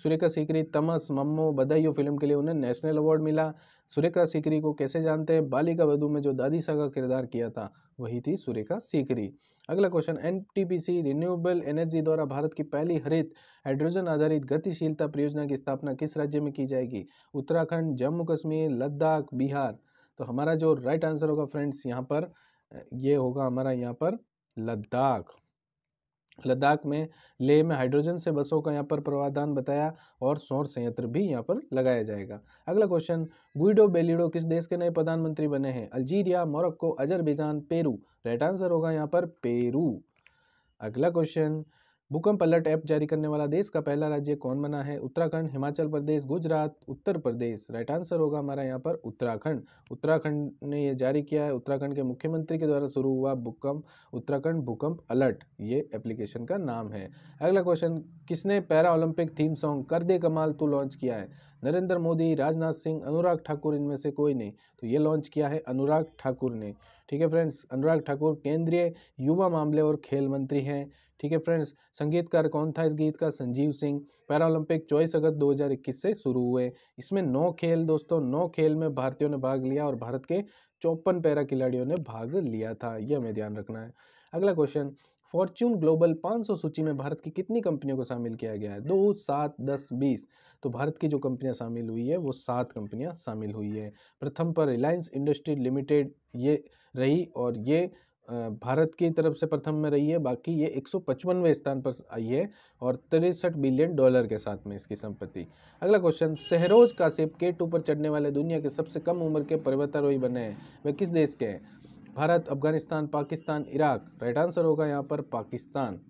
सुरेखा सीकरी तमस मम्मो बधाइयो फिल्म के लिए उन्हें नेशनल अवार्ड मिला सुरेखा सीकरी को कैसे जानते हैं बालिका वधु में जो दादी सा का किरदार किया था वही थी सुरेखा सीकरी अगला क्वेश्चन सी रिन्यूएबल एनर्जी द्वारा भारत की पहली हरित हाइड्रोजन आधारित गतिशीलता परियोजना की स्थापना किस राज्य में की जाएगी उत्तराखंड जम्मू कश्मीर लद्दाख बिहार तो हमारा जो राइट आंसर होगा फ्रेंड्स यहाँ पर ये होगा हमारा यहाँ पर लद्दाख लद्दाख में ले में हाइड्रोजन से बसों का यहाँ पर प्रावधान बताया और सौर संयंत्र भी यहाँ पर लगाया जाएगा अगला क्वेश्चन गुइडो बेलिडो किस देश के नए प्रधानमंत्री बने हैं Algeria Morocco Azerbaijan Peru right answer होगा यहाँ पर पेरू अगला क्वेश्चन भूकंप अलर्ट ऐप जारी करने वाला देश का पहला राज्य कौन बना है उत्तराखंड हिमाचल प्रदेश गुजरात उत्तर प्रदेश राइट आंसर होगा हमारा यहाँ पर उत्तराखंड उत्तराखंड ने ये जारी किया है उत्तराखंड के मुख्यमंत्री के द्वारा शुरू हुआ भूकंप उत्तराखंड भूकंप अलर्ट ये एप्लीकेशन का नाम है अगला क्वेश्चन किसने पैरा ओलंपिक थीम सॉन्ग कर दे कमाल तो लॉन्च किया है नरेंद्र मोदी राजनाथ सिंह अनुराग ठाकुर इनमें से कोई नहीं तो ये लॉन्च किया है अनुराग ठाकुर ने ठीक है फ्रेंड्स अनुराग ठाकुर केंद्रीय युवा मामले और खेल मंत्री हैं ठीक है फ्रेंड्स संगीतकार कौन था इस गीत का संजीव सिंह पैरालंपिक चौबीस अगस्त दो से शुरू हुए इसमें नौ खेल दोस्तों नौ खेल में भारतीयों ने भाग लिया और भारत के चौपन पैरा खिलाड़ियों ने भाग लिया था यह हमें ध्यान रखना है अगला क्वेश्चन फॉर्च्यून ग्लोबल 500 सूची में भारत की कितनी कंपनियों को शामिल किया गया है दो सात दस बीस तो भारत की जो कंपनियां शामिल हुई है वो सात कंपनियां शामिल हुई है प्रथम पर रिलायंस इंडस्ट्री लिमिटेड ये रही और ये भारत की तरफ से प्रथम में रही है बाकी ये एक स्थान पर आई है और तिरसठ बिलियन डॉलर के साथ में इसकी संपत्ति अगला क्वेश्चन सहरोज कासिप के टू पर चढ़ने वाले दुनिया के सबसे कम उम्र के पर्वतारोही बने हैं वे किस देश के हैं Bharat Afghanistan Pakistan Iraq right answer होगा यहाँ पर पाकिस्तान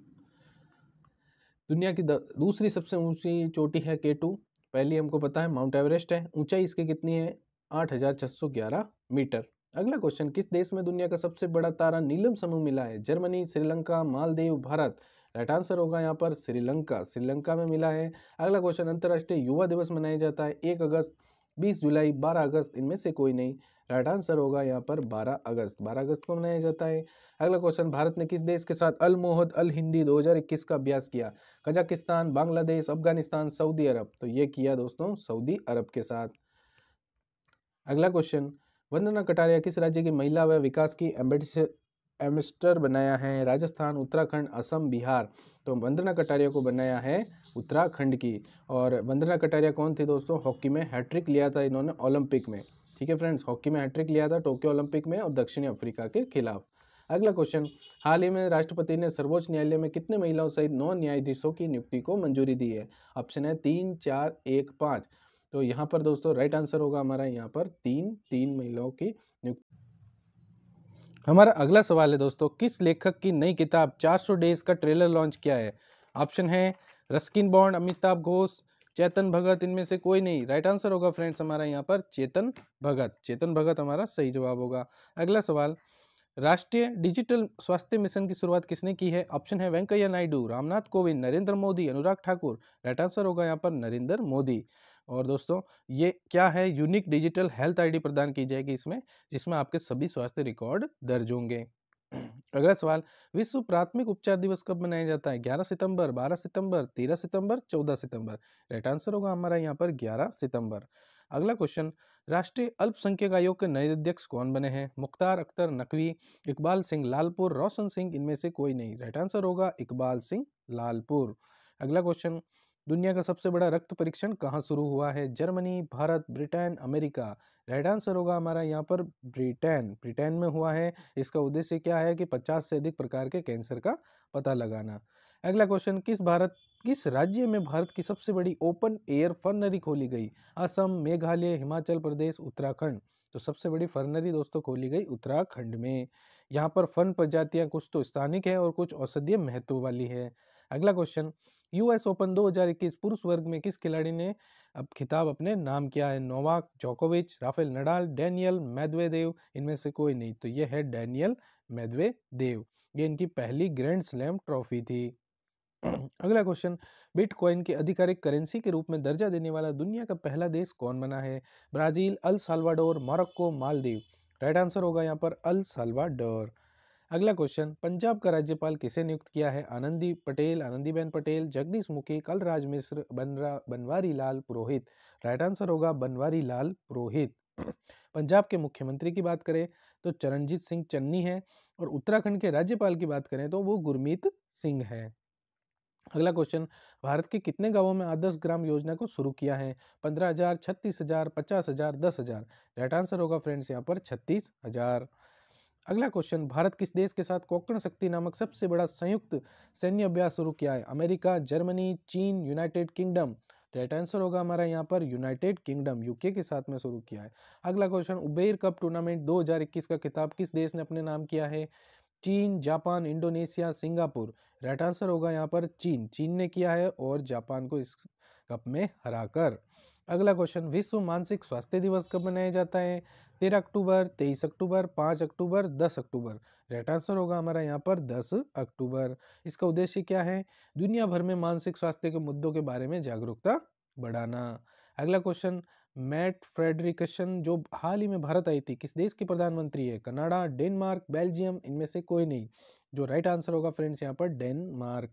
दुनिया की दूसरी सबसे ऊंची चोटी है के टू पहली हमको पता है माउंट एवरेस्ट है ऊंचाई इसकी कितनी है आठ हज़ार छह सौ ग्यारह मीटर अगला क्वेश्चन किस देश में दुनिया का सबसे बड़ा तारा नीलम समूह मिला है Germany Sri Lanka Maldives Bharat right answer होगा यहाँ पर श्रीलंका श्रीलंका में मिला है अगला क्वेश्चन अंतर्राष्ट्रीय युवा दिवस मनाया जाता है एक अगस्त बीस जुलाई बारह अगस्त इनमें से कोई नहीं राइट आंसर होगा यहाँ पर बारह अगस्त बारह अगस्त को मनाया जाता है अगला क्वेश्चन भारत ने किस देश के साथ अल मोहद अल हिंदी दो का अभ्यास किया कजाकिस्तान बांग्लादेश अफगानिस्तान सऊदी अरब तो ये किया दोस्तों सऊदी अरब के साथ अगला क्वेश्चन वंदना कटारिया किस राज्य की महिला व विकास की एम्बेसडर बनाया है राजस्थान उत्तराखंड असम बिहार तो वंदना कटारिया को बनाया है उत्तराखंड की और वंदना कटारिया कौन थी दोस्तों हॉकी में हैट्रिक लिया था इन्होंने ओलंपिक में ठीक है फ्रेंड्स हॉकी में हैट्रिक लिया था टोक्यो ओलंपिक में और दक्षिणी अफ्रीका के खिलाफ अगला क्वेश्चन हाल ही में राष्ट्रपति ने सर्वोच्च न्यायालय में कितने महिलाओं सहित नौ न्यायाधीशों की नियुक्ति को मंजूरी दी है ऑप्शन है तीन चार एक पाँच तो यहाँ पर दोस्तों राइट आंसर होगा हमारा यहाँ पर तीन तीन महिलाओं की नियुक्ति हमारा अगला सवाल है दोस्तों किस लेखक की नई किताब 400 डेज का ट्रेलर लॉन्च किया है ऑप्शन है रस्किन बॉन्ड अमिताभ घोष चेतन भगत इनमें से कोई नहीं राइट आंसर होगा फ्रेंड्स हमारा यहाँ पर चेतन भगत चेतन भगत हमारा सही जवाब होगा अगला सवाल राष्ट्रीय डिजिटल स्वास्थ्य मिशन की शुरुआत किसने की है ऑप्शन है वेंकैया नायडू रामनाथ कोविंद नरेंद्र मोदी अनुराग ठाकुर राइट आंसर होगा यहाँ पर नरेंद्र मोदी और दोस्तों ये क्या है यूनिक डिजिटल हेल्थ आईडी प्रदान की जाएगी इसमें जिसमें आपके सभी स्वास्थ्य रिकॉर्ड दर्ज होंगे अगला सवाल विश्व प्राथमिक उपचार दिवस कब मनाया जाता है 11 सितंबर 12 सितंबर 13 सितंबर 14 सितंबर राइट आंसर होगा हमारा यहाँ पर 11 सितंबर अगला क्वेश्चन राष्ट्रीय अल्पसंख्यक आयोग के नए अध्यक्ष कौन बने हैं मुख्तार अख्तर नकवी इकबाल सिंह लालपुर रोशन सिंह इनमें से कोई नहीं राइट आंसर होगा इकबाल सिंह लालपुर अगला क्वेश्चन दुनिया का सबसे बड़ा रक्त परीक्षण कहाँ शुरू हुआ है Germany Bharat Britain America right answer होगा हमारा यहाँ पर ब्रिटेन ब्रिटेन में हुआ है इसका उद्देश्य क्या है कि 50 से अधिक प्रकार के कैंसर का पता लगाना अगला क्वेश्चन किस भारत किस राज्य में भारत की सबसे बड़ी ओपन एयर फर्नरी खोली गई असम मेघालय हिमाचल प्रदेश उत्तराखंड तो सबसे बड़ी फर्नरी दोस्तों खोली गई उत्तराखंड में यहाँ पर फन प्रजातियाँ कुछ तो स्थानिक है और कुछ औषधीय महत्व वाली है अगला क्वेश्चन यूएस ओपन 2021 पुरुष वर्ग में किस खिलाड़ी ने अब खिताब अपने नाम किया है नोवाक जोकोविच राफेल नडाल डैनियल मैदवेदेव इनमें से कोई नहीं तो यह है डैनियल मैदवेदेव ये इनकी पहली ग्रैंड स्लैम ट्रॉफी थी (clears throat) अगला क्वेश्चन बिटकॉइन की आधिकारिक करेंसी के रूप में दर्जा देने वाला दुनिया का पहला देश कौन बना है Brazil El Salvador Morocco Maldives right answer होगा यहाँ पर अल साल्वाडोर अगला क्वेश्चन पंजाब का राज्यपाल किसे नियुक्त किया है आनंदी पटेल आनंदीबेन पटेल जगदीश मुखी कलराज मिश्र बनरा बनवारी लाल पुरोहित राइट आंसर होगा बनवारी लाल पुरोहित पंजाब के मुख्यमंत्री की बात करें तो चरणजीत सिंह चन्नी है और उत्तराखंड के राज्यपाल की बात करें तो वो गुरमीत सिंह है अगला क्वेश्चन भारत के कितने गांवों में आदर्श ग्राम योजना को शुरू किया है पंद्रह हजार छत्तीस हजार पचास हजार दस हजार राइट आंसर होगा फ्रेंड्स यहाँ पर छत्तीस हजार अगला क्वेश्चन भारत किस देश के साथ कोकण शक्ति नामक सबसे बड़ा संयुक्त सैन्य अभ्यास शुरू किया है अमेरिका जर्मनी चीन यूनाइटेड किंगडम राइट तो आंसर होगा हमारा यहाँ पर यूनाइटेड किंगडम यूके के साथ में शुरू किया है अगला क्वेश्चन उबेर कप टूर्नामेंट 2021 का खिताब किस देश ने अपने नाम किया है चीन जापान इंडोनेशिया सिंगापुर राइट तो आंसर होगा यहाँ पर चीन चीन ने किया है और जापान को इस कप में हराकर अगला क्वेश्चन विश्व मानसिक स्वास्थ्य दिवस कब मनाया जाता है तेरह अक्टूबर तेईस अक्टूबर पाँच अक्टूबर दस अक्टूबर राइट आंसर होगा हमारा यहाँ पर दस अक्टूबर इसका उद्देश्य क्या है दुनिया भर में मानसिक स्वास्थ्य के मुद्दों के बारे में जागरूकता बढ़ाना अगला क्वेश्चन मैट फ्रेडरिकसन जो हाल ही में भारत आई थी किस देश की प्रधानमंत्री है कनाडा डेनमार्क बेल्जियम इनमें से कोई नहीं जो राइट आंसर होगा फ्रेंड्स यहाँ पर डेनमार्क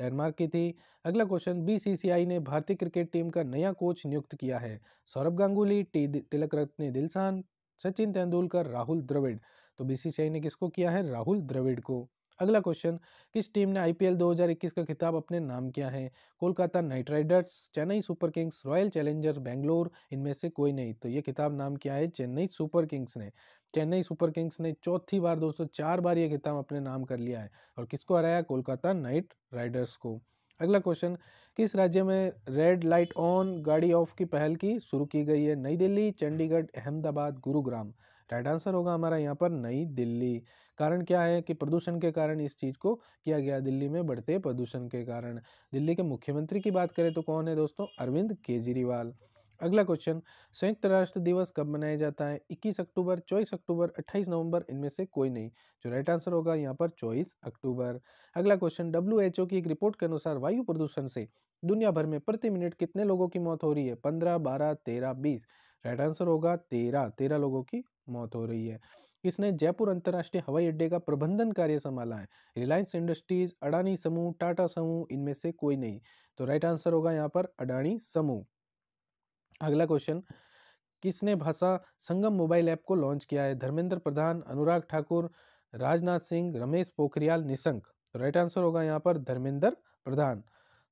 डेनमार्क की थी अगला क्वेश्चन बीसीसीआई ने भारतीय क्रिकेट टीम का नया कोच नियुक्त किया है सौरभ गांगुली टी तिलक रत्न दिलसान सचिन तेंदुलकर राहुल द्रविड़ तो बीसीसीआई ने किसको किया है राहुल द्रविड़ को अगला क्वेश्चन किस टीम ने आईपीएल 2021 का खिताब अपने नाम किया है Kolkata Knight Riders Chennai Super Kings Royal Challengers Bangalore इनमें से कोई नहीं तो ये खिताब नाम किया है चेन्नई सुपर किंग्स ने चेन्नई सुपर किंग्स ने चौथी बार दोस्तों चार बार ये खिताब अपने नाम कर लिया है और किसको हराया कोलकाता नाइट राइडर्स को अगला क्वेश्चन किस राज्य में रेड लाइट ऑन गाड़ी ऑफ की पहल की शुरू की गई है नई दिल्ली चंडीगढ़ अहमदाबाद गुरुग्राम राइट आंसर होगा हमारा यहाँ पर नई दिल्ली कारण क्या है कि प्रदूषण के कारण इस चीज़ को किया गया दिल्ली में बढ़ते प्रदूषण के कारण दिल्ली के मुख्यमंत्री की बात करें तो कौन है दोस्तों अरविंद केजरीवाल अगला क्वेश्चन संयुक्त राष्ट्र दिवस कब मनाया जाता है 21 अक्टूबर 24 अक्टूबर 28 नवंबर इनमें से कोई नहीं जो राइट आंसर होगा यहाँ पर 24 अक्टूबर अगला क्वेश्चन डब्ल्यू की एक रिपोर्ट के अनुसार वायु प्रदूषण से दुनिया भर में प्रति मिनट कितने लोगों की मौत हो रही है पंद्रह बारह तेरह बीस राइट आंसर होगा तेरह तेरह लोगों की मौत हो रही है किसने जयपुर अंतर्राष्ट्रीय हवाई अड्डे का प्रबंधन कार्य संभाला है रिलायंस इंडस्ट्रीज अडानी समूह टाटा समूह इनमें से कोई नहीं तो राइट आंसर होगा यहाँ पर अडानी समूह अगला क्वेश्चन किसने भाषा संगम मोबाइल ऐप को लॉन्च किया है धर्मेंद्र प्रधान अनुराग ठाकुर राजनाथ सिंह रमेश पोखरियाल निशंक तो राइट आंसर होगा यहाँ पर धर्मेंद्र प्रधान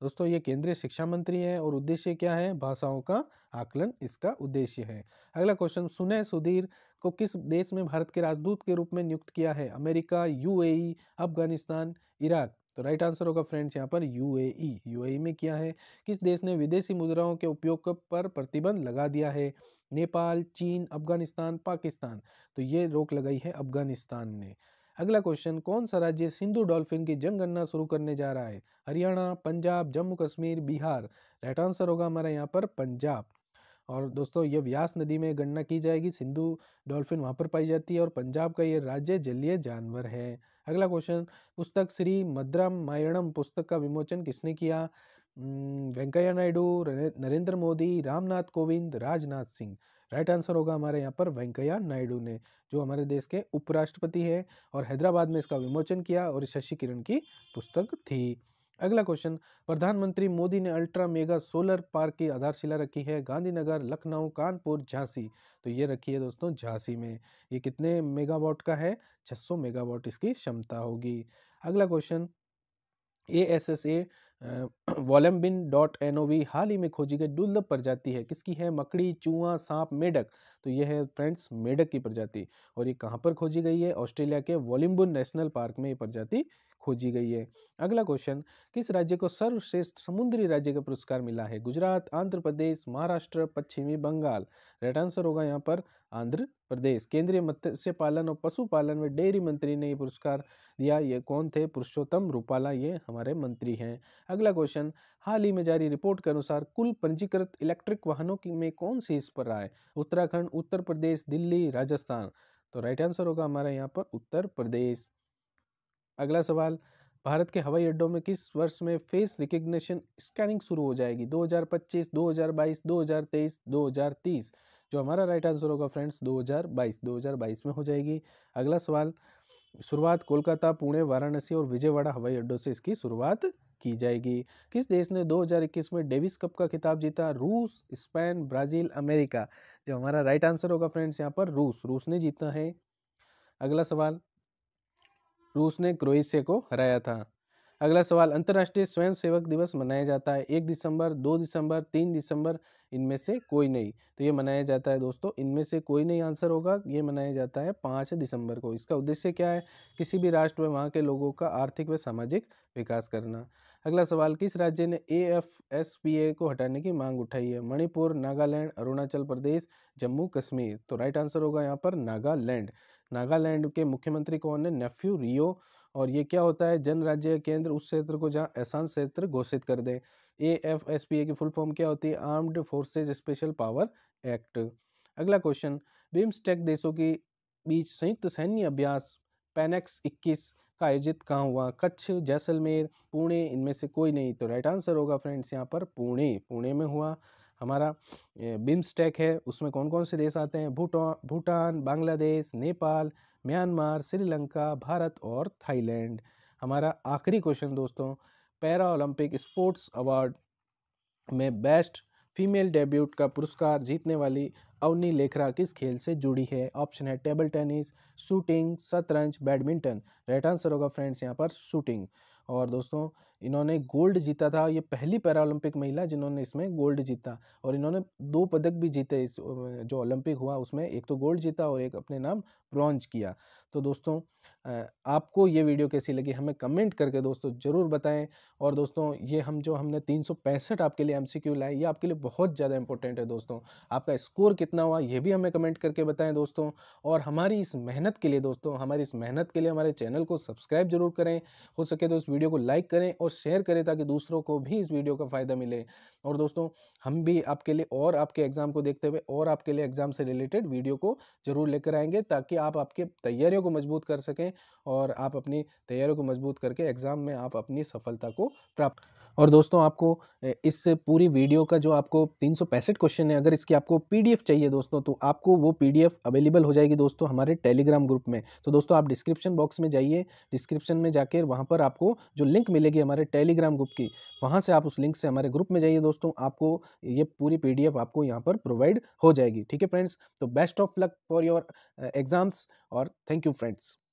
दोस्तों ये केंद्रीय शिक्षा मंत्री हैं और उद्देश्य क्या है भाषाओं का आकलन इसका उद्देश्य है अगला क्वेश्चन सुनय सुधीर को किस देश में भारत के राजदूत के रूप में नियुक्त किया है अमेरिका यूएई अफगानिस्तान इराक तो राइट आंसर होगा फ्रेंड्स यहाँ पर यूएई यूएई e। e में क्या है किस देश ने विदेशी मुद्राओं के उपयोग पर प्रतिबंध लगा दिया है नेपाल चीन अफगानिस्तान पाकिस्तान तो ये रोक लगाई है अफगानिस्तान ने अगला क्वेश्चन कौन सा राज्य सिंधु डॉल्फिन की जनगणना शुरू करने जा रहा है हरियाणा पंजाब जम्मू कश्मीर बिहार राइट आंसर होगा हमारा यहाँ पर पंजाब और दोस्तों ये व्यास नदी में गणना की जाएगी सिंधु डॉल्फिन वहाँ पर पाई जाती है और पंजाब का ये राज्य जलीय जानवर है अगला क्वेश्चन पुस्तक श्री मद्रम मायणम पुस्तक का विमोचन किसने किया वेंकैया नायडू नरेंद्र मोदी रामनाथ कोविंद राजनाथ सिंह राइट आंसर होगा हमारे यहाँ पर वेंकैया नायडू ने जो हमारे देश के उपराष्ट्रपति हैं और हैदराबाद में इसका विमोचन किया और शशि किरण की पुस्तक थी अगला क्वेश्चन प्रधानमंत्री मोदी ने अल्ट्रा मेगा सोलर पार्क की आधारशिला रखी है गांधीनगर लखनऊ कानपुर झांसी तो ये रखी है दोस्तों झांसी में ये कितने मेगावाट का है 600 मेगावाट इसकी क्षमता होगी अगला question A S S A (clears throat) वॉलम्बिन डॉट एन ओ वी हाल ही में खोजी गई दुर्लभ प्रजाति है किसकी है मकड़ी चूहा सांप मेढक तो ये है फ्रेंड्स मेढक की प्रजाति और ये कहाँ पर खोजी गई है ऑस्ट्रेलिया के वॉलिम्बुन नेशनल पार्क में ये प्रजाति खोजी गई है अगला क्वेश्चन किस राज्य को सर्वश्रेष्ठ समुद्री राज्य का पुरस्कार मिला है गुजरात आंध्र प्रदेश महाराष्ट्र पश्चिमी बंगाल राइट आंसर होगा यहाँ पर आंध्र प्रदेश केंद्रीय मत्स्य पालन और पशुपालन में डेयरी मंत्री ने ये पुरस्कार दिया ये कौन थे पुरुषोत्तम रूपाला ये हमारे मंत्री हैं अगला क्वेश्चन हाल ही में जारी रिपोर्ट के अनुसार कुल पंजीकृत इलेक्ट्रिक वाहनों की में कौन सी इस पर आए उत्तराखंड उत्तर प्रदेश दिल्ली राजस्थान तो राइट आंसर होगा हमारा यहाँ पर उत्तर प्रदेश अगला सवाल भारत के हवाई अड्डों में किस वर्ष में फेस रिकग्निशन स्कैनिंग शुरू हो जाएगी 2025, 2022, 2023, 2030 जो हमारा राइट आंसर होगा फ्रेंड्स 2022, 2022 में हो जाएगी अगला सवाल शुरुआत कोलकाता पुणे वाराणसी और विजयवाड़ा हवाई अड्डों से इसकी शुरुआत की जाएगी किस देश ने 2021 में डेविस कप का खिताब जीता रूस स्पेन ब्राज़ील अमेरिका जो हमारा राइट आंसर होगा फ्रेंड्स यहाँ पर रूस रूस ने जीता है अगला सवाल रूस ने क्रोएशिया को हराया था अगला सवाल अंतर्राष्ट्रीय स्वयंसेवक दिवस मनाया जाता है एक दिसंबर दो दिसंबर तीन दिसंबर इनमें से कोई नहीं तो ये मनाया जाता है दोस्तों इनमें से कोई नहीं आंसर होगा ये मनाया जाता है पाँच दिसंबर को इसका उद्देश्य क्या है किसी भी राष्ट्र में वहाँ के लोगों का आर्थिक व सामाजिक विकास करना अगला सवाल किस राज्य ने A F S P A को हटाने की मांग उठाई है मणिपुर नागालैंड अरुणाचल प्रदेश जम्मू कश्मीर तो राइट आंसर होगा यहाँ पर नागालैंड नागालैंड के मुख्यमंत्री कौन है नेफ्यू रियो और ये क्या होता है जन राज्य केंद्र उस क्षेत्र को जहाँ एहसान क्षेत्र घोषित कर दें A F S P A की फुल फॉर्म क्या होती है armed forces special power act अगला क्वेश्चन बिम्सटेक देशों के बीच संयुक्त सैन्य अभ्यास पैनेक्स इक्कीस का आयोजित कहाँ हुआ कच्छ जैसलमेर पुणे इनमें से कोई नहीं तो राइट आंसर होगा फ्रेंड्स यहाँ पर पुणे पुणे में हुआ हमारा बिम्स्टेक है उसमें कौन कौन से देश आते हैं भूटान भूटान बांग्लादेश नेपाल म्यांमार श्रीलंका भारत और थाईलैंड हमारा आखिरी क्वेश्चन दोस्तों पैरा ओलंपिक स्पोर्ट्स अवार्ड में बेस्ट फीमेल डेब्यूट का पुरस्कार जीतने वाली अवनी लेखरा किस खेल से जुड़ी है ऑप्शन है टेबल टेनिस शूटिंग शतरंज बैडमिंटन राइट आंसर होगा फ्रेंड्स यहाँ पर शूटिंग और दोस्तों इन्होंने गोल्ड जीता था ये पहली पैरालंपिक महिला जिन्होंने इसमें गोल्ड जीता और इन्होंने दो पदक भी जीते इस जो ओलंपिक हुआ उसमें एक तो गोल्ड जीता और एक अपने नाम ब्रॉन्ज किया तो दोस्तों आपको ये वीडियो कैसी लगी हमें कमेंट करके दोस्तों ज़रूर बताएं और दोस्तों ये हम जो हमने तीन आपके लिए एम लाए ये आपके लिए बहुत ज़्यादा इंपॉर्टेंट है दोस्तों आपका स्कोर कितना हुआ ये भी हमें कमेंट करके बताएं दोस्तों और हमारी इस मेहनत के लिए दोस्तों हमारी इस मेहनत के लिए हमारे चैनल को सब्सक्राइब जरूर करें हो सके तो इस वीडियो को लाइक करें और और शेयर करें ताकि दूसरों को भी इस वीडियो का फ़ायदा मिले और दोस्तों हम भी आपके लिए और आपके एग्ज़ाम को देखते हुए और आपके लिए एग्ज़ाम से रिलेटेड वीडियो को ज़रूर लेकर आएंगे ताकि आप आपके तैयारियों को मजबूत कर सकें और आप अपनी तैयारियों को मजबूत करके एग्ज़ाम में आप अपनी सफलता को प्राप्त और दोस्तों आपको इस पूरी वीडियो का जो आपको तीन क्वेश्चन है अगर इसकी आपको पीडीएफ चाहिए दोस्तों तो आपको वो पीडीएफ अवेलेबल हो जाएगी दोस्तों हमारे टेलीग्राम ग्रुप में तो दोस्तों आप डिस्क्रिप्शन बॉक्स में जाइए डिस्क्रिप्शन में जाकर वहाँ पर आपको जो लिंक मिलेगी हमारे टेलीग्राम ग्रुप की वहाँ से आप उस लिंक से हमारे ग्रुप में जाइए दोस्तों आपको ये पूरी पी आपको यहाँ पर प्रोवाइड हो जाएगी ठीक है फ्रेंड्स तो best of luck for your exams और थैंक यू फ्रेंड्स